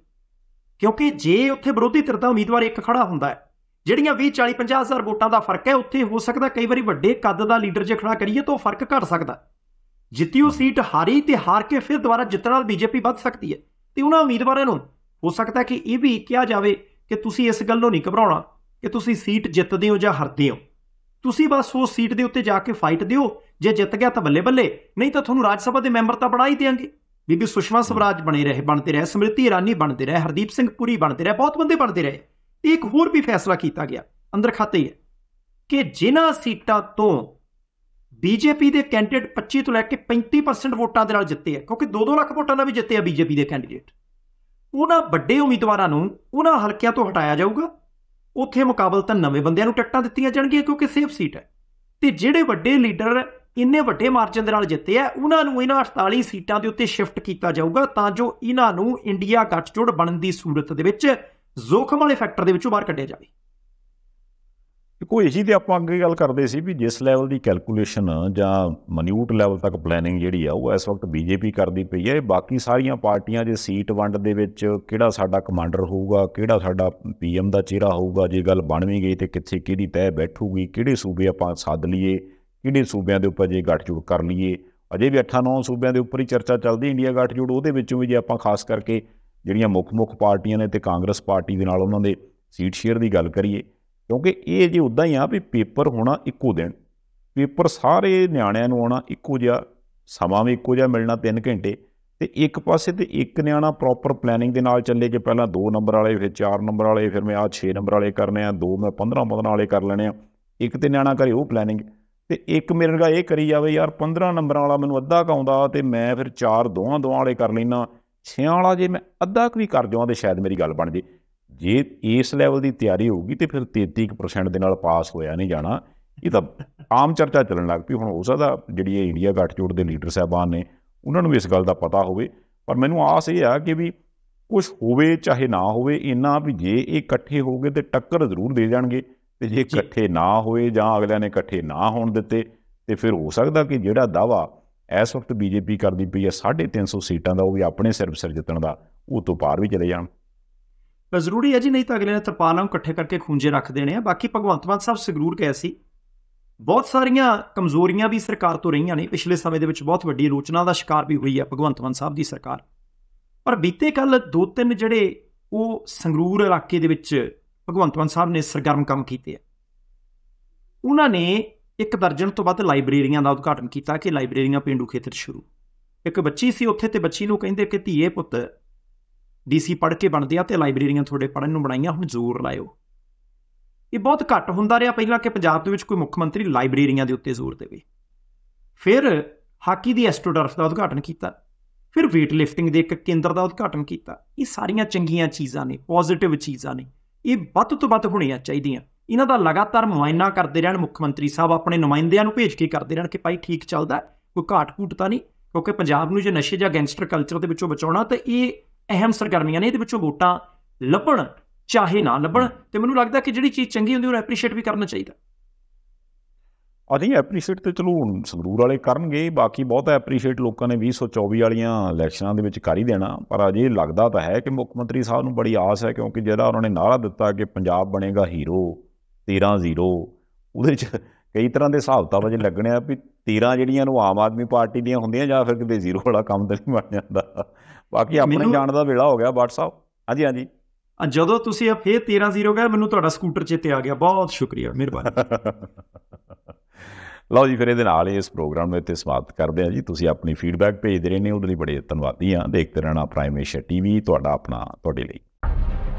ਕਿਉਂਕਿ ਜੇ ਉੱਥੇ ਵਿਰੋਧੀ ਧਿਰ ਦਾ ਉਮੀਦਵਾਰ ਇੱਕ ਖੜਾ ਹੁੰਦਾ ਹੈ ਜਿਹੜੀਆਂ 20 40 50 ਹਜ਼ਾਰ ਵੋਟਾਂ ਦਾ ਫਰਕ ਹੈ ਉੱਥੇ ਹੋ ਸਕਦਾ ਕਈ ਵਾਰੀ ਵੱਡੇ ਕੱਦ ਦਾ ਲੀਡਰ ਜੇ ਖੜਾ ਕਰੀਏ ਤਾਂ ਉਹ ਫਰਕ ਘਟ ਸਕਦਾ ਜਿੱਤੀ ਉਹ ਸੀਟ ਹਾਰੀ ਤੇ ਹਾਰ ਕੇ ਫਿਰ ਦੁਬਾਰਾ ਜਿੱਤਣ ਨਾਲ ਬੀਜੇਪੀ ਵੱਧ ਸਕਦੀ ਹੈ ਤੇ ਉਹਨਾਂ ਉਮੀਦਵਾਰਾਂ ਨੂੰ ਹੋ ਸਕਦਾ ਕਿ ਇਹ ਵੀ ਕਿਹਾ ਜਾਵੇ ਕਿ ਤੁਸੀਂ ਇਸ ਗੱਲੋਂ ਨਹੀਂ ਘਬਰਾਉਣਾ ਕਿ ਤੁਸੀਂ ਸੀਟ ਜਿੱਤਦੇ ਹੋ ਜਾਂ ਹਾਰਦੇ ਹੋ ਤੁਸੀਂ ਬਸ ਉਸ ਸੀਟ ਦੇ ਉੱਤੇ ਜਾ ਕੇ ਫਾਈਟ ਦਿਓ ਜੇ ਜਿੱਤ ਗਿਆ ਤਾਂ ਬੱਲੇ ਬੱਲੇ ਨਹੀਂ ਤਾਂ ਤੁਹਾਨੂੰ ਰਾਜ ਸਭਾ ਦੇ ਮੈਂਬਰ ਤਾਂ ਬਣਾ ਹੀ ਦੇਣਗੇ ਬੀਬੀ ਸੁਸ਼ਮਾ ਸਵਰਾਜ ਬਣੇ ਰਹੇ ਬਣਦੇ ਰਹੇ ਸਮ੍ਰਿਤੀ ਇਰਾਨੀ ਬਣਦੇ ਰਹੇ ਹਰਦੀਪ ਸਿੰਘ ਪੁਰੀ ਬਣਦੇ ਰਹੇ ਬਹੁਤ ਬੰਦੇ ਬਣਦੇ ਰਹੇ ਤੇ ਇੱਕ ਹੋਰ ਵੀ ਫੈਸਲਾ ਕੀਤਾ ਗਿਆ ਅੰਦਰ ਖਾਤੇ ਹੈ ਕਿ ਜਿਨ੍ਹਾਂ ਸੀਟਾਂ ਤੋਂ ਬੀਜੇਪੀ ਦੇ ਕੈਂਡੀਡੇਟ 25 ਤੋਂ ਲੈ ਕੇ 35% ਵੋਟਾਂ ਦੇ ਨਾਲ ਜਿੱਤੇ ਆ ਕਿਉਂਕਿ 2-2 ਲੱਖ ਵੋਟਾਂ ਨਾਲ ਵੀ ਜਿੱਤੇ ਆ ਬੀਜੇਪੀ ਦੇ ਕੈਂਡੀਡੇਟ ਉਹਨਾਂ ਵੱਡੇ ਉਮੀਦਵਾਰਾਂ ਨੂੰ ਉਹਨਾਂ ਹਲਕਿਆਂ ਤੋਂ ਹਟਾਇਆ ਜਾਊਗਾ ਉੱਥੇ ਮੁਕਾਬਲਤਨ ਨਵੇਂ ਬੰਦਿਆਂ ਨੂੰ ਟਿਕਟਾਂ ਦਿੱਤੀਆਂ ਜਾਣਗੀਆਂ ਕਿਉਂਕਿ ਸੇਫ ਸੀਟ ਹੈ ਤੇ ਜਿਹੜੇ ਵੱਡੇ ਲੀਡਰ ਇੰਨੇ ਵੱਡੇ ਮਾਰਜਨ ਦੇ ਨਾਲ ਜਿੱਤੇ ਆ ਉਹਨਾਂ ਨੂੰ ਇਹਨਾਂ 48 ਸੀਟਾਂ ਦੇ ਉੱਤੇ ਸ਼ਿਫਟ ਕੀਤਾ ਜਾਊਗਾ ਤਾਂ ਜੋ ਇਹਨਾਂ ਨੂੰ ਇੰਡੀਆ ਗੱਠਜੋੜ ਬਣਨ ਦੀ ਸੂਰਤ ਦੇ ਵਿੱਚ ਜ਼ੋਖਮ ਵਾਲੇ ਫੈਕਟਰ ਦੇ ਵਿੱਚੋਂ ਬਾਹਰ ਕੱਢਿਆ ਜਾਵੇ ਕੋਈ ਇਹੀ ਤੇ ਆਪਾਂ ਅੱਗੇ ਗੱਲ ਕਰਦੇ ਸੀ ਵੀ ਜਿਸ ਲੈਵਲ ਦੀ ਕੈਲਕੂਲੇਸ਼ਨ ਜਾਂ ਮਨਿਊਟ ਲੈਵਲ ਤੱਕ ਪਲੈਨਿੰਗ ਜਿਹੜੀ ਆ ਉਹ ਇਸ ਵਕਤ ਬੀਜੇਪੀ ਕਰਦੀ ਪਈ ਹੈ ਬਾਕੀ ਸਾਰੀਆਂ ਪਾਰਟੀਆਂ ਜੇ ਸੀਟ ਵੰਡ ਦੇ ਵਿੱਚ ਕਿਹੜਾ ਸਾਡਾ ਕਮਾਂਡਰ ਹੋਊਗਾ ਕਿਹੜਾ ਸਾਡਾ ਪੀਐਮ ਦਾ ਚਿਹਰਾ ਹੋਊਗਾ ਜੇ ਗੱਲ ਬਣਵੀ ਗਈ ਤੇ ਕਿੱਥੇ ਕਿਹਦੀ ਤਹਿ ਬੈਠੂਗੀ ਕਿਹੜੇ ਸੂਬੇ ਆਪਾਂ ਸੱਦ ਲਈਏ ਕਿਹੜੇ ਸੂਬਿਆਂ ਦੇ ਉੱਪਰ ਜੇ ਗੱਠਜੋੜ ਕਰ ਲਈਏ ਅਜੇ ਵੀ 8-9 ਸੂਬਿਆਂ ਦੇ ਉੱਪਰ ਹੀ ਚਰਚਾ ਚੱਲਦੀ ਇੰਡੀਆ ਗੱਠਜੋੜ ਉਹਦੇ ਵਿੱਚੋਂ ਵੀ ਜੇ ਆਪਾਂ ਖਾਸ ਕਰਕੇ ਜਿਹੜੀਆਂ ਮੁੱਖ-ਮੁੱਖ ਪਾਰਟੀਆਂ ਨੇ ਤੇ ਕਾਂਗਰਸ ਪਾਰਟੀ ਦੇ ਨਾਲ ਉਹਨਾਂ ਦੇ ਸੀਟ ਸ਼ੇਅਰ ਦੀ ਗੱਲ ਕਰੀਏ ਕਿਉਂਕਿ ਇਹ ਜੇ ਉਦਾਂ ਹੀ ਆ ਵੀ ਪੇਪਰ ਹੋਣਾ ਇੱਕੋ ਦਿਨ ਪੇਪਰ ਸਾਰੇ ਨਿਆਣਿਆਂ ਨੂੰ ਆਉਣਾ ਇੱਕੋ ਜਿਹਾ ਸਮਾਂ ਵੀ ਇੱਕੋ ਜਿਹਾ ਮਿਲਣਾ 3 ਘੰਟੇ ਤੇ ਇੱਕ ਪਾਸੇ ਤੇ ਇੱਕ ਨਿਆਣਾ ਪ੍ਰੋਪਰ ਪਲੈਨਿੰਗ ਦੇ ਨਾਲ ਚੱਲੇ ਕਿ ਪਹਿਲਾਂ 2 ਨੰਬਰ ਵਾਲੇ ਫਿਰ 4 ਨੰਬਰ ਵਾਲੇ ਫਿਰ ਮੈਂ ਆ 6 ਨੰਬਰ ਵਾਲੇ ਕਰਨੇ ਆ 2 ਮੈਂ 15 15 ਵਾਲੇ ਕਰ ਲੈਣੇ ਆ ਇੱਕ ਤੇ ਨਿਆਣਾ ਕਰੇ ਉਹ ਪਲੈਨਿੰਗ ਤੇ ਇੱਕ ਮੇਰੇ ਨਾਲ ਇਹ ਕਰੀ ਜਾਵੇ ਯਾਰ 15 ਨੰਬਰਾਂ ਵਾਲਾ ਮੈਨੂੰ ਅੱਧਾ ਕਾਉਂਦਾ ਤੇ ਮੈਂ ਫਿਰ 4 ਦੋਹਾਂ ਦੋਹਾਂ ਵਾਲੇ ਕਰ ਲੈਣਾ 6 ਵਾਲਾ ਜੇ ਮੈਂ ਅੱਧਾ ਕੁ ਵੀ ਕਰ ਜਾਵਾਂ ਤੇ ਸ਼ਾਇਦ ਮੇਰੀ ਗੱਲ ਬਣ ਜੇ ਜੇ ਇਸ ਲੈਵਲ ਦੀ ਤਿਆਰੀ ਹੋਊਗੀ ਤੇ ਫਿਰ 33% ਦੇ ਨਾਲ ਪਾਸ ਹੋਇਆ ਨਹੀਂ ਜਾਣਾ ਇਹ ਤਾਂ ਆਮ ਚਰਚਾ ਚੱਲਣ ਲੱਗ ਪਈ ਹੁਣ ਹੋ ਸਕਦਾ ਜਿਹੜੀ ਇਹ ਇੰਡੀਆ ਗੱਠਜੋੜ ਦੇ ਲੀਡਰ ਸਾਹਿਬਾਨ ਨੇ ਉਹਨਾਂ ਨੂੰ ਇਸ ਗੱਲ ਦਾ ਪਤਾ ਹੋਵੇ ਪਰ ਮੈਨੂੰ ਆਸ ਇਹ ਆ ਕਿ ਵੀ ਕੁਝ ਹੋਵੇ ਚਾਹੇ ਨਾ ਹੋਵੇ ਇੰਨਾ ਵੀ ਜੇ ਇਹ ਇਕੱਠੇ ਹੋਗੇ ਤੇ ਟੱਕਰ ਜ਼ਰੂਰ ਦੇ ਜਾਣਗੇ ਤੇ ਜੇ ਇਕੱਠੇ ਨਾ ਹੋਏ ਜਾਂ ਅਗਲਿਆਂ ਨੇ ਇਕੱਠੇ ਨਾ ਹੋਣ ਦਿੱਤੇ ਤੇ ਫਿਰ ਹੋ ਸਕਦਾ ਕਿ ਜਿਹੜਾ ਦਾਵਾ ਇਸ ਵਕਤ ਬੀਜੇਪੀ ਕਰਦੀ ਪਈ ਹੈ 350 ਸੀਟਾਂ ਦਾ ਉਹ ਵੀ ਆਪਣੇ ਸਿਰ ਸਿਰ ਜਿੱਤਣ ਦਾ ਉਹ ਤੋਂ ਪਾਰ ਵੀ ਚਲੇ ਜਾਣ ਜ਼ਰੂਰੀ ਹੈ ਜੀ ਨਹੀਂ ਤਾਂ ਅਗਲੇ ਨੇ ਤਰਪਾਲਾਂ ਨੂੰ ਇਕੱਠੇ ਕਰਕੇ ਖੂੰਜੇ ਰੱਖ ਦੇਣੇ ਆ ਬਾਕੀ ਭਗਵੰਤ ਮਾਨ ਸਾਹਿਬ ਸਗਰੂਰ ਕਹੇ ਸੀ ਬਹੁਤ ਸਾਰੀਆਂ ਕਮਜ਼ੋਰੀਆਂ ਵੀ ਸਰਕਾਰ ਤੋਂ ਰਹੀਆਂ ਨੇ ਪਿਛਲੇ ਸਮੇਂ ਦੇ ਵਿੱਚ ਬਹੁਤ ਵੱਡੀ ਰੋਚਨਾ ਦਾ ਸ਼ਿਕਾਰ ਵੀ ਹੋਈ ਹੈ ਭਗਵੰਤ ਮਾਨ ਸਾਹਿਬ ਦੀ ਸਰਕਾਰ ਪਰ ਬੀਤੇ ਕੱਲ ਦੋ ਤਿੰਨ ਜਿਹੜੇ ਉਹ ਸੰਗਰੂਰ ਇਲਾਕੇ ਦੇ ਵਿੱਚ ਭਗਵੰਤ ਮਾਨ ਸਾਹਿਬ ਨੇ ਸਰਗਰਮ ਕੰਮ ਕੀਤੇ ਆ ਉਹਨਾਂ ਨੇ ਇੱਕ ਦਰਜਨ ਤੋਂ ਵੱਧ ਲਾਇਬ੍ਰੇਰੀਆਂ ਦਾ ਉਦਘਾਟਨ ਕੀਤਾ ਕਿ ਲਾਇਬ੍ਰੇਰੀਆਂ ਪਿੰਡੂ ਖੇਤਰ ਸ਼ੁਰੂ ਇੱਕ ਬੱਚੀ ਸੀ ਉੱਥੇ ਤੇ ਬੱਚੀ ਨੂੰ ਕਹਿੰਦੇ ਕਿ ਧੀਏ ਪੁੱਤ ਡੀਸੀ ਪੜ੍ਹ ਕੇ ਬਣਦੇ ਆ ਤੇ ਲਾਇਬ੍ਰੇਰੀਆਂ ਤੁਹਾਡੇ ਪੜਨ ਨੂੰ ਬਣਾਈਆਂ ਹੁਣ ਜ਼ੋਰ ਲਾਇਓ ਇਹ ਬਹੁਤ ਘੱਟ ਹੁੰਦਾ ਰਿਹਾ ਪਹਿਲਾਂ ਕਿ ਪੰਜਾਬ ਦੇ ਵਿੱਚ ਕੋਈ ਮੁੱਖ ਮੰਤਰੀ ਲਾਇਬ੍ਰੇਰੀਆਂ ਦੇ ਉੱਤੇ ਜ਼ੋਰ ਦੇਵੇ ਫਿਰ ਹਾਕੀ ਦੀ ਐਸਟ੍ਰੋਟਰਫ ਦਾ ਉਦਘਾਟਨ ਕੀਤਾ ਫਿਰ weight lifting ਦੇ ਇੱਕ ਕੇਂਦਰ ਦਾ ਉਦਘਾਟਨ ਕੀਤਾ ਇਹ ਸਾਰੀਆਂ ਚੰਗੀਆਂ ਚੀਜ਼ਾਂ ਨੇ ਪੋਜ਼ਿਟਿਵ ਚੀਜ਼ਾਂ ਨੇ ਇਹ ਵੱਧ ਤੋਂ ਵੱਧ ਹੋਣੀਆਂ ਚਾਹੀਦੀਆਂ ਇਹਨਾਂ ਦਾ ਲਗਾਤਾਰ ਮੁਆਇਨਾ ਕਰਦੇ ਰਹਿਣ ਮੁੱਖ ਮੰਤਰੀ ਸਾਹਿਬ ਆਪਣੇ ਨੁਮਾਇੰਦਿਆਂ ਨੂੰ ਭੇਜ ਕੇ ਕਰਦੇ ਰਹਿਣ ਕਿ ਭਾਈ ਠੀਕ ਚੱਲਦਾ ਕੋਈ ਘਾਟ ਘੂਟ ਤਾਂ ਨਹੀਂ ਕਿਉਂਕਿ ਪੰਜਾਬ ਨੂੰ ਜੇ ਨਸ਼ੇ ਜਾਂ ਗੈਂਗਸਟਰ ਕਲਚਰ ਦੇ ਵਿੱਚੋਂ ਬਚਾਉਣਾ ਤਾਂ ਇਹ ਅਹਿਮ ਸਰਗਰਮੀਆਂ ਨੇ ਇਹਦੇ ਵਿੱਚੋਂ ਵੋਟਾਂ ਲੱਭਣ ਚਾਹੇ ਨਾ ਲੱਭਣ ਤੇ ਮੈਨੂੰ ਲੱਗਦਾ ਕਿ ਜਿਹੜੀ ਚੀਜ਼ ਚੰਗੀ ਹੁੰਦੀ ਉਹਨੂੰ ਐਪਰੀਸ਼ੀਏਟ ਵੀ ਕਰਨਾ ਚਾਹੀਦਾ ਆ ਨਹੀਂ ਐਪਰੀਸ਼ੀਏਟ ਤੇ ਚਲੋ ਸੰਗਰੂਰ ਵਾਲੇ ਕਰਨਗੇ ਬਾਕੀ ਬਹੁਤ ਐਪਰੀਸ਼ੀਏਟ ਲੋਕਾਂ ਨੇ 2024 ਵਾਲੀਆਂ ਇਲੈਕਸ਼ਨਾਂ ਦੇ ਵਿੱਚ ਕਰ ਹੀ ਦੇਣਾ ਪਰ ਅਜੇ ਲੱਗਦਾ ਤਾਂ ਹੈ ਕਿ ਮੁੱਖ ਮੰਤਰੀ ਸਾਹਿਬ ਨੂੰ ਬੜੀ ਆਸ ਹੈ ਕਿਉਂਕਿ ਜਿਹੜਾ ਉਹਨਾਂ ਨੇ ਨਾਰਾ ਦਿੱਤਾ ਕਿ ਪੰਜਾਬ ਬਣੇਗਾ ਹੀਰੋ 13-0 ਉਹਦੇ 'ਚ ਕਈ ਤਰ੍ਹਾਂ ਦੇ ਹਿਸਾਬ ਤਾਂ ਵਜੇ ਲੱਗਣੇ ਆ ਵੀ 13 ਜਿਹੜੀਆਂ ਨੂੰ ਆਮ ਆਦਮੀ ਪਾਰਟੀ ਦੀਆਂ ਹੁੰਦੀਆਂ ਜਾਂ ਫਿਰ ਕਿਤੇ ਜ਼ੀਰੋ ਵਾਲਾ ਕੰਮ ਤਾਂ ਨਹੀਂ ਬਣ ਜਾਂਦਾ ਬਾਕੀ ਆਪਣੇ ਜਾਣ ਦਾ ਵੇਲਾ ਹੋ ਗਿਆ WhatsApp ਹਾਂਜੀ ਹਾਂਜੀ ਜਦੋਂ ਤੁਸੀਂ ਇਹ ਫੇਰ 13-0 ਗਏ ਮੈਨੂੰ ਤੁਹਾਡਾ ਸਕੂਟਰ ਚੇਤੇ ਆ ਗਿਆ ਬਹੁਤ ਸ਼ੁਕਰੀਆ ਮਿਹਰਬਾਨੀ [laughs] ਲਓ ਜੀ ਫਿਰ ਇਹਦੇ ਨਾਲ ਇਸ ਪ੍ਰੋਗਰਾਮ ਨੂੰ ਇੱਥੇ ਸਮਾਪਤ ਕਰਦੇ ਹਾਂ ਜੀ ਤੁਸੀਂ ਆਪਣੀ ਫੀਡਬੈਕ ਭੇਜਦੇ ਰਹਿੰਦੇ ਹੋ ਉਹਦੇ ਲਈ ਬੜੇ ਧੰਨਵਾਦੀ ਹਾਂ ਦੇਖਦੇ ਰਹਿਣਾ ਪ੍ਰਾਈਮੇਸ਼ਰ ਟੀਵੀ ਤੁਹਾਡਾ ਆਪਣਾ ਤੁਹਾਡੇ ਲਈ